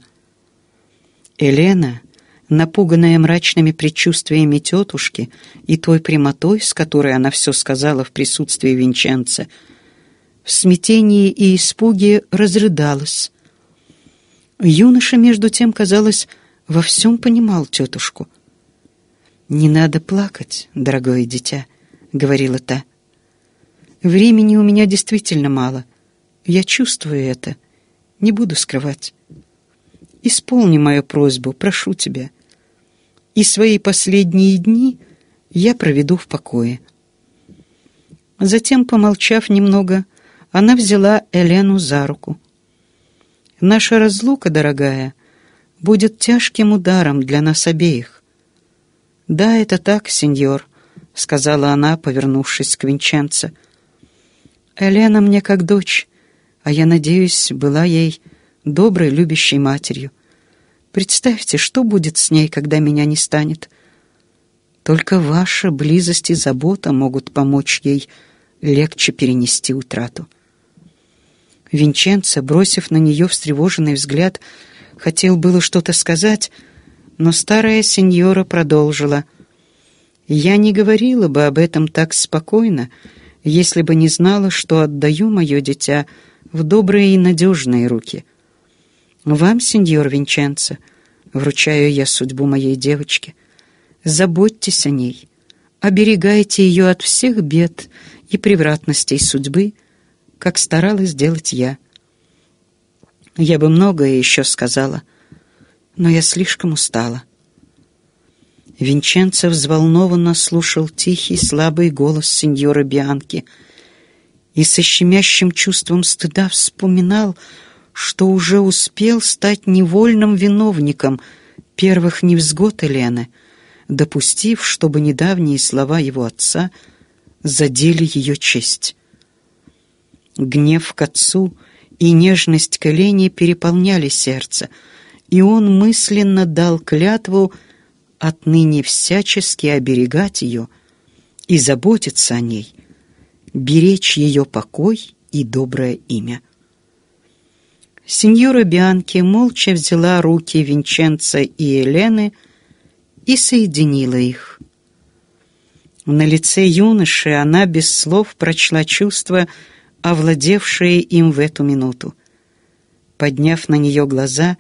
Елена, напуганная мрачными предчувствиями тетушки и той прямотой, с которой она все сказала в присутствии Винченца, в смятении и испуге разрыдалась. Юноша, между тем, казалось, во всем понимал тетушку. «Не надо плакать, дорогое дитя», — говорила та. «Времени у меня действительно мало. Я чувствую это. Не буду скрывать. Исполни мою просьбу, прошу тебя. И свои последние дни я проведу в покое». Затем, помолчав немного, она взяла Элену за руку. «Наша разлука, дорогая», — будет тяжким ударом для нас обеих». «Да, это так, сеньор», — сказала она, повернувшись к Винченце. «Элена мне как дочь, а я, надеюсь, была ей доброй, любящей матерью. Представьте, что будет с ней, когда меня не станет. Только ваша близость и забота могут помочь ей легче перенести утрату». Винченце, бросив на нее встревоженный взгляд, — хотел было что-то сказать, но старая сеньора продолжила. «Я не говорила бы об этом так спокойно, если бы не знала, что отдаю мое дитя в добрые и надежные руки. Вам, сеньор Винченцо, вручаю я судьбу моей девочки. Заботьтесь о ней, оберегайте ее от всех бед и превратностей судьбы, как старалась сделать я». Я бы многое еще сказала, но я слишком устала. Винченцо взволнованно слушал тихий, слабый голос сеньора Бианки и со щемящим чувством стыда вспоминал, что уже успел стать невольным виновником первых невзгод Элены, допустив, чтобы недавние слова его отца задели ее честь. Гнев к отцу — и нежность Келени переполняли сердце, и он мысленно дал клятву отныне всячески оберегать ее и заботиться о ней, беречь ее покой и доброе имя. Сеньора Бианки молча взяла руки Винченца и Елены и соединила их. На лице юноши она без слов прочла чувство, овладевшее им в эту минуту. Подняв на нее глаза,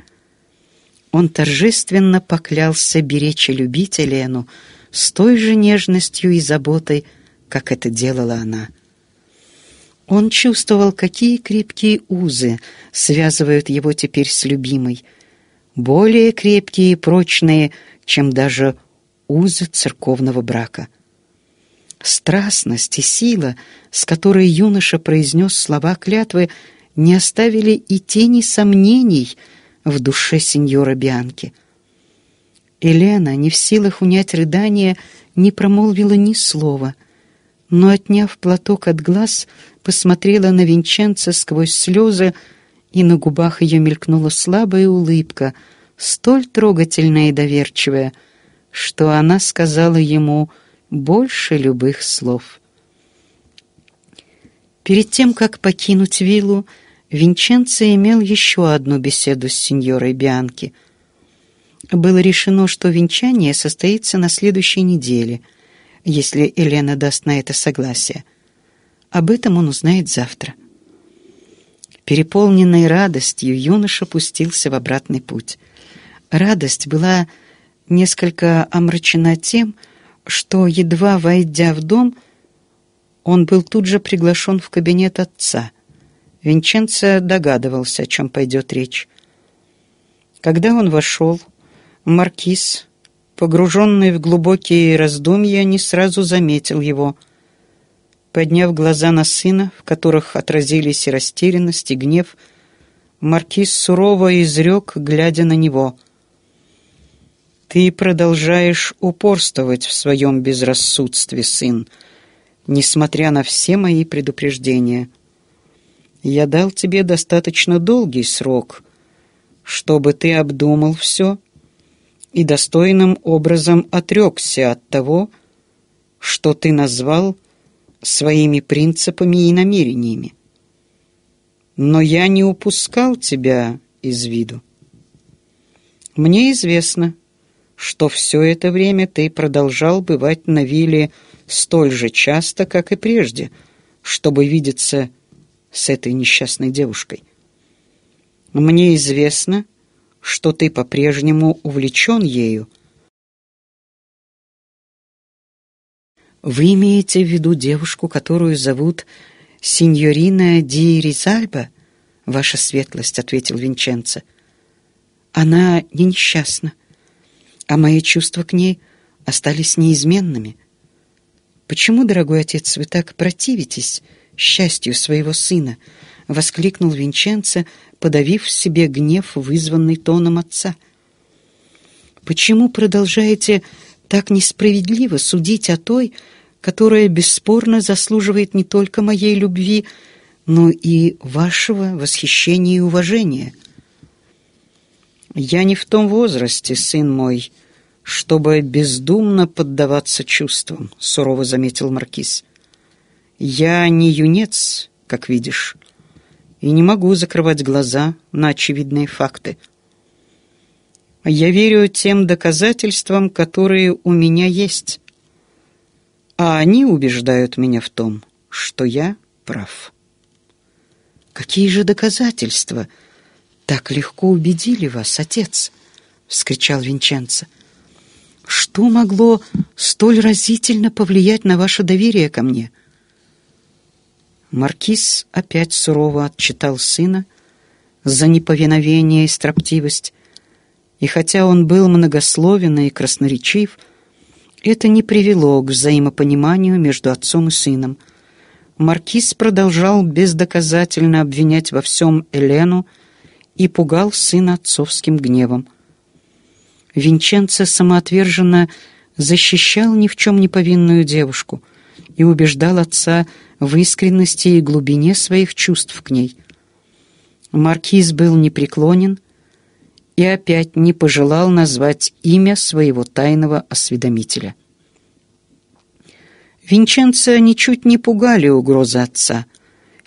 он торжественно поклялся беречь и любить Елену с той же нежностью и заботой, как это делала она. Он чувствовал, какие крепкие узы связывают его теперь с любимой, более крепкие и прочные, чем даже узы церковного брака — Страстность и сила, с которой юноша произнес слова клятвы, не оставили и тени сомнений в душе сеньора Бианки. Елена, не в силах унять рыдания, не промолвила ни слова, но, отняв платок от глаз, посмотрела на Винченца сквозь слезы, и на губах ее мелькнула слабая улыбка, столь трогательная и доверчивая, что она сказала ему — больше любых слов. Перед тем, как покинуть виллу, Винченцо имел еще одну беседу с сеньорой Бианки. Было решено, что венчание состоится на следующей неделе, если Елена даст на это согласие. Об этом он узнает завтра. Переполненной радостью, юноша пустился в обратный путь. Радость была несколько омрачена тем, что что, едва войдя в дом, он был тут же приглашен в кабинет отца. Винченцо догадывался, о чем пойдет речь. Когда он вошел, маркиз, погруженный в глубокие раздумья, не сразу заметил его. Подняв глаза на сына, в которых отразились и растерянность, и гнев, маркиз сурово изрек, глядя на него — ты продолжаешь упорствовать в своем безрассудстве, сын, несмотря на все мои предупреждения. Я дал тебе достаточно долгий срок, чтобы ты обдумал все и достойным образом отрекся от того, что ты назвал своими принципами и намерениями. Но я не упускал тебя из виду. Мне известно, что все это время ты продолжал бывать на вилле столь же часто, как и прежде, чтобы видеться с этой несчастной девушкой. Мне известно, что ты по-прежнему увлечен ею. Вы имеете в виду девушку, которую зовут сеньорина Ди Ризальба? Ваша светлость, — ответил Винченцо. Она не несчастна. — а мои чувства к ней остались неизменными. «Почему, дорогой отец, вы так противитесь счастью своего сына?» — воскликнул Винченце, подавив в себе гнев, вызванный тоном отца. «Почему продолжаете так несправедливо судить о той, которая бесспорно заслуживает не только моей любви, но и вашего восхищения и уважения?» Я не в том возрасте, сын мой, чтобы бездумно поддаваться чувствам, сурово заметил маркиз. Я не юнец, как видишь, и не могу закрывать глаза на очевидные факты. Я верю тем доказательствам, которые у меня есть, а они убеждают меня в том, что я прав. «Какие же доказательства?» так легко убедили вас, отец!» — вскричал Винченцо. «Что могло столь разительно повлиять на ваше доверие ко мне?» Маркиз опять сурово отчитал сына за неповиновение и строптивость, и хотя он был многословен и красноречив, это не привело к взаимопониманию между отцом и сыном. Маркиз продолжал бездоказательно обвинять во всем Элену, и пугал сына отцовским гневом. Винченце самоотверженно защищал ни в чем не повинную девушку и убеждал отца в искренности и глубине своих чувств к ней. Маркиз был непреклонен и опять не пожелал назвать имя своего тайного осведомителя. Винченца ничуть не пугали угрозы отца.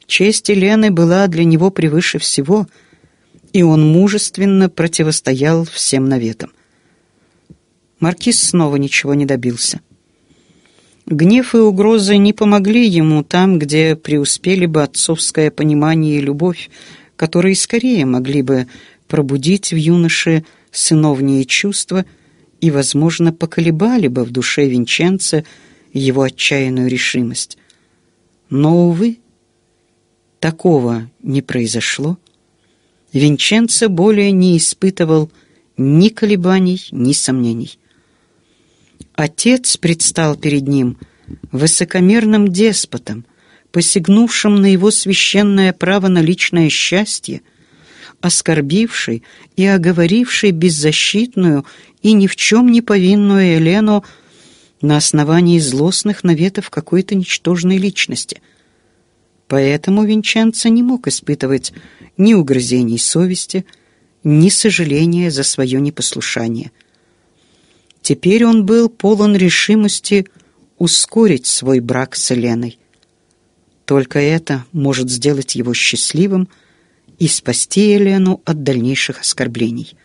Честь Елены была для него превыше всего — и он мужественно противостоял всем наветам. Маркиз снова ничего не добился. Гнев и угрозы не помогли ему там, где преуспели бы отцовское понимание и любовь, которые скорее могли бы пробудить в юноше сыновние чувства и, возможно, поколебали бы в душе Винченца его отчаянную решимость. Но, увы, такого не произошло. Винченцо более не испытывал ни колебаний, ни сомнений. Отец предстал перед ним высокомерным деспотом, посягнувшим на его священное право на личное счастье, оскорбивший и оговоривший беззащитную и ни в чем не повинную Елену на основании злостных наветов какой-то ничтожной личности — Поэтому Винченцо не мог испытывать ни угрызений совести, ни сожаления за свое непослушание. Теперь он был полон решимости ускорить свой брак с Еленой. Только это может сделать его счастливым и спасти Елену от дальнейших оскорблений.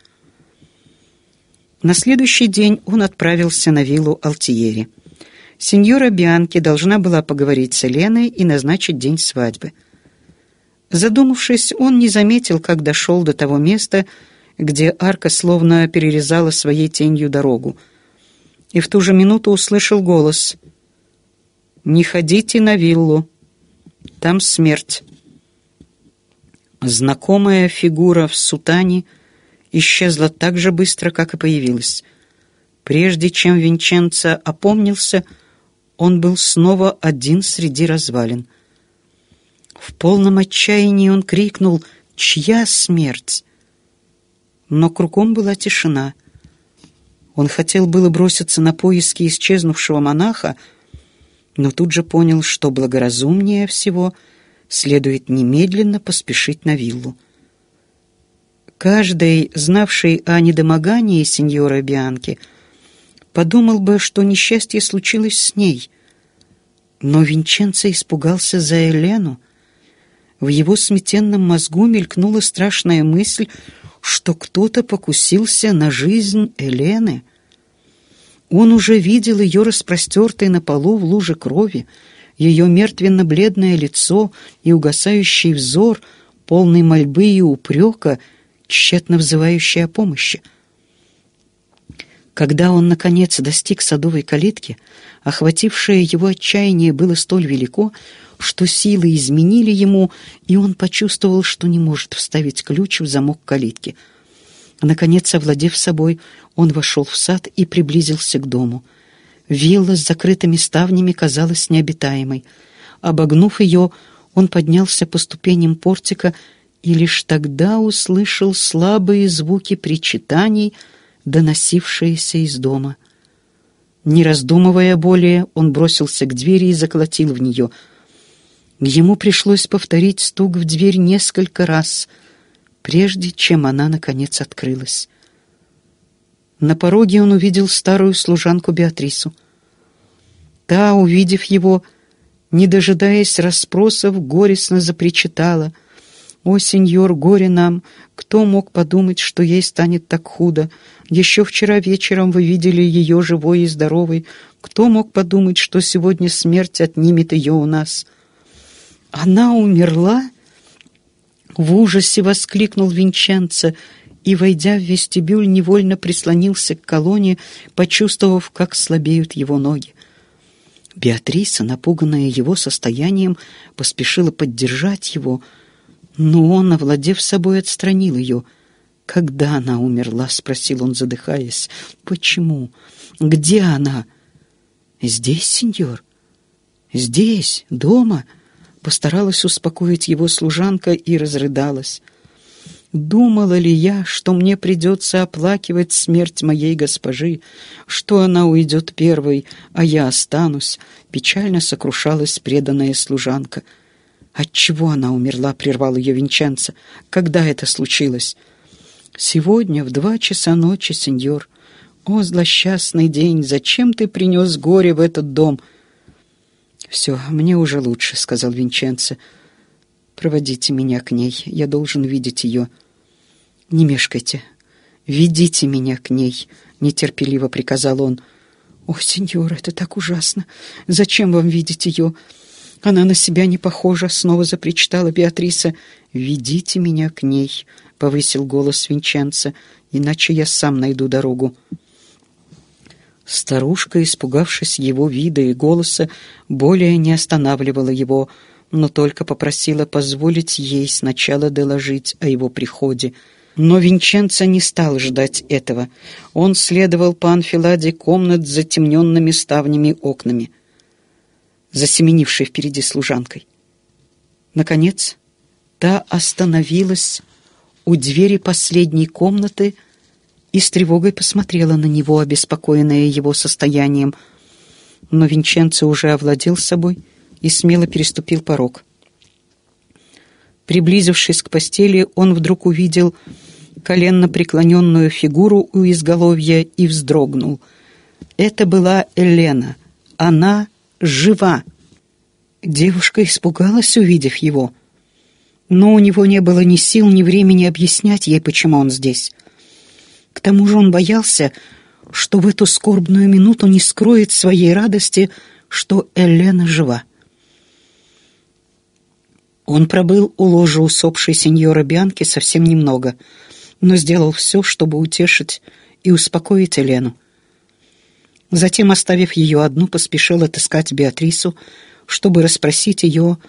На следующий день он отправился на виллу Алтиери – Сеньора Бианки должна была поговорить с Еленой и назначить день свадьбы. Задумавшись, он не заметил, как дошел до того места, где арка словно перерезала своей тенью дорогу. И в ту же минуту услышал голос. «Не ходите на виллу. Там смерть». Знакомая фигура в сутане исчезла так же быстро, как и появилась. Прежде чем Винченца опомнился, — он был снова один среди развалин. В полном отчаянии он крикнул «Чья смерть?». Но кругом была тишина. Он хотел было броситься на поиски исчезнувшего монаха, но тут же понял, что благоразумнее всего следует немедленно поспешить на виллу. Каждый, знавший о недомогании сеньора Бианки, — подумал бы, что несчастье случилось с ней. Но Винченцо испугался за Елену. В его сметенном мозгу мелькнула страшная мысль, что кто-то покусился на жизнь Елены. Он уже видел ее распростертой на полу в луже крови, ее мертвенно-бледное лицо и угасающий взор, полный мольбы и упрека, тщетно взывающий о помощи — когда он, наконец, достиг садовой калитки, охватившее его отчаяние было столь велико, что силы изменили ему, и он почувствовал, что не может вставить ключ в замок калитки. Наконец, овладев собой, он вошел в сад и приблизился к дому. Вилла с закрытыми ставнями казалась необитаемой. Обогнув ее, он поднялся по ступеням портика и лишь тогда услышал слабые звуки причитаний — доносившееся из дома. Не раздумывая более, он бросился к двери и заколотил в нее. Ему пришлось повторить стук в дверь несколько раз, прежде чем она, наконец, открылась. На пороге он увидел старую служанку Беатрису. Та, увидев его, не дожидаясь расспросов, горестно запричитала — «О, сеньор, горе нам! Кто мог подумать, что ей станет так худо? Еще вчера вечером вы видели ее живой и здоровой. Кто мог подумать, что сегодня смерть отнимет ее у нас?» «Она умерла?» В ужасе воскликнул Винченце и, войдя в вестибюль, невольно прислонился к колонне, почувствовав, как слабеют его ноги. Беатриса, напуганная его состоянием, поспешила поддержать его — но он, овладев собой, отстранил ее. «Когда она умерла?» — спросил он, задыхаясь. «Почему? Где она?» «Здесь, сеньор. Здесь, дома». Постаралась успокоить его служанка и разрыдалась. Думала ли я, что мне придется оплакивать смерть моей госпожи, что она уйдет первой, а я останусь? Печально сокрушалась преданная служанка — Отчего она умерла?» — прервал ее Винченцо. «Когда это случилось?» «Сегодня в два часа ночи, сеньор. О, злосчастный день! Зачем ты принес горе в этот дом?» «Все, мне уже лучше», — сказал Винченцо. «Проводите меня к ней. Я должен видеть ее». «Не мешкайте. Ведите меня к ней», — нетерпеливо приказал он. «О, сеньор, это так ужасно! Зачем вам видеть ее?» «Она на себя не похожа», — снова запричитала Беатриса. «Ведите меня к ней», — повысил голос Винченца, — «иначе я сам найду дорогу». Старушка, испугавшись его вида и голоса, более не останавливала его, но только попросила позволить ей сначала доложить о его приходе. Но Винченца не стал ждать этого. Он следовал по анфиладе комнат с затемненными ставнями окнами — засеменившей впереди служанкой. Наконец, та остановилась у двери последней комнаты и с тревогой посмотрела на него, обеспокоенная его состоянием. Но Винченцо уже овладел собой и смело переступил порог. Приблизившись к постели, он вдруг увидел коленно преклоненную фигуру у изголовья и вздрогнул. Это была Елена. Она жива!» Девушка испугалась, увидев его. Но у него не было ни сил, ни времени объяснять ей, почему он здесь. К тому же он боялся, что в эту скорбную минуту не скроет своей радости, что Элена жива. Он пробыл у ложа усопшей сеньора Бианки совсем немного, но сделал все, чтобы утешить и успокоить Элену. Затем, оставив ее одну, поспешил отыскать Беатрису, чтобы расспросить ее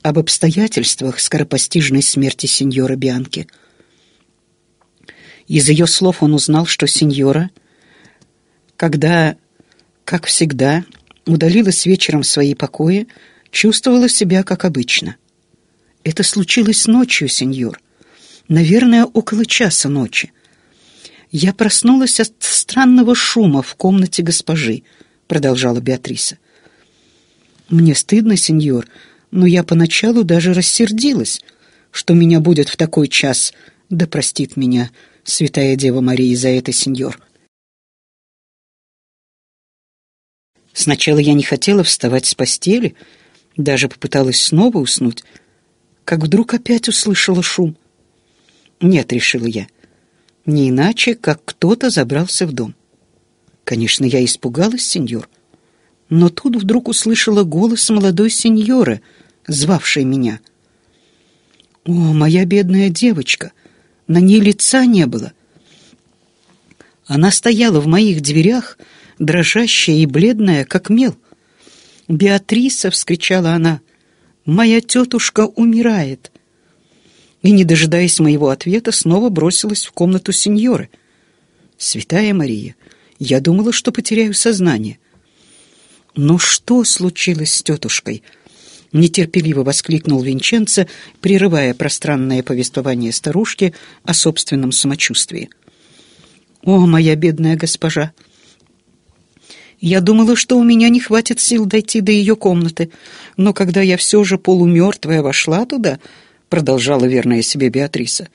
об обстоятельствах скоропостижной смерти сеньора Бианки. Из ее слов он узнал, что сеньора, когда, как всегда, удалилась вечером в свои покои, чувствовала себя как обычно. «Это случилось ночью, сеньор. Наверное, около часа ночи. «Я проснулась от странного шума в комнате госпожи», — продолжала Беатриса. «Мне стыдно, сеньор, но я поначалу даже рассердилась, что меня будет в такой час. Да простит меня, святая Дева Мария, за это, сеньор». Сначала я не хотела вставать с постели, даже попыталась снова уснуть, как вдруг опять услышала шум. «Нет», — решила я, — не иначе, как кто-то забрался в дом. Конечно, я испугалась, сеньор, но тут вдруг услышала голос молодой сеньоры, звавшей меня. О, моя бедная девочка! На ней лица не было. Она стояла в моих дверях, дрожащая и бледная, как мел. «Беатриса!» — вскричала она. «Моя тетушка умирает!» и, не дожидаясь моего ответа, снова бросилась в комнату сеньоры. «Святая Мария, я думала, что потеряю сознание». «Но «Ну что случилось с тетушкой?» — нетерпеливо воскликнул Винченце, прерывая пространное повествование старушки о собственном самочувствии. «О, моя бедная госпожа! Я думала, что у меня не хватит сил дойти до ее комнаты, но когда я все же полумертвая вошла туда, продолжала верная себе Беатриса,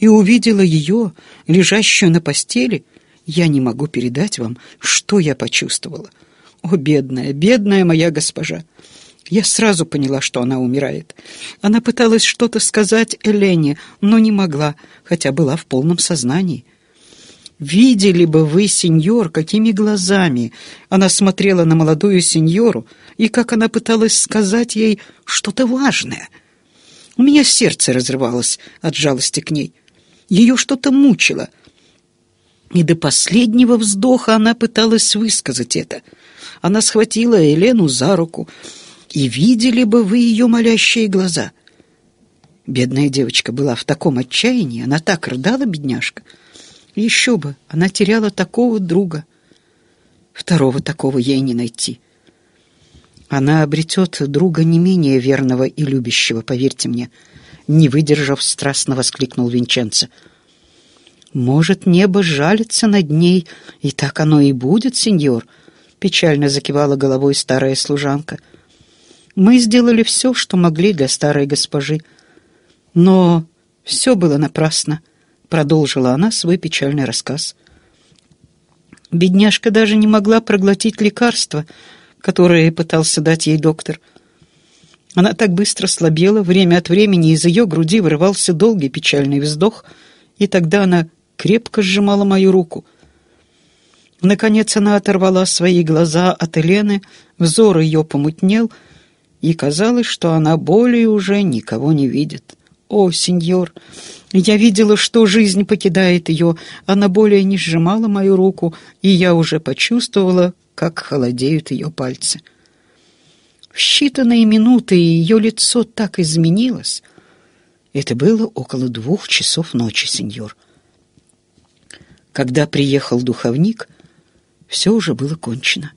и увидела ее, лежащую на постели, я не могу передать вам, что я почувствовала. О, бедная, бедная моя госпожа! Я сразу поняла, что она умирает. Она пыталась что-то сказать Элене, но не могла, хотя была в полном сознании. Видели бы вы, сеньор, какими глазами она смотрела на молодую сеньору и как она пыталась сказать ей что-то важное — у меня сердце разрывалось от жалости к ней. Ее что-то мучило. И до последнего вздоха она пыталась высказать это. Она схватила Елену за руку. И видели бы вы ее молящие глаза. Бедная девочка была в таком отчаянии. Она так рыдала, бедняжка. Еще бы, она теряла такого друга. Второго такого ей не найти. Она обретет друга не менее верного и любящего, поверьте мне. Не выдержав, страстно воскликнул Винченцо. «Может, небо жалится над ней, и так оно и будет, сеньор», — печально закивала головой старая служанка. «Мы сделали все, что могли для старой госпожи. Но все было напрасно», — продолжила она свой печальный рассказ. Бедняжка даже не могла проглотить лекарство, которые пытался дать ей доктор. Она так быстро слабела, время от времени из ее груди вырывался долгий печальный вздох, и тогда она крепко сжимала мою руку. Наконец она оторвала свои глаза от Елены, взор ее помутнел, и казалось, что она более уже никого не видит. «О, сеньор, я видела, что жизнь покидает ее, она более не сжимала мою руку, и я уже почувствовала, как холодеют ее пальцы. В считанные минуты ее лицо так изменилось. Это было около двух часов ночи, сеньор. Когда приехал духовник, все уже было кончено.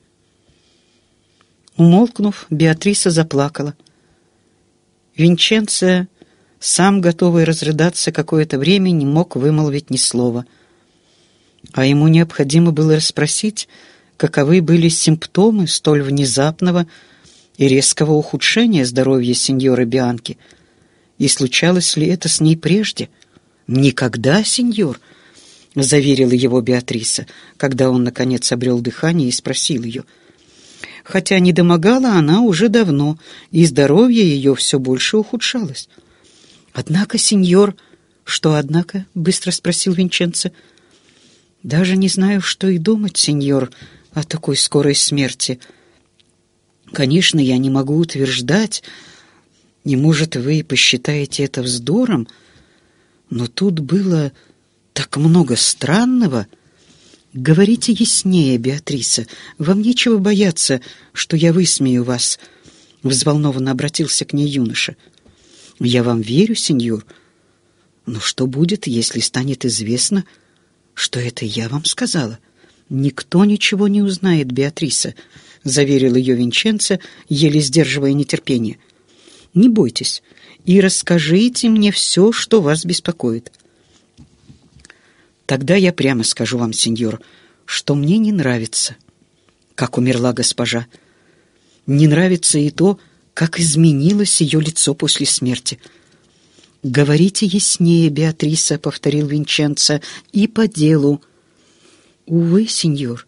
Умолкнув, Беатриса заплакала. Винченце, сам готовый разрыдаться какое-то время, не мог вымолвить ни слова. А ему необходимо было расспросить, каковы были симптомы столь внезапного и резкого ухудшения здоровья сеньоры Бианки. И случалось ли это с ней прежде? «Никогда, сеньор!» — заверила его Беатриса, когда он, наконец, обрел дыхание и спросил ее. Хотя не домогала она уже давно, и здоровье ее все больше ухудшалось. «Однако, сеньор...» «Что, однако?» — быстро спросил Винченцо. «Даже не знаю, что и думать, сеньор», о такой скорой смерти. Конечно, я не могу утверждать, не может, вы посчитаете это вздором, но тут было так много странного. Говорите яснее, Беатриса, вам нечего бояться, что я высмею вас, — взволнованно обратился к ней юноша. Я вам верю, сеньор, но что будет, если станет известно, что это я вам сказала? «Никто ничего не узнает, Беатриса», — заверил ее Винченце, еле сдерживая нетерпение. «Не бойтесь и расскажите мне все, что вас беспокоит». «Тогда я прямо скажу вам, сеньор, что мне не нравится, как умерла госпожа. Не нравится и то, как изменилось ее лицо после смерти». «Говорите яснее, Беатриса», — повторил Винченце, — «и по делу». Увы, сеньор,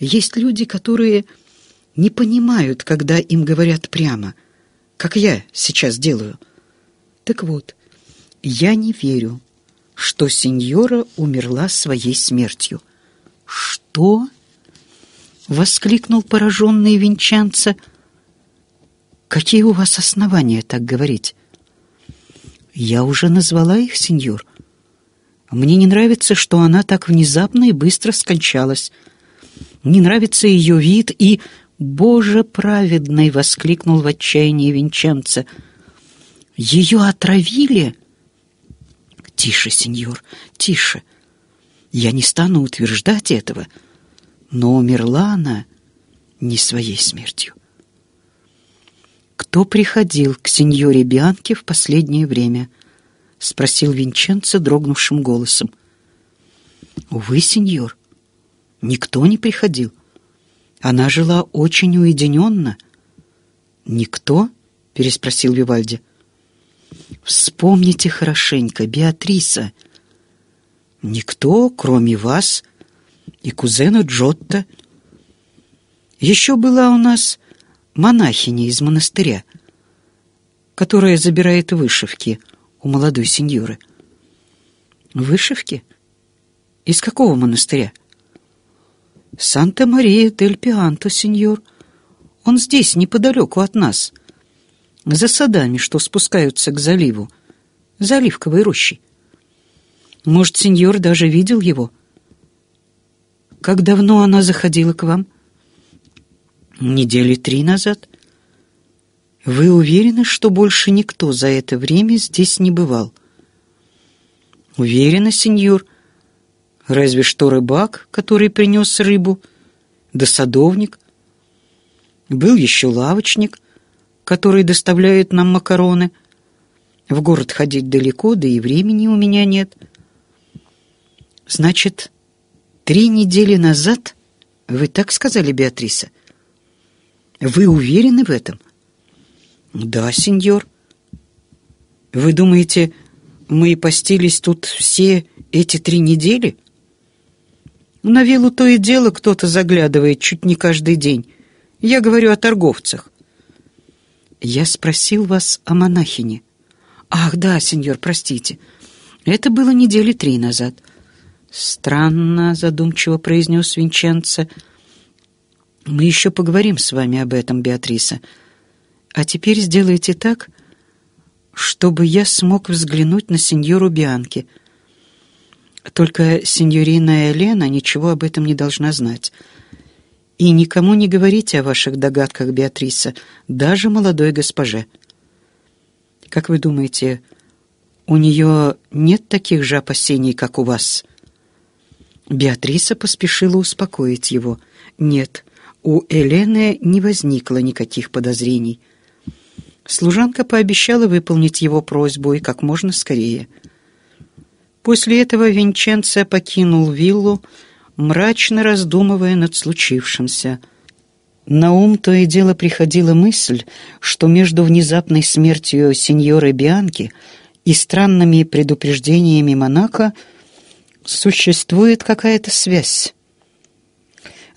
есть люди, которые не понимают, когда им говорят прямо, как я сейчас делаю. Так вот, я не верю, что сеньора умерла своей смертью. Что? Воскликнул пораженный венчанца. Какие у вас основания так говорить? Я уже назвала их, сеньор. Мне не нравится, что она так внезапно и быстро скончалась. Не нравится ее вид и... «Боже праведный!» — воскликнул в отчаянии Винченце. «Ее отравили?» «Тише, сеньор, тише. Я не стану утверждать этого, но умерла она не своей смертью». «Кто приходил к сеньоре Бианке в последнее время?» — спросил Винченцо дрогнувшим голосом. «Увы, сеньор, никто не приходил. Она жила очень уединенно». «Никто?» — переспросил Вивальди. «Вспомните хорошенько, Беатриса. Никто, кроме вас и кузена Джотто. Еще была у нас монахиня из монастыря, которая забирает вышивки» у молодой сеньоры. Вышивки? Из какого монастыря? Санта-Мария-дель-Пианто, сеньор. Он здесь, неподалеку от нас. За садами, что спускаются к заливу. За рощи. Может, сеньор даже видел его? Как давно она заходила к вам? Недели три назад. Вы уверены, что больше никто за это время здесь не бывал? Уверена, сеньор. Разве что рыбак, который принес рыбу, да садовник. Был еще лавочник, который доставляет нам макароны. В город ходить далеко, да и времени у меня нет. Значит, три недели назад вы так сказали, Беатриса? Вы уверены в этом? «Да, сеньор». «Вы думаете, мы постились тут все эти три недели?» ну, «На виллу то и дело кто-то заглядывает чуть не каждый день. Я говорю о торговцах». «Я спросил вас о монахине». «Ах, да, сеньор, простите. Это было недели три назад». «Странно», — задумчиво произнес Винченце. «Мы еще поговорим с вами об этом, Беатриса». А теперь сделайте так, чтобы я смог взглянуть на сеньору Бианки. Только сеньорина Элена ничего об этом не должна знать. И никому не говорите о ваших догадках, Беатриса, даже молодой госпоже. Как вы думаете, у нее нет таких же опасений, как у вас?» Беатриса поспешила успокоить его. «Нет, у Элены не возникло никаких подозрений. Служанка пообещала выполнить его просьбу и как можно скорее. После этого Винченцо покинул виллу, мрачно раздумывая над случившимся. На ум то и дело приходила мысль, что между внезапной смертью сеньоры Бианки и странными предупреждениями монаха существует какая-то связь.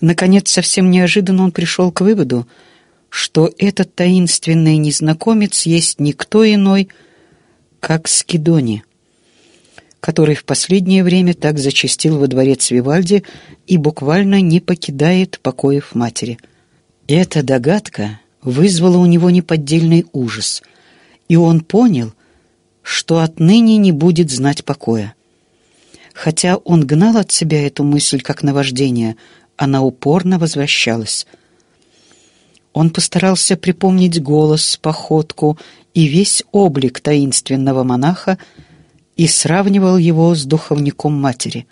Наконец, совсем неожиданно он пришел к выводу — что этот таинственный незнакомец есть никто иной, как Скидони, который в последнее время так зачастил во дворец Вивальди и буквально не покидает покоев матери. Эта догадка вызвала у него неподдельный ужас, и он понял, что отныне не будет знать покоя. Хотя он гнал от себя эту мысль как наваждение, она упорно возвращалась — он постарался припомнить голос, походку и весь облик таинственного монаха и сравнивал его с духовником матери.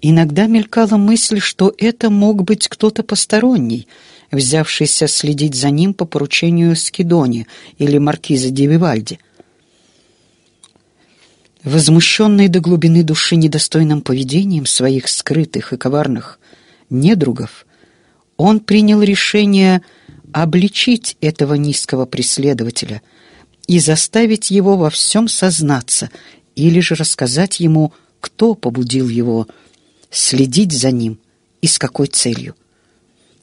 Иногда мелькала мысль, что это мог быть кто-то посторонний, взявшийся следить за ним по поручению Скидони или маркиза Девивальди. Возмущенный до глубины души недостойным поведением своих скрытых и коварных недругов, он принял решение обличить этого низкого преследователя и заставить его во всем сознаться или же рассказать ему, кто побудил его следить за ним и с какой целью.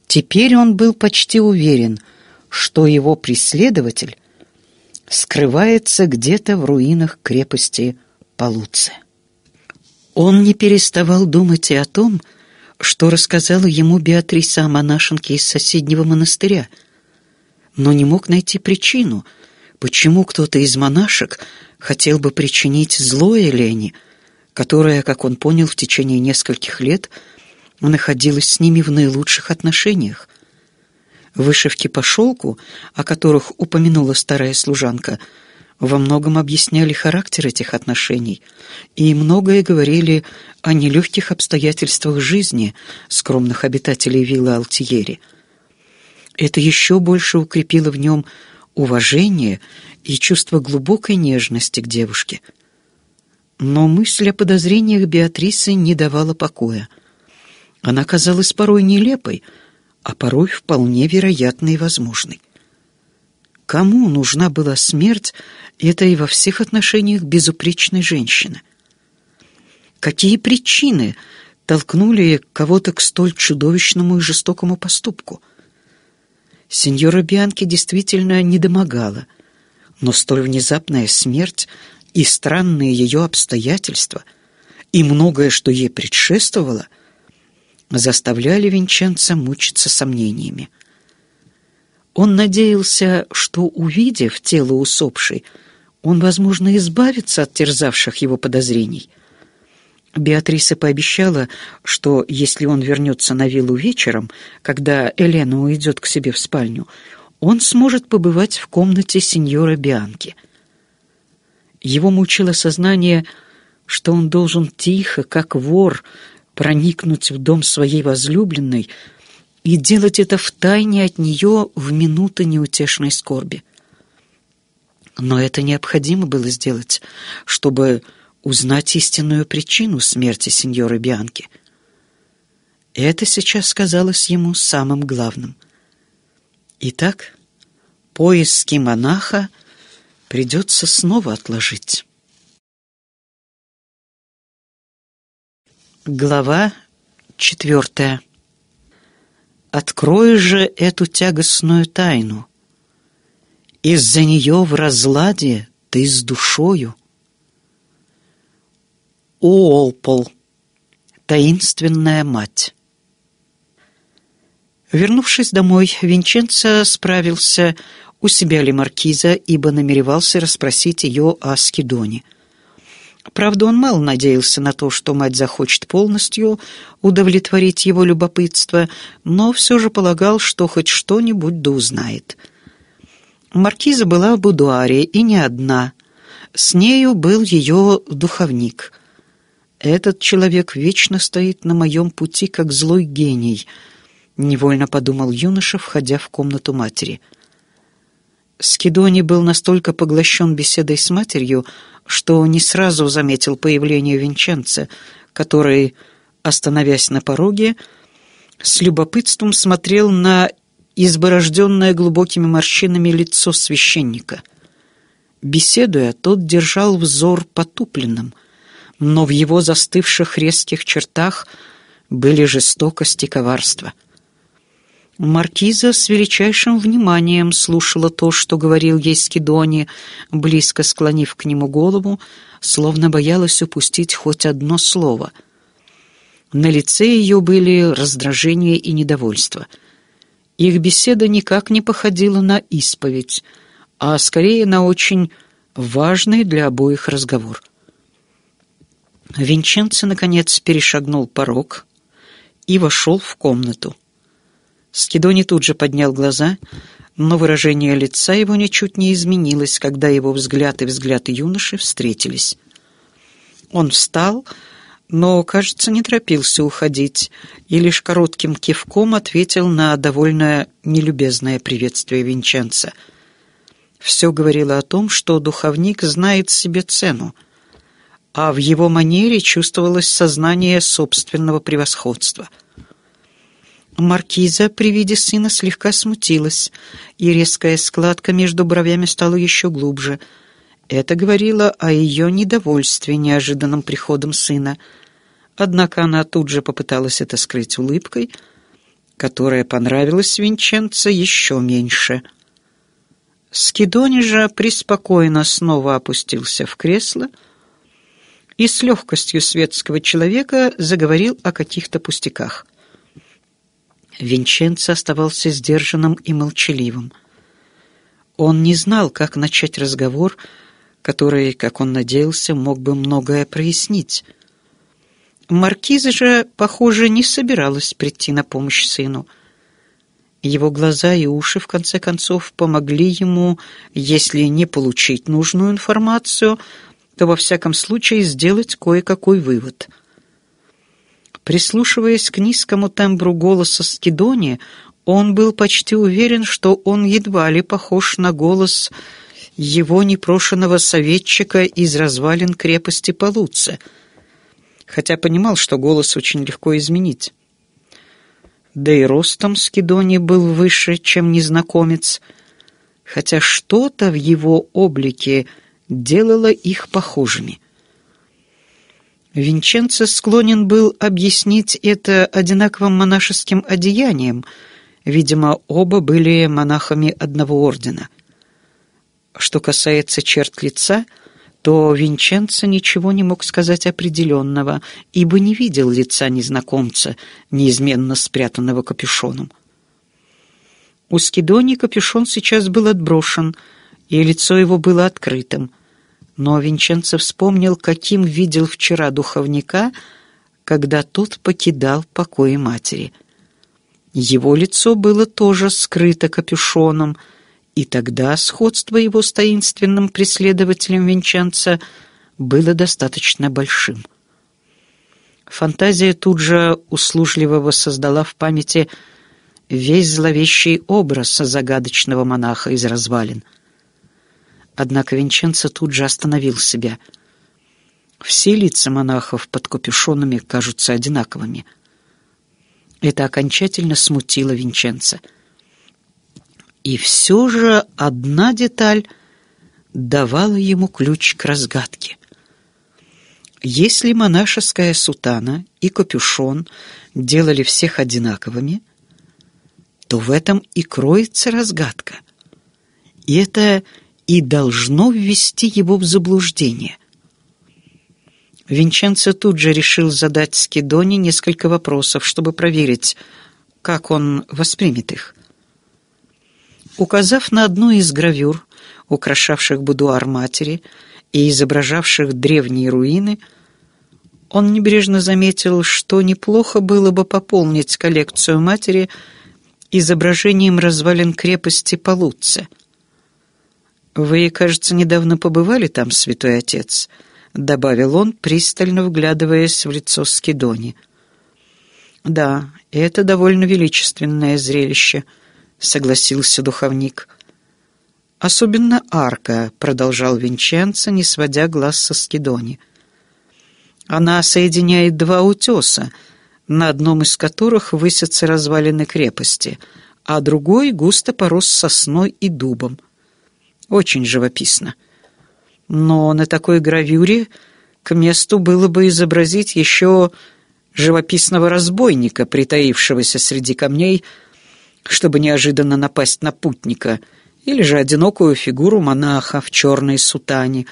Теперь он был почти уверен, что его преследователь скрывается где-то в руинах крепости Полуция. Он не переставал думать и о том, что что рассказала ему Беатриса о монашенке из соседнего монастыря, но не мог найти причину, почему кто-то из монашек хотел бы причинить злое Лене, которая, как он понял, в течение нескольких лет находилась с ними в наилучших отношениях. Вышивки по шелку, о которых упомянула старая служанка — во многом объясняли характер этих отношений и многое говорили о нелегких обстоятельствах жизни скромных обитателей виллы Алтиери. Это еще больше укрепило в нем уважение и чувство глубокой нежности к девушке. Но мысль о подозрениях Беатрисы не давала покоя. Она казалась порой нелепой, а порой вполне вероятной и возможной. Кому нужна была смерть этой во всех отношениях безупречной женщины? Какие причины толкнули кого-то к столь чудовищному и жестокому поступку? Сеньора Бианки действительно не домогала, но столь внезапная смерть и странные ее обстоятельства и многое, что ей предшествовало, заставляли Винченца мучиться сомнениями. Он надеялся, что, увидев тело усопшей, он, возможно, избавится от терзавших его подозрений. Беатриса пообещала, что если он вернется на виллу вечером, когда Елена уйдет к себе в спальню, он сможет побывать в комнате сеньора Бианки. Его мучило сознание, что он должен тихо, как вор, проникнуть в дом своей возлюбленной — и делать это в тайне от нее в минуты неутешной скорби. Но это необходимо было сделать, чтобы узнать истинную причину смерти сеньоры Бианки. Это сейчас казалось ему самым главным. Итак, поиски монаха придется снова отложить. Глава четвертая. Открой же эту тягостную тайну. Из-за нее в разладе ты с душою. Уолпол. Таинственная мать. Вернувшись домой, Винченцо справился, у себя ли маркиза, ибо намеревался расспросить ее о Скидоне – Правда, он мало надеялся на то, что мать захочет полностью удовлетворить его любопытство, но все же полагал, что хоть что-нибудь да узнает. Маркиза была в будуаре и не одна. С нею был ее духовник. «Этот человек вечно стоит на моем пути, как злой гений», — невольно подумал юноша, входя в комнату матери — Скидони был настолько поглощен беседой с матерью, что не сразу заметил появление Винченца, который, остановясь на пороге, с любопытством смотрел на изборожденное глубокими морщинами лицо священника. Беседуя, тот держал взор потупленным, но в его застывших резких чертах были жестокость и коварство — Маркиза с величайшим вниманием слушала то, что говорил ей Скидони, близко склонив к нему голову, словно боялась упустить хоть одно слово. На лице ее были раздражение и недовольство. Их беседа никак не походила на исповедь, а скорее на очень важный для обоих разговор. Винченцо, наконец, перешагнул порог и вошел в комнату. Скидони тут же поднял глаза, но выражение лица его ничуть не изменилось, когда его взгляд и взгляд юноши встретились. Он встал, но, кажется, не торопился уходить и лишь коротким кивком ответил на довольно нелюбезное приветствие Винченца. Все говорило о том, что духовник знает себе цену, а в его манере чувствовалось сознание собственного превосходства — Маркиза при виде сына слегка смутилась, и резкая складка между бровями стала еще глубже. Это говорило о ее недовольстве неожиданным приходом сына. Однако она тут же попыталась это скрыть улыбкой, которая понравилась Винченце еще меньше. Скидони же преспокойно снова опустился в кресло и с легкостью светского человека заговорил о каких-то пустяках — Винченцо оставался сдержанным и молчаливым. Он не знал, как начать разговор, который, как он надеялся, мог бы многое прояснить. Маркиза же, похоже, не собиралась прийти на помощь сыну. Его глаза и уши, в конце концов, помогли ему, если не получить нужную информацию, то, во всяком случае, сделать кое-какой вывод — Прислушиваясь к низкому тембру голоса Скидони, он был почти уверен, что он едва ли похож на голос его непрошенного советчика из развалин крепости Полуца, хотя понимал, что голос очень легко изменить. Да и ростом Скидони был выше, чем незнакомец, хотя что-то в его облике делало их похожими. Винченцо склонен был объяснить это одинаковым монашеским одеянием. Видимо, оба были монахами одного ордена. Что касается черт лица, то Винченцо ничего не мог сказать определенного, ибо не видел лица незнакомца, неизменно спрятанного капюшоном. У Скидони капюшон сейчас был отброшен, и лицо его было открытым — но Винченцо вспомнил, каким видел вчера духовника, когда тот покидал покои матери. Его лицо было тоже скрыто капюшоном, и тогда сходство его с таинственным преследователем Винченца было достаточно большим. Фантазия тут же услужливо воссоздала в памяти весь зловещий образ загадочного монаха из развалин — Однако Винченцо тут же остановил себя. Все лица монахов под капюшонами кажутся одинаковыми. Это окончательно смутило Винченцо. И все же одна деталь давала ему ключ к разгадке. Если монашеская сутана и капюшон делали всех одинаковыми, то в этом и кроется разгадка. И это и должно ввести его в заблуждение. Винченцо тут же решил задать Скидоне несколько вопросов, чтобы проверить, как он воспримет их. Указав на одну из гравюр, украшавших будуар матери и изображавших древние руины, он небрежно заметил, что неплохо было бы пополнить коллекцию матери изображением развалин крепости Полуцци — «Вы, кажется, недавно побывали там, святой отец», — добавил он, пристально вглядываясь в лицо Скидони. «Да, это довольно величественное зрелище», — согласился духовник. «Особенно арка», — продолжал Винченцо, не сводя глаз со Скидони. «Она соединяет два утеса, на одном из которых высятся развалины крепости, а другой густо порос сосной и дубом». Очень живописно. Но на такой гравюре к месту было бы изобразить еще живописного разбойника, притаившегося среди камней, чтобы неожиданно напасть на путника, или же одинокую фигуру монаха в черной сутане,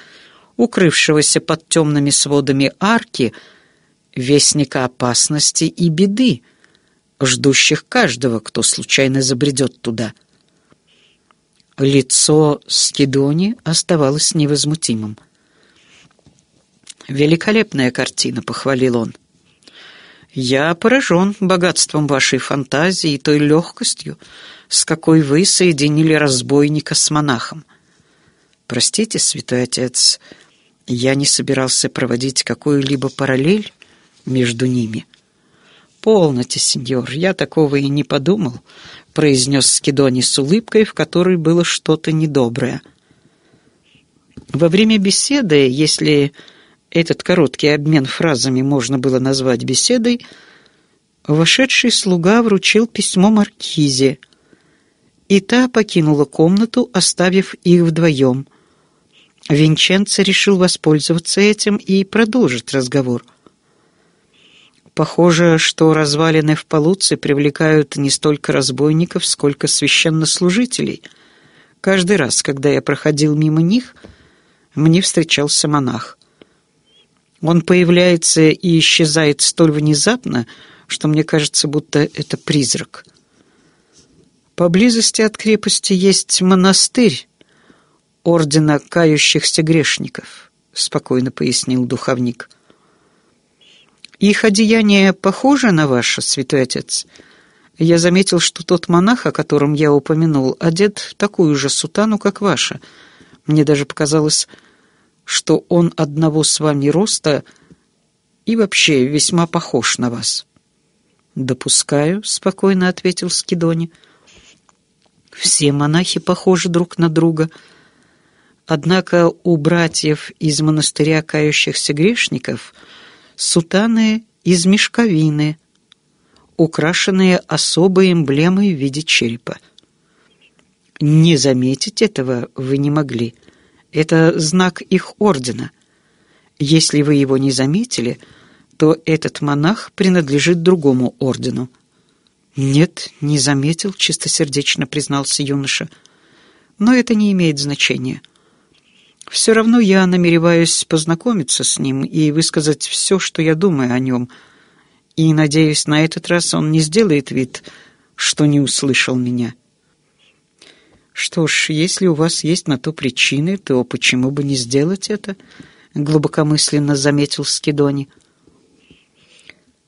укрывшегося под темными сводами арки, вестника опасности и беды, ждущих каждого, кто случайно забредет туда — Лицо Скидони оставалось невозмутимым. «Великолепная картина», — похвалил он. «Я поражен богатством вашей фантазии и той легкостью, с какой вы соединили разбойника с монахом. Простите, святой отец, я не собирался проводить какую-либо параллель между ними». «Полноте, сеньор, я такого и не подумал», произнес Скидони с улыбкой, в которой было что-то недоброе. Во время беседы, если этот короткий обмен фразами можно было назвать беседой, вошедший слуга вручил письмо Маркизе, и та покинула комнату, оставив их вдвоем. Винченцо решил воспользоваться этим и продолжить разговор – Похоже, что развалины в Полуце привлекают не столько разбойников, сколько священнослужителей. Каждый раз, когда я проходил мимо них, мне встречался монах. Он появляется и исчезает столь внезапно, что мне кажется, будто это призрак. Поблизости от крепости есть монастырь Ордена Кающихся Грешников, спокойно пояснил духовник. Их одеяние похоже на ваше, святой отец. Я заметил, что тот монах, о котором я упомянул, одет в такую же сутану, как ваша. Мне даже показалось, что он одного с вами роста и вообще весьма похож на вас. «Допускаю», — спокойно ответил Скидони. «Все монахи похожи друг на друга. Однако у братьев из монастыря кающихся грешников — сутаны из мешковины, украшенные особой эмблемой в виде черепа. Не заметить этого вы не могли. Это знак их ордена. Если вы его не заметили, то этот монах принадлежит другому ордену. «Нет, не заметил», — чистосердечно признался юноша. «Но это не имеет значения». Все равно я намереваюсь познакомиться с ним и высказать все, что я думаю о нем. И, надеюсь, на этот раз он не сделает вид, что не услышал меня. Что ж, если у вас есть на то причины, то почему бы не сделать это? Глубокомысленно заметил Скидони.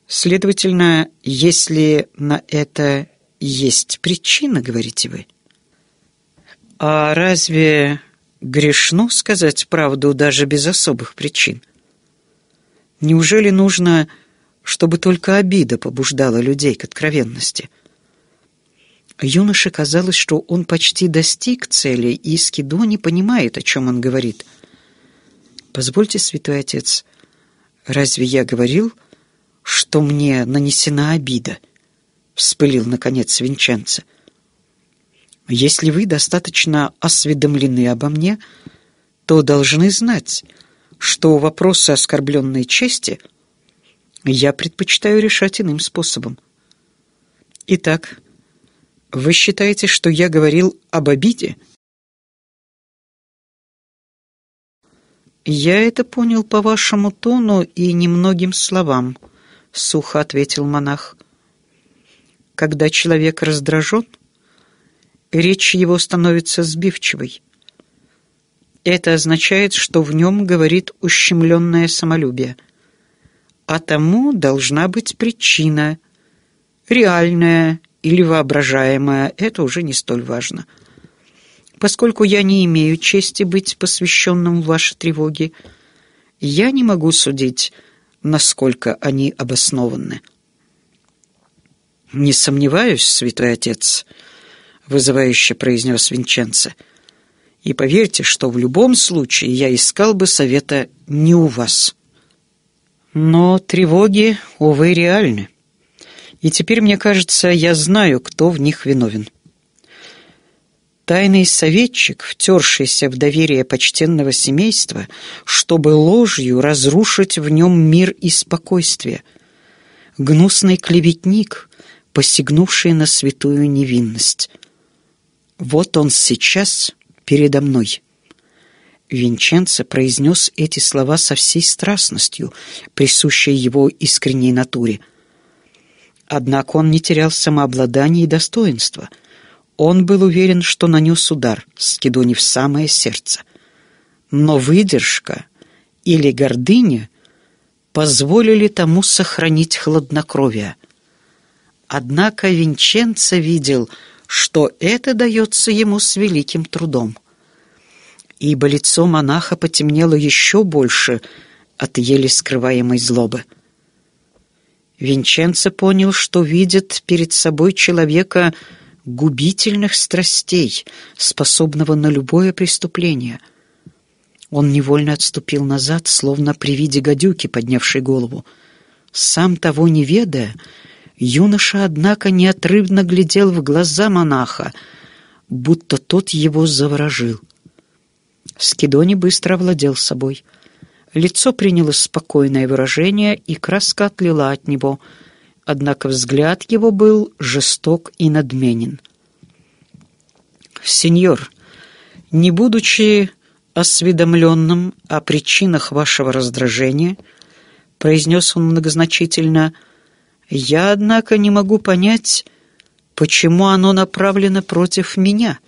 Следовательно, если на это есть причина, говорите вы. А разве грешно сказать правду даже без особых причин. Неужели нужно, чтобы только обида побуждала людей к откровенности? Юноше казалось, что он почти достиг цели, и Скидо не понимает, о чем он говорит. «Позвольте, святой отец, разве я говорил, что мне нанесена обида?» — вспылил, наконец, Винченце. — если вы достаточно осведомлены обо мне, то должны знать, что вопросы оскорбленной чести я предпочитаю решать иным способом. Итак, вы считаете, что я говорил об обиде? «Я это понял по вашему тону и немногим словам», — сухо ответил монах. «Когда человек раздражен, речь его становится сбивчивой. Это означает, что в нем говорит ущемленное самолюбие. А тому должна быть причина. Реальная или воображаемая – это уже не столь важно. Поскольку я не имею чести быть посвященным вашей тревоге, я не могу судить, насколько они обоснованы. «Не сомневаюсь, святой отец», — вызывающе произнес Винченце. «И поверьте, что в любом случае я искал бы совета не у вас». Но тревоги, увы, реальны. И теперь, мне кажется, я знаю, кто в них виновен. Тайный советчик, втершийся в доверие почтенного семейства, чтобы ложью разрушить в нем мир и спокойствие. Гнусный клеветник, посягнувший на святую невинность — «Вот он сейчас передо мной». Винченцо произнес эти слова со всей страстностью, присущей его искренней натуре. Однако он не терял самообладания и достоинства. Он был уверен, что нанес удар, скидони в самое сердце. Но выдержка или гордыня позволили тому сохранить хладнокровие. Однако Винченцо видел — что это дается ему с великим трудом. Ибо лицо монаха потемнело еще больше от еле скрываемой злобы. Винченцо понял, что видит перед собой человека губительных страстей, способного на любое преступление. Он невольно отступил назад, словно при виде гадюки, поднявшей голову. Сам того не ведая, Юноша, однако, неотрывно глядел в глаза монаха, будто тот его заворожил. Скидони быстро овладел собой. Лицо приняло спокойное выражение, и краска отлила от него, однако взгляд его был жесток и надменен. «Сеньор, не будучи осведомленным о причинах вашего раздражения», — произнес он многозначительно — я, однако, не могу понять, почему оно направлено против меня.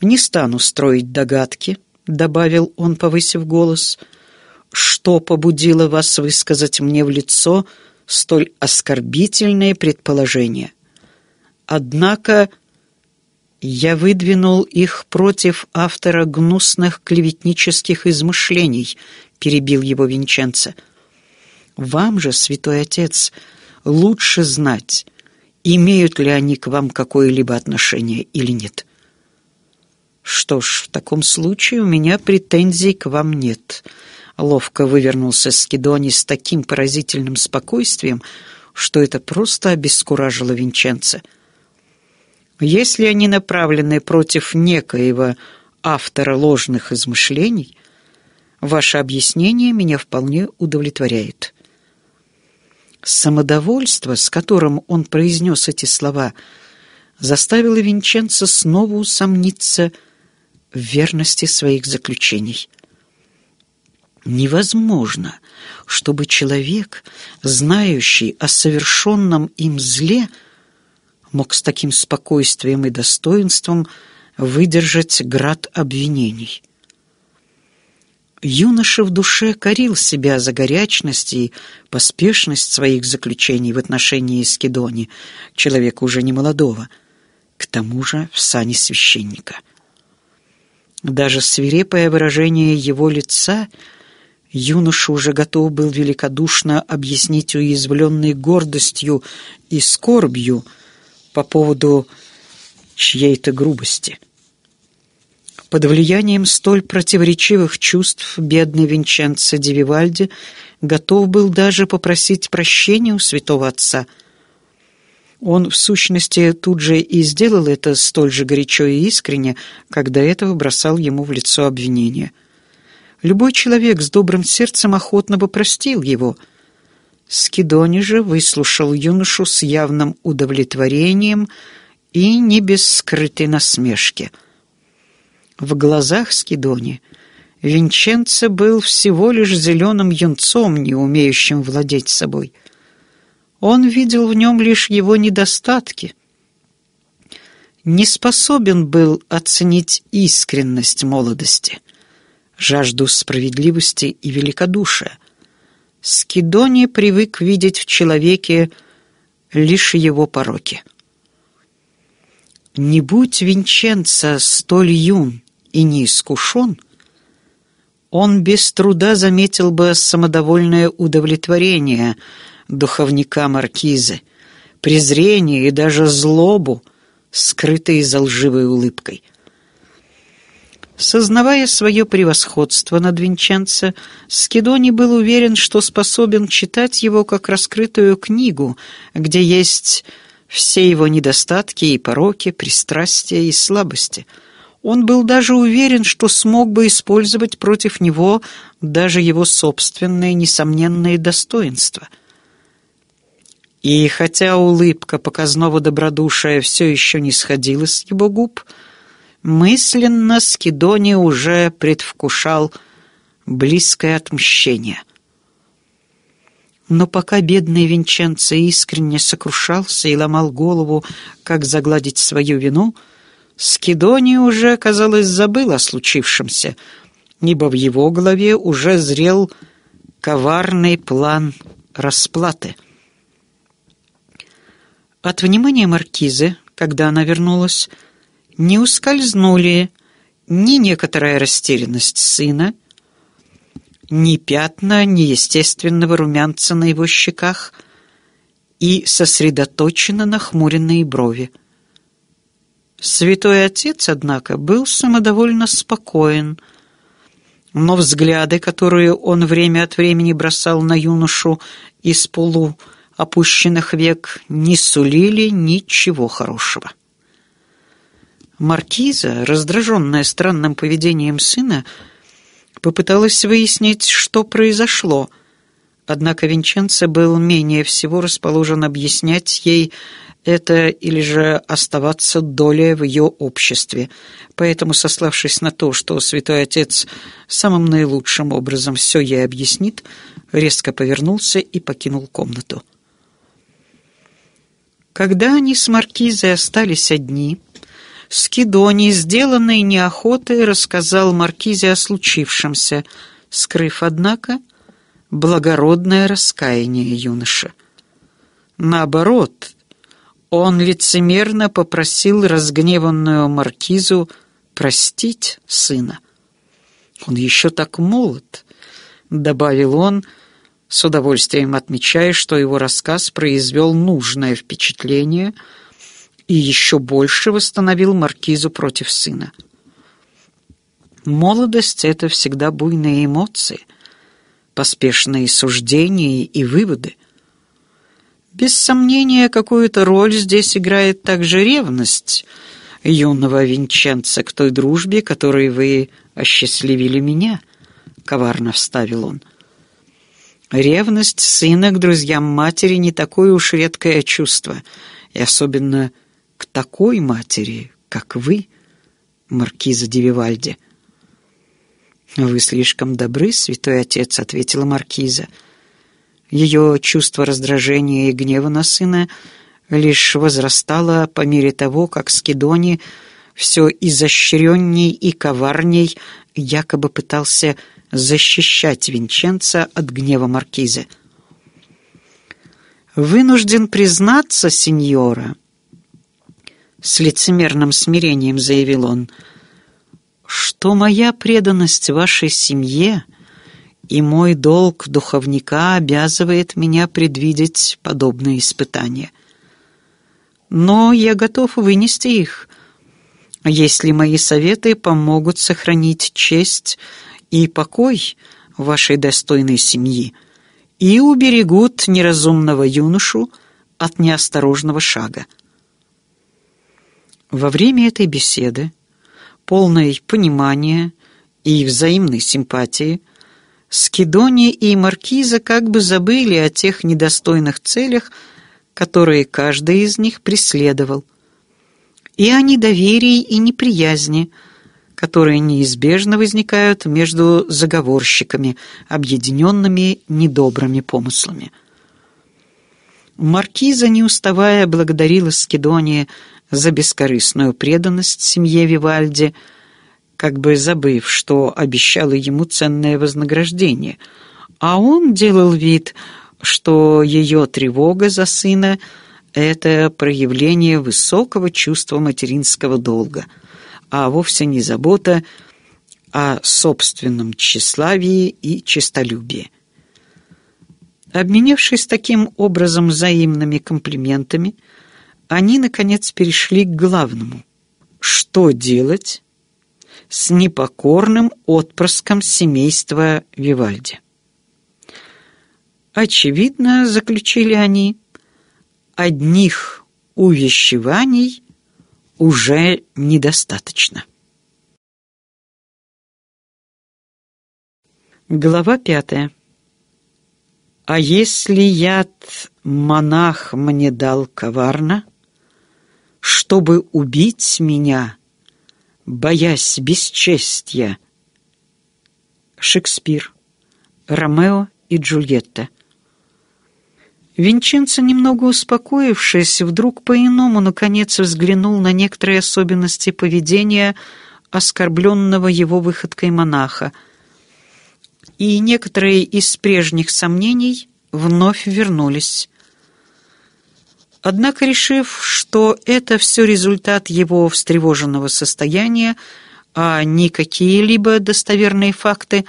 «Не стану строить догадки», — добавил он, повысив голос, — «что побудило вас высказать мне в лицо столь оскорбительные предположения. Однако я выдвинул их против автора гнусных клеветнических измышлений», — перебил его Винченце. — вам же, святой отец, лучше знать, имеют ли они к вам какое-либо отношение или нет. Что ж, в таком случае у меня претензий к вам нет. Ловко вывернулся Скидони с таким поразительным спокойствием, что это просто обескуражило Винченца. Если они направлены против некоего автора ложных измышлений, ваше объяснение меня вполне удовлетворяет. Самодовольство, с которым он произнес эти слова, заставило Винченца снова усомниться в верности своих заключений. Невозможно, чтобы человек, знающий о совершенном им зле, мог с таким спокойствием и достоинством выдержать град обвинений – Юноша в душе корил себя за горячность и поспешность своих заключений в отношении Скидони, человека уже немолодого, к тому же в сане священника. Даже свирепое выражение его лица юноша уже готов был великодушно объяснить уязвленной гордостью и скорбью по поводу чьей-то грубости — под влиянием столь противоречивых чувств бедный Винченцо Дививальди готов был даже попросить прощения у святого отца. Он, в сущности, тут же и сделал это столь же горячо и искренне, как до этого бросал ему в лицо обвинение. Любой человек с добрым сердцем охотно бы простил его. Скидони же выслушал юношу с явным удовлетворением и не без скрытой насмешки — в глазах Скидони Винченце был всего лишь зеленым юнцом, не умеющим владеть собой. Он видел в нем лишь его недостатки. Не способен был оценить искренность молодости, жажду справедливости и великодушия. Скидони привык видеть в человеке лишь его пороки. Не будь Винченца столь юн, и не искушен, он без труда заметил бы самодовольное удовлетворение духовника Маркизы, презрение и даже злобу, скрытые за лживой улыбкой. Сознавая свое превосходство над Винченце, Скидони был уверен, что способен читать его как раскрытую книгу, где есть все его недостатки и пороки, пристрастия и слабости — он был даже уверен, что смог бы использовать против него даже его собственные несомненные достоинства. И хотя улыбка показного добродушия все еще не сходила с его губ, мысленно Скидони уже предвкушал близкое отмщение. Но пока бедный Винченцо искренне сокрушался и ломал голову, как загладить свою вину — Скидоний уже, казалось, забыл о случившемся, ибо в его голове уже зрел коварный план расплаты. От внимания маркизы, когда она вернулась, не ускользнули ни некоторая растерянность сына, ни пятна неестественного румянца на его щеках и сосредоточенно нахмуренные брови — Святой Отец, однако, был самодовольно спокоен, но взгляды, которые он время от времени бросал на юношу из полу опущенных век, не сулили ничего хорошего. Маркиза, раздраженная странным поведением сына, попыталась выяснить, что произошло, однако Винченцо был менее всего расположен объяснять ей это или же оставаться долей в ее обществе. Поэтому, сославшись на то, что святой отец самым наилучшим образом все ей объяснит, резко повернулся и покинул комнату. Когда они с маркизой остались одни, Скидоний, сделанный неохотой, рассказал маркизе о случившемся, скрыв, однако, благородное раскаяние юноши. Наоборот — он лицемерно попросил разгневанную маркизу простить сына. «Он еще так молод», — добавил он, с удовольствием отмечая, что его рассказ произвел нужное впечатление и еще больше восстановил маркизу против сына. Молодость — это всегда буйные эмоции, поспешные суждения и выводы — без сомнения, какую-то роль здесь играет также ревность юного венчанца к той дружбе, которой вы осчастливили меня, — коварно вставил он. Ревность сына к друзьям матери не такое уж редкое чувство, и особенно к такой матери, как вы, маркиза Девивальди. «Вы слишком добры, святой отец», — ответила маркиза, — ее чувство раздражения и гнева на сына лишь возрастало по мере того, как Скидони все изощренней и коварней якобы пытался защищать Винченца от гнева маркизы. «Вынужден признаться, сеньора», — с лицемерным смирением заявил он, — «что моя преданность вашей семье — и мой долг духовника обязывает меня предвидеть подобные испытания. Но я готов вынести их, если мои советы помогут сохранить честь и покой вашей достойной семьи и уберегут неразумного юношу от неосторожного шага. Во время этой беседы, полной понимания и взаимной симпатии – Скидония и Маркиза как бы забыли о тех недостойных целях, которые каждый из них преследовал, и о недоверии и неприязни, которые неизбежно возникают между заговорщиками, объединенными недобрыми помыслами. Маркиза, не уставая, благодарила Скидонии за бескорыстную преданность семье Вивальди – как бы забыв, что обещала ему ценное вознаграждение, а он делал вид, что ее тревога за сына — это проявление высокого чувства материнского долга, а вовсе не забота о собственном тщеславии и честолюбии. Обменявшись таким образом взаимными комплиментами, они, наконец, перешли к главному. Что делать, с непокорным отпрыском семейства Вивальди. Очевидно, заключили они, одних увещеваний уже недостаточно. Глава пятая. «А если яд монах мне дал коварно, чтобы убить меня, боясь бесчестья. Шекспир. Ромео и Джульетта. Винченцо, немного успокоившись, вдруг по-иному наконец взглянул на некоторые особенности поведения оскорбленного его выходкой монаха, и некоторые из прежних сомнений вновь вернулись. Однако, решив, что это все результат его встревоженного состояния, а не какие-либо достоверные факты,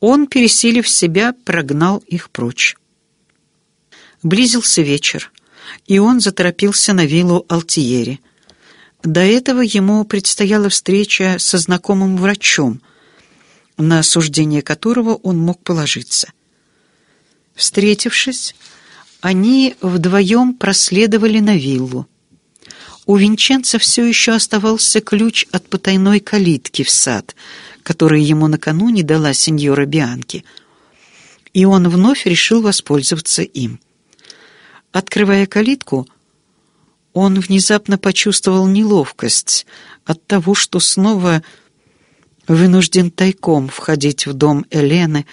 он, пересилив себя, прогнал их прочь. Близился вечер, и он заторопился на виллу Алтиери. До этого ему предстояла встреча со знакомым врачом, на осуждение которого он мог положиться. Встретившись, они вдвоем проследовали на виллу. У Винченца все еще оставался ключ от потайной калитки в сад, который ему накануне дала сеньора Бианки, и он вновь решил воспользоваться им. Открывая калитку, он внезапно почувствовал неловкость от того, что снова вынужден тайком входить в дом Элены,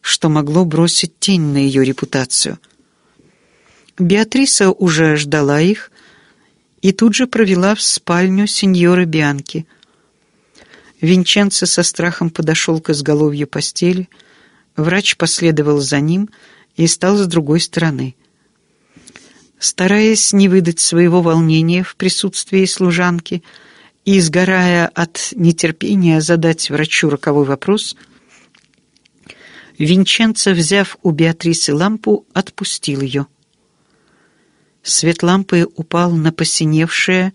что могло бросить тень на ее репутацию — Беатриса уже ждала их и тут же провела в спальню сеньоры Бианки. Винченцо со страхом подошел к изголовью постели, врач последовал за ним и стал с другой стороны. Стараясь не выдать своего волнения в присутствии служанки и сгорая от нетерпения задать врачу роковой вопрос, Винченцо, взяв у Беатрисы лампу, отпустил ее. Свет лампы упал на посиневшее,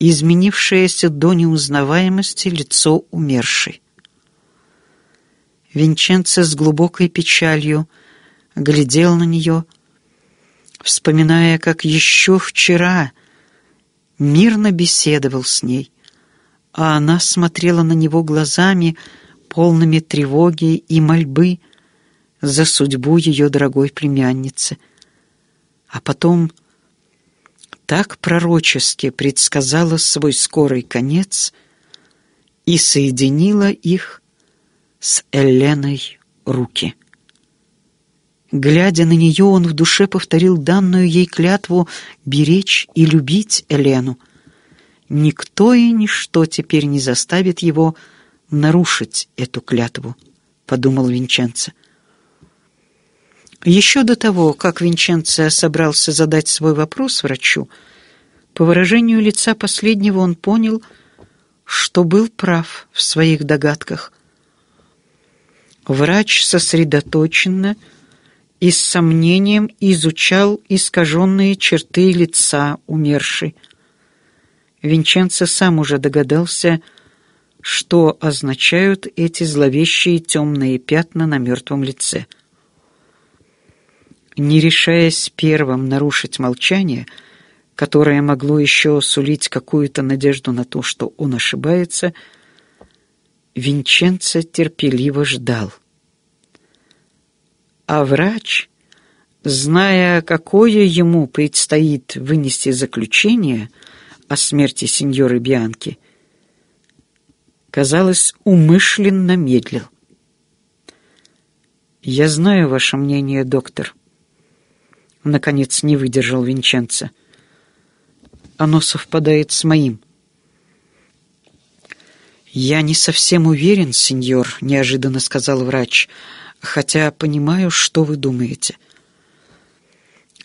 изменившееся до неузнаваемости лицо умершей. Винченце с глубокой печалью глядел на нее, вспоминая, как еще вчера мирно беседовал с ней, а она смотрела на него глазами, полными тревоги и мольбы за судьбу ее дорогой племянницы. А потом так пророчески предсказала свой скорый конец и соединила их с Эленой руки. Глядя на нее, он в душе повторил данную ей клятву беречь и любить Элену. Никто и ничто теперь не заставит его нарушить эту клятву, — подумал Винченцо. Еще до того, как Винченце собрался задать свой вопрос врачу, по выражению лица последнего он понял, что был прав в своих догадках. Врач сосредоточенно и с сомнением изучал искаженные черты лица умершей. Винченцо сам уже догадался, что означают эти зловещие темные пятна на мертвом лице — не решаясь первым нарушить молчание, которое могло еще сулить какую-то надежду на то, что он ошибается, Винченцо терпеливо ждал. А врач, зная, какое ему предстоит вынести заключение о смерти сеньоры Бианки, казалось, умышленно медлил. «Я знаю ваше мнение, доктор», Наконец не выдержал Винченце. Оно совпадает с моим. «Я не совсем уверен, сеньор», — неожиданно сказал врач, «хотя понимаю, что вы думаете».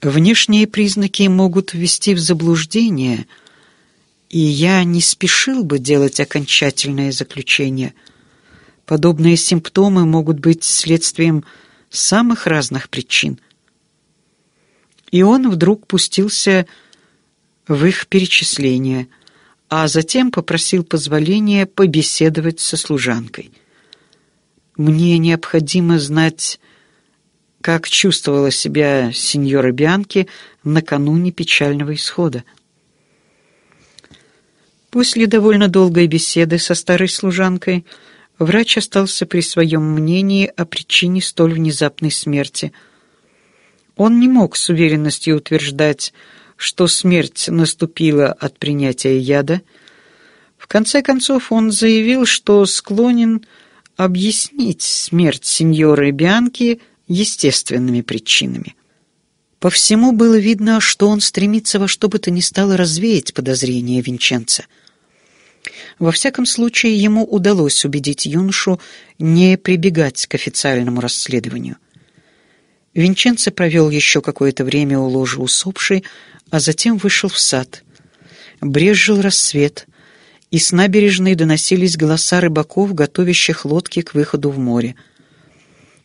Внешние признаки могут ввести в заблуждение, и я не спешил бы делать окончательное заключение. Подобные симптомы могут быть следствием самых разных причин — и он вдруг пустился в их перечисление, а затем попросил позволения побеседовать со служанкой. «Мне необходимо знать, как чувствовала себя сеньора Бианки накануне печального исхода». После довольно долгой беседы со старой служанкой врач остался при своем мнении о причине столь внезапной смерти – он не мог с уверенностью утверждать, что смерть наступила от принятия яда. В конце концов он заявил, что склонен объяснить смерть сеньоры Бианки естественными причинами. По всему было видно, что он стремится во что бы то ни стало развеять подозрения Винченца. Во всяком случае, ему удалось убедить юношу не прибегать к официальному расследованию – Винченце провел еще какое-то время у ложи усопшей, а затем вышел в сад. Брезжил рассвет, и с набережной доносились голоса рыбаков, готовящих лодки к выходу в море.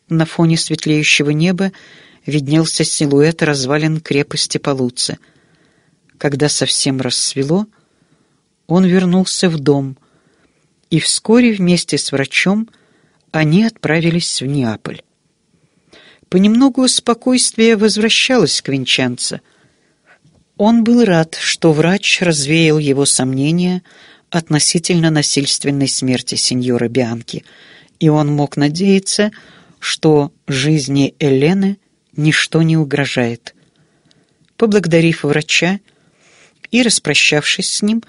На фоне светлеющего неба виднелся силуэт развалин крепости Полуцы. Когда совсем рассвело, он вернулся в дом, и вскоре вместе с врачом они отправились в Неаполь. Понемногу спокойствие возвращалось к Винченце. Он был рад, что врач развеял его сомнения относительно насильственной смерти сеньора Бианки, и он мог надеяться, что жизни Елены ничто не угрожает. Поблагодарив врача и распрощавшись с ним,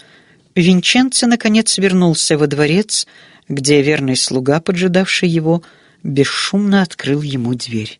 Винченце наконец вернулся во дворец, где верный слуга, поджидавший его, бесшумно открыл ему дверь.